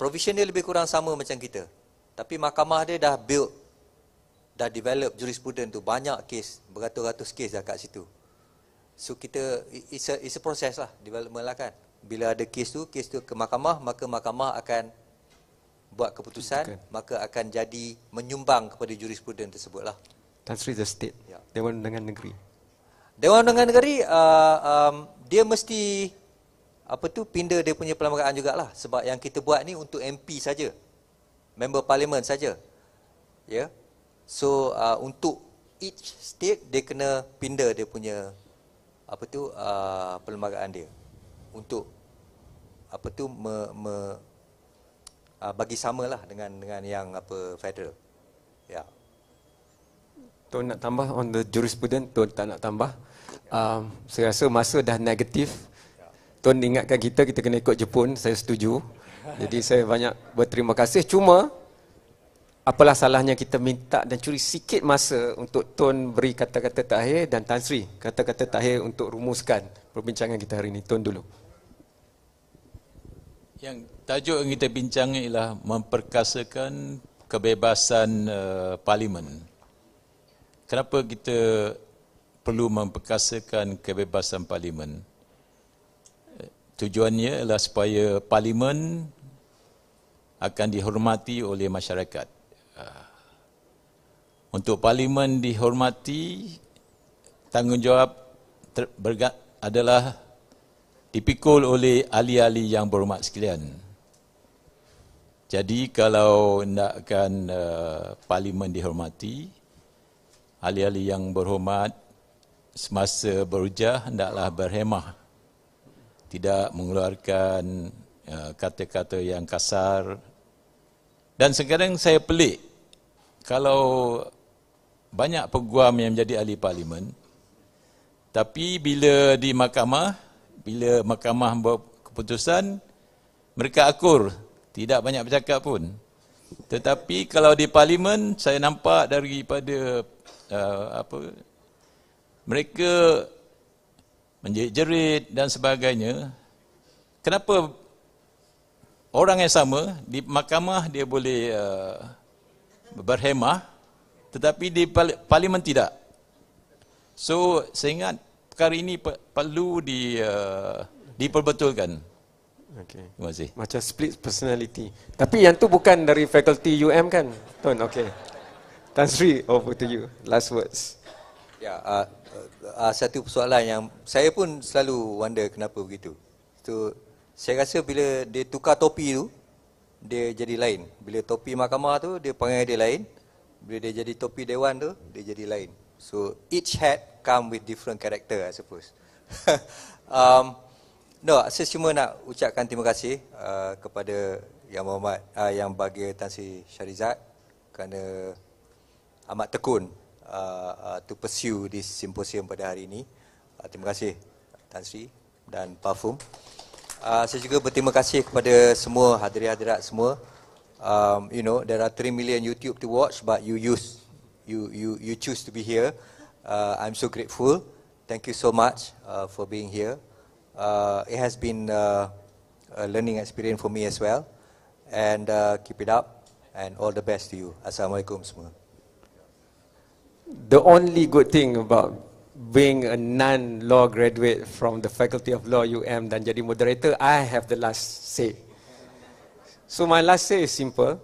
provision dia lebih kurang sama macam kita. Tapi mahkamah dia dah build, dah develop jurisprudence tu. Banyak kes, beratus-ratus kes dah kat situ. So kita it's a it's a process lah development lah kan. Bila ada kes tu, kes tu ke mahkamah, maka mahkamah akan buat keputusan, Bukan. maka akan jadi menyumbang kepada jurisprudence tersebut lah. That's the state. Yeah. Ya. Dewan Undangan Negeri. Dewan Undangan Negeri uh, um, dia mesti apa tu pindah dia punya perlembagaan jugalah sebab yang kita buat ni untuk MP saja. Member parlimen saja. Ya. Yeah. So uh, untuk each state dia kena pindah dia punya apa tu uh, perlembagaan dia untuk apa tu me, me, uh, bagi samalah dengan dengan yang apa federal ya yeah. tuan nak tambah on the jurisprudence tuan tak nak tambah yeah. um, saya rasa masa dah negatif yeah. tuan ingatkan kita kita kena ikut Jepun saya setuju jadi saya banyak berterima kasih cuma apalah salahnya kita minta dan curi sikit masa untuk Tun beri kata-kata terakhir dan Tan Sri kata-kata terakhir untuk rumuskan perbincangan kita hari ini. Tun dulu. Yang tajuk yang kita bincang ialah memperkasakan kebebasan uh, parlimen. Kenapa kita perlu memperkasakan kebebasan parlimen? Tujuannya ialah supaya parlimen akan dihormati oleh masyarakat. Ah. Untuk parlimen dihormati, tanggungjawab adalah dipikul oleh ahli-ahli yang berhormat sekalian. Jadi kalau hendakkan eh, parlimen dihormati, ahli-ahli yang berhormat semasa berujah hendaklah berhemah. Tidak mengeluarkan eh, kata-kata yang kasar. Dan sekarang saya pelik kalau banyak peguam yang menjadi ahli parlimen tapi bila di mahkamah bila mahkamah buat keputusan mereka akur tidak banyak bercakap pun tetapi kalau di parlimen saya nampak daripada uh, apa mereka menjerit dan sebagainya kenapa orang yang sama di mahkamah dia boleh uh, berhemah tetapi di parlimen tidak. So saya ingat perkara ini perlu di uh, diperbetulkan. Okey. Terima kasih. Macam split personality. Tapi yang tu bukan dari faculty UM kan? Tuan, okey. Tan Sri, over to you. Last words. Ya, uh, uh, uh satu persoalan yang saya pun selalu wonder kenapa begitu. Tu so, saya rasa bila dia tukar topi tu, dia jadi lain. Bila topi mahkamah tu, dia panggil dia lain. Bila dia jadi topi dewan tu, dia jadi lain. So, each hat come with different character, I suppose. um, no, saya cuma nak ucapkan terima kasih uh, kepada Yang Muhammad, uh, Yang bagi Tan Sri Syarizat kerana amat tekun uh, uh, to pursue this symposium pada hari ini. Uh, terima kasih Tan Sri dan Parfum. Ah, saya juga berterima kasih kepada semua hadirat-hadirat semua. Um, you know, there are 3 million YouTube to watch, but you use, you you you choose to be here. Uh, I'm so grateful. Thank you so much uh, for being here. Uh, it has been uh, a learning experience for me as well. And uh, keep it up. And all the best to you. Assalamualaikum semua. The only good thing about being a non-law graduate from the Faculty of Law UM dan jadi moderator, I have the last say. So my last say is simple.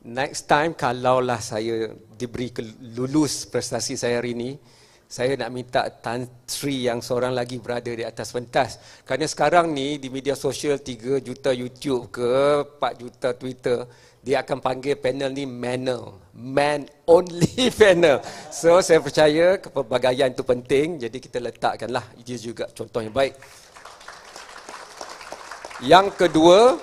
Next time kalaulah saya diberi lulus prestasi saya hari ini, saya nak minta Tan Sri yang seorang lagi berada di atas pentas. Kerana sekarang ni di media sosial 3 juta YouTube ke 4 juta Twitter, dia akan panggil panel ni manel. Man only panel. So saya percaya kepelbagaian itu penting. Jadi kita letakkanlah dia juga contoh yang baik. Yang kedua,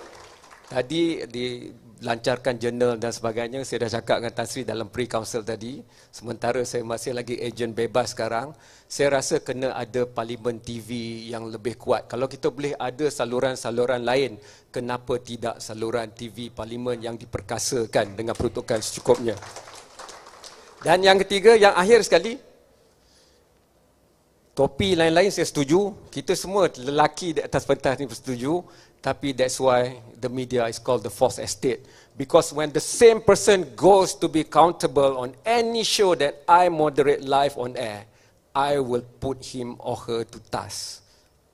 tadi dilancarkan jurnal dan sebagainya. Saya dah cakap dengan Tan Sri dalam pre-council tadi. Sementara saya masih lagi ejen bebas sekarang. Saya rasa kena ada Parlimen TV yang lebih kuat. Kalau kita boleh ada saluran-saluran lain kenapa tidak saluran TV Parlimen yang diperkasakan dengan peruntukan secukupnya. Dan yang ketiga, yang akhir sekali, topi lain-lain saya setuju. Kita semua lelaki di atas pentas ini bersetuju. Tapi that's why the media is called the false estate. Because when the same person goes to be accountable on any show that I moderate live on air, I will put him or her to task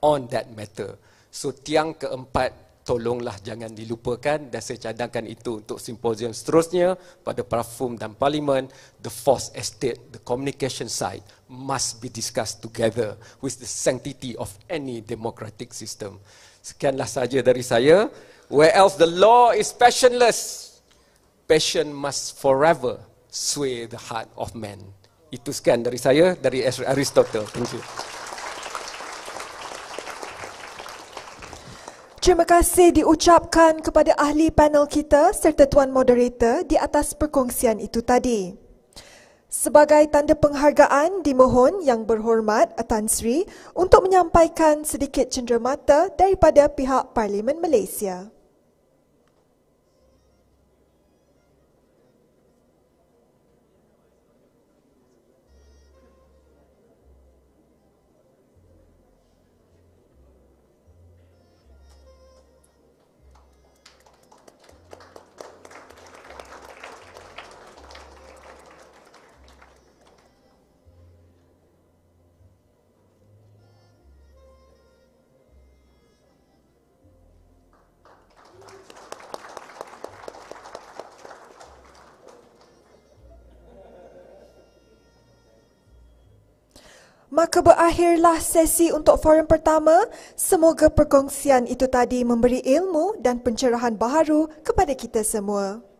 on that matter. So tiang keempat tolonglah jangan dilupakan dan saya cadangkan itu untuk simposium seterusnya pada Parfum dan Parlimen, the force estate, the communication side must be discussed together with the sanctity of any democratic system. Sekianlah saja dari saya. Where else the law is passionless, passion must forever sway the heart of man. Itu sekian dari saya, dari Aristotle. Thank you. Terima kasih diucapkan kepada ahli panel kita serta tuan moderator di atas perkongsian itu tadi. Sebagai tanda penghargaan, dimohon yang berhormat Tan Sri untuk menyampaikan sedikit cenderamata daripada pihak Parlimen Malaysia. Maka berakhirlah sesi untuk forum pertama. Semoga perkongsian itu tadi memberi ilmu dan pencerahan baharu kepada kita semua.